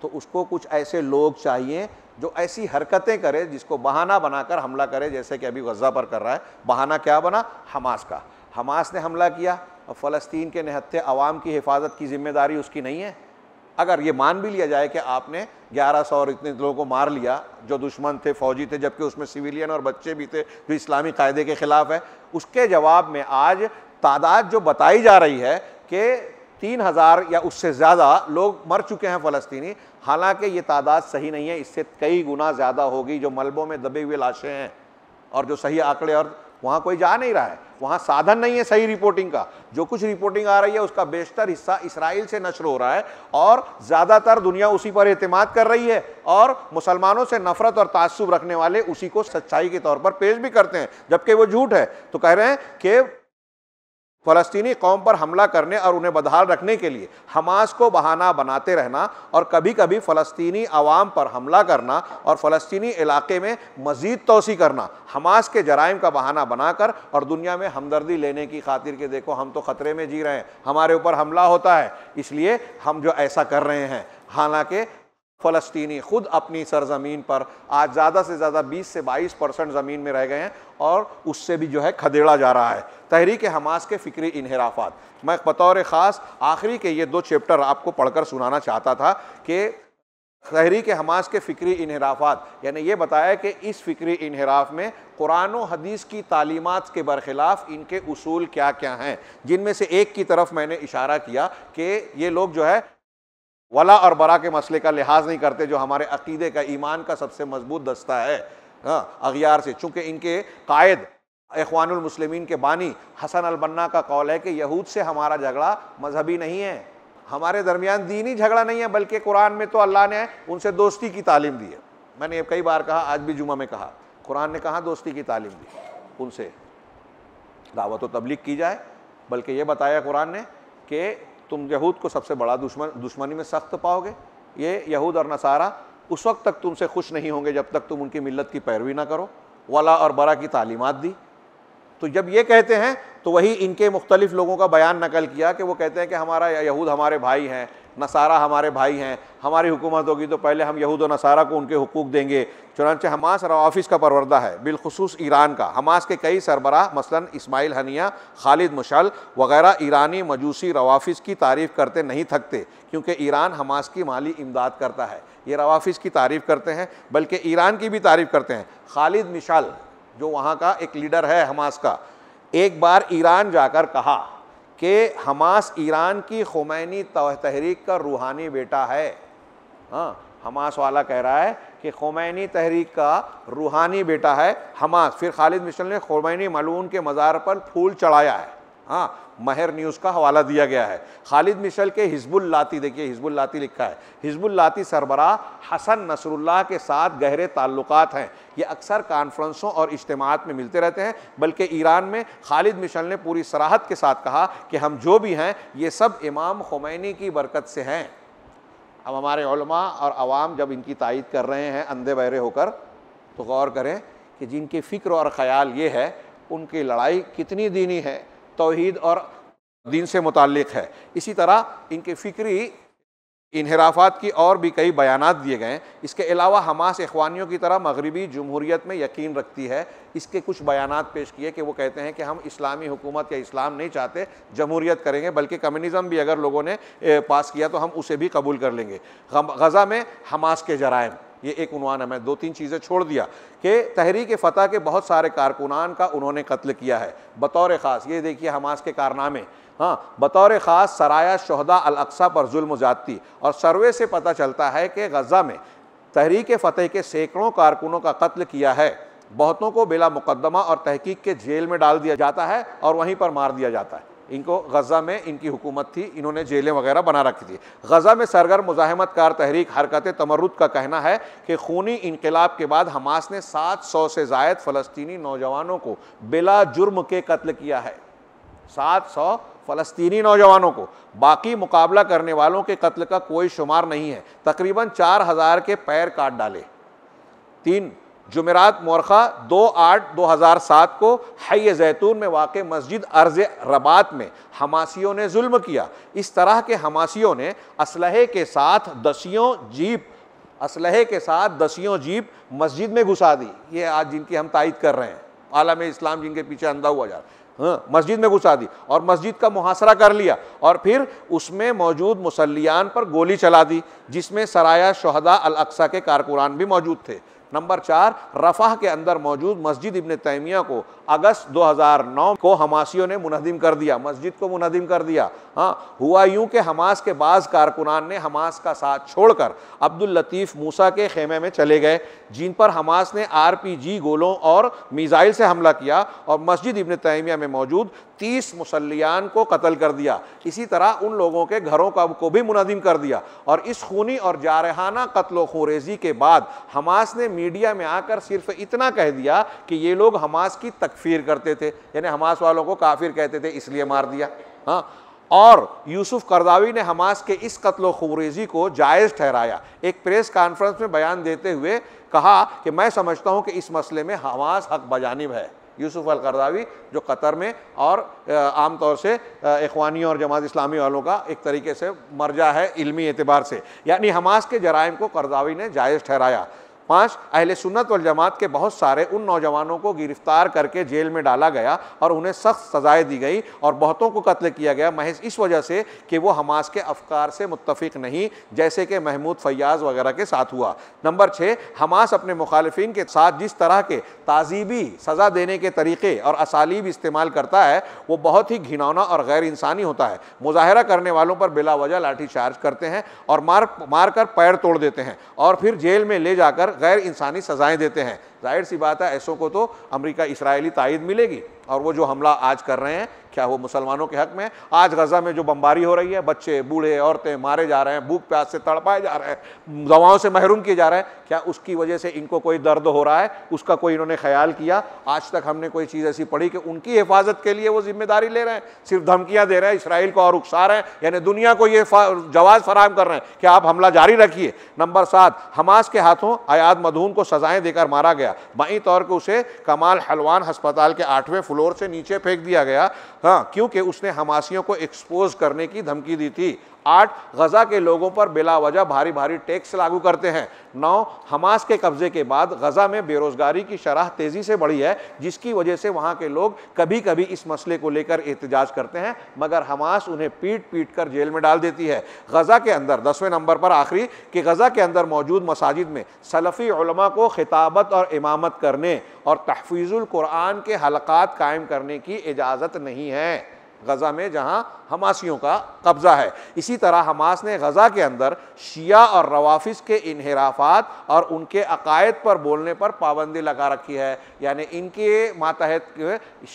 तो उसको कुछ ऐसे लोग चाहिए जो ऐसी हरकतें करे जिसको बहाना बनाकर हमला करे जैसे कि अभी गज़ा पर कर रहा है बहाना क्या बना हमास का हमास ने हमला किया और फ़लस्तीन के निहत्थे आवाम की हिफाजत की ज़िम्मेदारी उसकी नहीं है अगर ये मान भी लिया जाए कि आपने 1100 और इतने लोगों को मार लिया जो दुश्मन थे फौजी थे जबकि उसमें सिविलियन और बच्चे भी थे जो इस्लामी कायदे के ख़िलाफ़ है उसके जवाब में आज तादाद जो बताई जा रही है कि तीन हज़ार या उससे ज़्यादा लोग मर चुके हैं फ़लस्तनी हालांकि ये तादाद सही नहीं है इससे कई गुना ज़्यादा होगी जो मलबों में दबे हुए लाशें हैं और जो सही आंकड़े और वहाँ कोई जा नहीं रहा है वहाँ साधन नहीं है सही रिपोर्टिंग का जो कुछ रिपोर्टिंग आ रही है उसका बेशतर हिस्सा इसराइल से नशर हो रहा है और ज़्यादातर दुनिया उसी पर अहतमाद कर रही है और मुसलमानों से नफरत और तसुब रखने वाले उसी को सच्चाई के तौर पर पेश भी करते हैं जबकि वो झूठ है तो कह रहे हैं कि फलस्तीनी कौम पर हमला करने और उन्हें बदहाल रखने के लिए हमास को बहाना बनाते रहना और कभी कभी फ़लस्तीनी आवाम पर हमला करना और फ़लस्तीनी इलाके में मज़ीद तोसी करना हमास के जराइम का बहाना बनाकर और दुनिया में हमदर्दी लेने की खातिर के देखो हम तो ख़तरे में जी रहे हैं हमारे ऊपर हमला होता है इसलिए हम जो ऐसा कर रहे हैं हालांकि फ़लस्तनी ख़ुद अपनी सरजमीन पर आज ज़्यादा से ज़्यादा 20 से 22 परसेंट ज़मीन में रह गए हैं और उससे भी जो है खदेड़ा जा रहा है तहरीक हमास के फ़िक्री इनहराफात मैं बतौर ख़ास आखिरी के ये दो चैप्टर आपको पढ़कर सुनाना चाहता था कि तहरीक हमास के फ़िक्री इहराफा यानी ये बताया कि इस फ़िक्री इनहराफ में कुरान हदीस की तालीमत के बरखिलाफ इनके असूल क्या क्या हैं जिनमें से एक की तरफ मैंने इशारा किया कि ये लोग जो है वला और बरा के मसले का लिहाज नहीं करते जो हमारे अकीदे का ईमान का सबसे मजबूत दस्ता है हाँ अगियार से चूँकि इनके कायद अखवानमसलिमिन के बानी हसन अलबन्ना का कौल है कि यहूद से हमारा झगड़ा मजहबी नहीं है हमारे दरमियान दीनी झगड़ा नहीं है बल्कि कुरान में तो अल्लाह ने उनसे दोस्ती की तालीम दी है मैंने कई बार कहा आज भी जुमा में कहा कुरान ने कहा दोस्ती की तालीम दी उनसे दावत तबलीग की जाए बल्कि ये बताया कुरान ने कि तुम यहूद को सबसे बड़ा दुश्मन दुश्मनी में सख्त पाओगे ये यहूद और नसारा उस वक्त तक तुमसे खुश नहीं होंगे जब तक तुम उनकी मिलत की पैरवी ना करो वला और बरा की तालीमत दी तो जब ये कहते हैं तो वही इनके मुख्तलिफ लोगों का बयान नकल किया कि वो कहते हैं कि हमारा यहूद हमारे भाई हैं नसारा हमारे भाई हैं हमारी हुकूमत होगी तो पहले हम यहूद नसारा को उनके हकूक़ देंगे चुनानचे हमास रवाफिस का परवरदा है बिलखसूस ईरान का हमास के कई सरबराह मसलन इसमाइल हनिया खालिद मुशल वगैरह ईरानी मजूसी रवाफिस की तारीफ़ करते नहीं थकते क्योंकि ईरान हमास की माली इमदाद करता है ये रवाफिस की तारीफ़ करते हैं बल्कि ईरान की भी तारीफ़ करते हैं खालिद मिशाल जो वहाँ का एक लीडर है हमास का एक बार ईरान जाकर कहा कि हमास ईरान की खुमैनी तहरीक का रूहानी बेटा है हाँ हमास वाला कह रहा है कि खुमैनी तहरीक का रूहानी बेटा है हमास फिर खालिद मिशल ने खुमैनी मलून के मज़ार पर फूल चढ़ाया है हाँ महर न्यूज़ का हवाला दिया गया है खालिद मिशल के हिजबुल लाती देखिए हिजबुल लाती लिखा है हिजबुल लाती सरबरा हसन नसरुल्लाह के साथ गहरे ताल्लुक हैं ये अक्सर कॉन्फ्रेंसों और इज्तमात में मिलते रहते हैं बल्कि ईरान में खालिद मिशल ने पूरी सराहत के साथ कहा कि हम जो भी हैं ये सब इमाम खुमैनी की बरकत से हैं अब हमारे और आवाम जब इनकी तायद कर रहे हैं अंधे बहरे होकर तो गौर करें कि जिनके फ़िक्र और ख़याल ये है उनकी लड़ाई कितनी दीनी है तोहद और दीन से मुतक़ है इसी तरह इनके फ़िक्री इनहराफात की और भी कई बयान दिए गए इसके अलावा हमास अखवानियों की तरह मगरबी जमहूरीत में यकीन रखती है इसके कुछ बयान पेश किए कि वो कहते हैं कि हम इस्लामी हुकूमत या इस्लाम नहीं चाहते जमहूरीत करेंगे बल्कि कम्यूनिज़म भी अगर लोगों ने पास किया तो हम उसे भी कबूल कर लेंगे गज़ा में हमास के जराइम ये एक उनवान है मैं दो तीन चीज़ें छोड़ दिया कि तहरीक फ़तह के बहुत सारे कारकुनान का उन्होंने कत्ल किया है बतौर ख़ास ये देखिए हमास के कारनामे हाँ बतौर ख़ास सराया शहदा अलक्सा पर जुल्म जाती और सर्वे से पता चलता है कि गज़ा में तहरीक फ़तह के सैकड़ों कारकुनों का कत्ल किया है बहुतों को बिला मुकदमा और तहकीक के जेल में डाल दिया जाता है और वहीं पर मार दिया जाता है इनको गज़ा में इनकी हुकूमत थी इन्होंने जेलें वगैरह बना रखी थी गज़ा में सरगर मुजाहमत कार तहरीक हरकत तमरुद का कहना है कि खूनी इनकलाब के बाद हमास ने सात सौ से जायद फ़लस्तनी नौजवानों को बिला जुर्म के कत्ल किया है सात सौ फ़लस्तनी नौजवानों को बाकी मुकाबला करने वालों के कत्ल का कोई शुमार नहीं है तकरीबन चार हज़ार के पैर काट डाले तीन जुमेरात मोरखा दो आठ दो हज़ार सात को हय जैतून में वाक़ मस्जिद अर्ज रबात में हमासियों ने जुल्म किया इस तरह के हमासीियों ने इसल के साथ दसियों जीप असलहे के साथ दसीियों जीप मस्जिद में घुसा दी ये आज जिनकी हम तायद कर रहे हैं आलम इस्लाम जिनके पीछे अंधा हुआ जा हाँ मस्जिद में घुसा दी और मस्जिद का मुहासरा कर लिया और फिर उसमें मौजूद मुसलियान पर गोली चला दी जिसमें सराया शहदा अल अक्सा के कारकुनान भी मौजूद थे नंबर चार रफ़ा के अंदर मौजूद मस्जिद इबन तैमिया को अगस्त 2009 को हमासियों ने मुनहदिम कर दिया मस्जिद को मुनहदिम कर दिया हाँ हुआ यूं कि हमास के बाद कारकुनान ने हमास का साथ छोड़कर अब्दुल लतीफ़ मूसा के खेमे में चले गए जिन पर हमास ने आरपीजी गोलों और मिज़ाइल से हमला किया और मस्जिद इबन तैमिया में मौजूद तीस मुसलियान को कत्ल कर दिया इसी तरह उन लोगों के घरों का को भी मुनदिम कर दिया और इस खूनी और जारहाना कत्ल खोरेजी के बाद हमास ने मीडिया में आकर सिर्फ इतना कह दिया कि ये लोग हमास की तक तकफीर करते थे यानी हमास वालों को काफिर कहते थे इसलिए मार दिया हाँ और यूसुफ करदावी ने हमास के इस कत्ल खुरेजी को जायज़ ठहराया एक प्रेस कॉन्फ्रेंस में बयान देते हुए कहा कि मैं समझता हूँ कि इस मसले में हमास हक बजानब है यूसुफ अल करदावी जो कतर में और आम तौर से इखवानी और जमात इस्लामी वालों का एक तरीके से मर्जा है इल्मी एतबार से यानी हमास के जराइम को करदावी ने जायज़ ठहराया पाँच अहल सुन्नत वल जमात के बहुत सारे उन नौजवानों को गिरफ्तार करके जेल में डाला गया और उन्हें सख्त सजाएं दी गई और बहुतों को कत्ल किया गया महज इस वजह से कि वो हमास के अफकार से मुतफिक नहीं जैसे कि महमूद फैयाज वगैरह के साथ हुआ नंबर छः हमास अपने मुखालफन के साथ जिस तरह के ताजीबी सज़ा देने के तरीके और असालीब इस्तेमाल करता है वो बहुत ही घिनौना और गैर इंसानी होता है मुजाहरा करने वालों पर बिला वजह लाठी चार्ज करते हैं और मार मार कर पैर तोड़ देते हैं और फिर जेल में ले जाकर गैर इंसानी सज़ाएँ देते हैं जाहिर सी बात है ऐसों को तो अमरीका इसराइली तइद मिलेगी और वो जो हमला आज कर रहे हैं क्या वो मुसलमानों के हक में आज गज़ा में जो बमबारी हो रही है बच्चे बूढ़े औरतें मारे जा रहे हैं भूख प्यास से तड़पाए जा रहे हैं दवाओं से महरूम किए जा रहे हैं क्या उसकी वजह से इनको कोई दर्द हो रहा है उसका कोई इन्होंने ख्याल किया आज तक हमने कोई चीज़ ऐसी पढ़ी कि उनकी हिफाजत के लिए वो जिम्मेदारी ले रहे हैं सिर्फ धमकियाँ दे रहे हैं इसराइल को और उकसा रहे हैं यानी दुनिया को ये जवाब फराहम कर रहे हैं कि आप हमला जारी रखिए नंबर सात हमास के हाथों अयाद मधून को सजाएं देकर मारा गया गया बाई तौर को उसे कमाल हलवान अस्पताल के आठवें फ्लोर से नीचे फेंक दिया गया हाँ क्योंकि उसने हमासियों को एक्सपोज करने की धमकी दी थी आठ गजा के लोगों पर बिला वजह भारी भारी टैक्स लागू करते हैं नौ हमास के कब्जे के बाद गजा में बेरोजगारी की शराह तेज़ी से बढ़ी है जिसकी वजह से वहाँ के लोग कभी कभी इस मसले को लेकर एहतजाज करते हैं मगर हमास उन्हें पीट पीट कर जेल में डाल देती है गजा के अंदर दसवें नंबर पर आखिरी कि गजा के अंदर मौजूद मसाजिद में सलफ़ी को खिताबत और इमामत करने और तहफीज़ुल कुरान के हलक़ात कायम करने की इजाज़त नहीं है गज़ा में जहाँ हमासियों का कब्ज़ा है इसी तरह हमास ने गज़ा के अंदर शिया और रवाफिस के इनहराफात और उनके अकायद पर बोलने पर पाबंदी लगा रखी है यानी इनके मातहत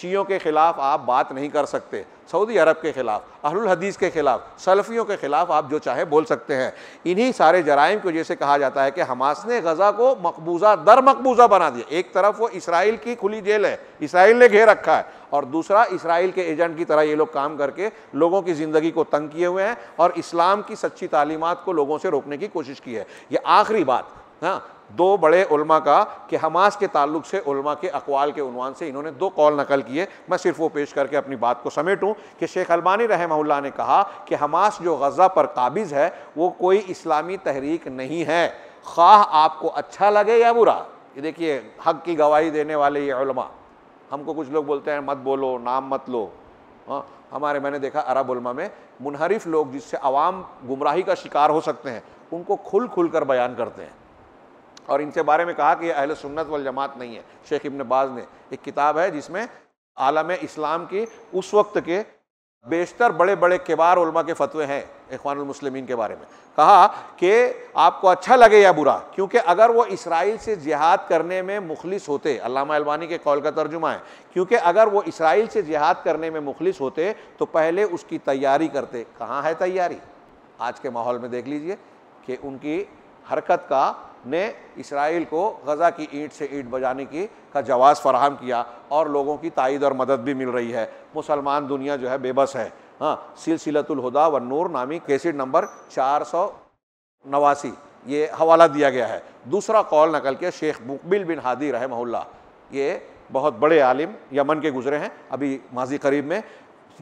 शियों के ख़िलाफ़ आप बात नहीं कर सकते सऊदी अरब के ख़िलाफ़ अहलुल हदीस के ख़िलाफ़ सलफ़ियों के ख़िलाफ़ आप जो चाहे बोल सकते हैं इन्हीं सारे जराइम की वजह से कहा जाता है कि हमास ने गज़ा को मकबूजा दर मकबूजा बना दिया एक तरफ वो इसराइल की खुली जेल है इसराइल ने घेर रखा है और दूसरा इसराइल के एजेंट की तरह ये लोग काम करके लोगों की ज़िंदगी को तंग किए हुए हैं और इस्लाम की सच्ची तालीमत को लोगों से रोकने की कोशिश की है ये आखिरी बात हाँ दो बड़े उलमा का कि हमास के ताल्लुक से उलमा के अकवाल के उनवान से इन्होंने दो कॉल नकल किए मैं सिर्फ वो पेश करके अपनी बात को समेटूं कि शेख अलबानी रहमल्ला ने कहा कि हमास जो गज़ा पर काबिज़ है वो कोई इस्लामी तहरीक नहीं है ख्वाह आपको अच्छा लगे या बुरा ये देखिए हक की गवाही देने वाले ये उलमा हमको कुछ लोग बोलते हैं मत बोलो नाम मत लो हाँ हमारे मैंने देखा अरब उलमा में मुनहरिफ लोग जिससे आवाम गुमराही का शिकार हो सकते हैं उनको खुल खुल कर बयान करते हैं और इनसे बारे में कहा कि यह अहल सुन्नत वाल जमात नहीं है शेख इबन बाज ने एक किताब है जिसमें आलम इस्लाम के उस वक्त के बेशतर बड़े बड़े किबार उलमा के फतवे हैं इखवानमसलिमिन के बारे में कहा कि आपको अच्छा लगे या बुरा क्योंकि अगर वो इसराइल से जिहाद करने में मुखलिस होते अलवानी के कौल का तर्जुमा है क्योंकि अगर वो इसराइल से जिहाद करने में मुखलिस होते तो पहले उसकी तैयारी करते कहाँ है तैयारी आज के माहौल में देख लीजिए कि उनकी हरकत का ने इसराइल को गज़ा की ईंट से ईंट बजाने की का जवाज़ फराहम किया और लोगों की तायद और मदद भी मिल रही है मुसलमान दुनिया जो है बेबस है हाँ सिलसिलतुलहदा व नूर नामी केसिड नंबर चार सौ नवासी ये हवाला दिया गया है दूसरा कौल नकल के शेख मुकबिल बिन हादी रहमल्ला ये बहुत बड़े आलिम यमन के गुजरे हैं अभी माजी करीब में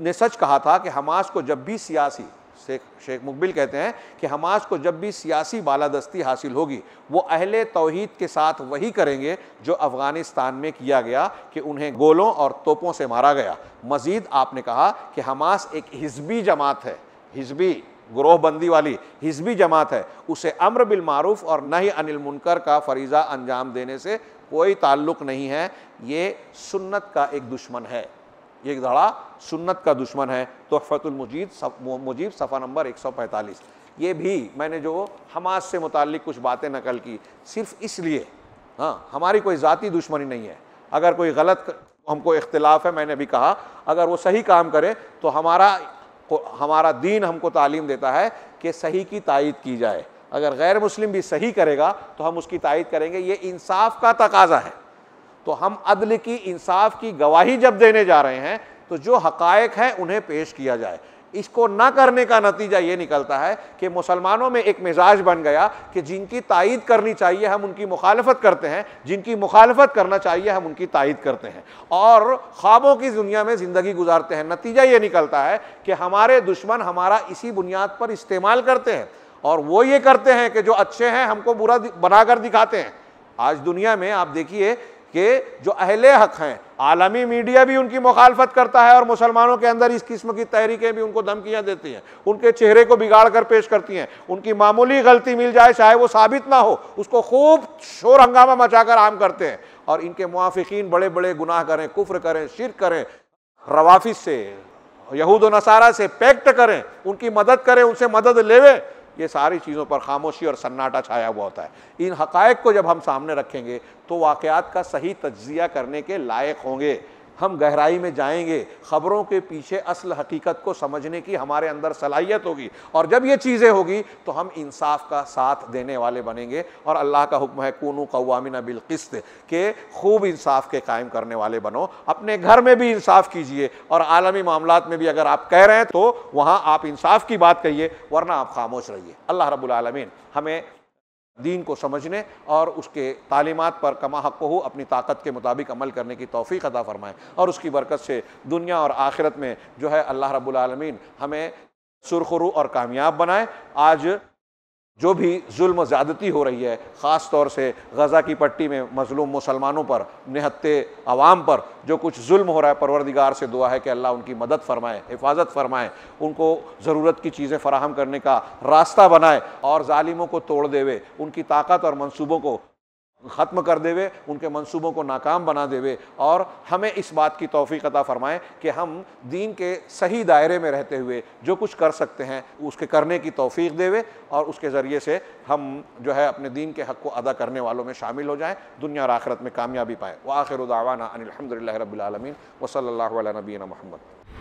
ने सच कहा था कि हमास को जब भी सियासी शेख शेख मुकबिल कहते हैं कि हमास को जब भी सियासी बालादस्ती हासिल होगी वो अहले तोहद के साथ वही करेंगे जो अफ़गानिस्तान में किया गया कि उन्हें गोलों और तोपों से मारा गया मज़ीद आपने कहा कि हमास एक हिजबी जमात है हिजबी ग्रोहबंदी वाली हिजबी जमात है उसे अम्र मारूफ और न ही अनिल मुनकर का फरीज़ा अंजाम देने से कोई ताल्लुक़ नहीं है ये सुन्नत का एक दुश्मन है ये धड़ा सुन्नत का दुश्मन है तोहफ़तुलमजीद मुजीब सफ़ा नंबर 145 ये भी मैंने जो हमास से मुतक कुछ बातें नकल की सिर्फ इसलिए हाँ हमारी कोई ज़ाती दुश्मनी नहीं है अगर कोई गलत हमको इख्तलाफ है मैंने भी कहा अगर वो सही काम करे तो हमारा हमारा दीन हमको तालीम देता है कि सही की तायद की जाए अगर गैर मुस्लिम भी सही करेगा तो हम उसकी तायद करेंगे ये इंसाफ का तकाजा है तो हम अदल की इंसाफ की गवाही जब देने जा रहे हैं तो जो हकायक हैं उन्हें पेश किया जाए इसको ना करने का नतीजा ये निकलता है कि मुसलमानों में एक मिजाज बन गया कि जिनकी तायद करनी चाहिए हम उनकी मुखालफत करते हैं जिनकी मुखालफत करना चाहिए हम उनकी तायद करते हैं और ख्वाबों की दुनिया में ज़िंदगी गुजारते हैं नतीजा ये निकलता है कि हमारे दुश्मन हमारा इसी बुनियाद पर इस्तेमाल करते हैं और वो ये करते हैं कि जो अच्छे हैं हमको बुरा बनाकर दिखाते हैं आज दुनिया में आप देखिए कि जो अहले हक हैं आलमी मीडिया भी उनकी मुखालफत करता है और मुसलमानों के अंदर इस किस्म की तहरीकें भी उनको धमकियाँ देती हैं उनके चेहरे को बिगाड़ कर पेश करती हैं उनकी मामूली गलती मिल जाए चाहे वो साबित ना हो उसको खूब शोर हंगामा मचाकर आम करते हैं और इनके मुआफिकीन बड़े बड़े गुनाह करें कुफ्र करें शिर करें रवाफिस से यहूद नसारा से पैक्ट करें उनकी मदद करें उनसे मदद लेवे ये सारी चीज़ों पर खामोशी और सन्नाटा छाया हुआ होता है इन हक़ को जब हम सामने रखेंगे तो वाक़ात का सही तज्ज़िया करने के लायक होंगे हम गहराई में जाएंगे खबरों के पीछे असल हकीकत को समझने की हमारे अंदर सलाहियत होगी और जब ये चीज़ें होगी तो हम इंसाफ का साथ देने वाले बनेंगे और अल्लाह का हुक्म है कूनू कवामिन बिलकस्त के खूब इंसाफ के कायम करने वाले बनो अपने घर में भी इंसाफ कीजिए और आलमी मामला में भी अगर आप कह रहे हैं तो वहाँ आप इंसाफ की बात कहिए वरना आप खामोश रहिए अल्लाह रबुलमीन हमें दीन को समझने और उसके तालीमत पर कमा हक हो अपनी ताकत के मुताबिक अमल करने की तोफ़ी अदा फ़रमाएँ और उसकी बरकत से दुनिया और आखिरत में जो है अल्लाह रब्लम हमें सुरखरू और कामयाब बनाए आज जो भी जुल्म ज़्यादती हो रही है ख़ास तौर से गज़ा की पट्टी में मज़लूम मुसलमानों पर निहत्ते आवाम पर जो कुछ जुल्म हो रहा है परवरदिगार से दुआ है कि अल्लाह उनकी मदद फरमाए हिफाजत फरमाए उनको ज़रूरत की चीज़ें फराहम करने का रास्ता बनाए और ालिमों को तोड़ देवे उनकी ताकत और मनसूबों को ख़त्म कर देवे उनके मंसूबों को नाकाम बना देवे और हमें इस बात की तोफ़ी अता फ़रमाएँ कि हम दीन के सही दायरे में रहते हुए जो कुछ कर सकते हैं उसके करने की तोफ़ी देवे और उसके ज़रिए से हम जो है अपने दीन के हक़ को अदा करने वालों में शामिल हो जाएँ दुनिया और आखरत में कामयाबी पाएँ व आखिर उदावाना अनिलहमदिल्ला रबालमीन वसल नबीन महमद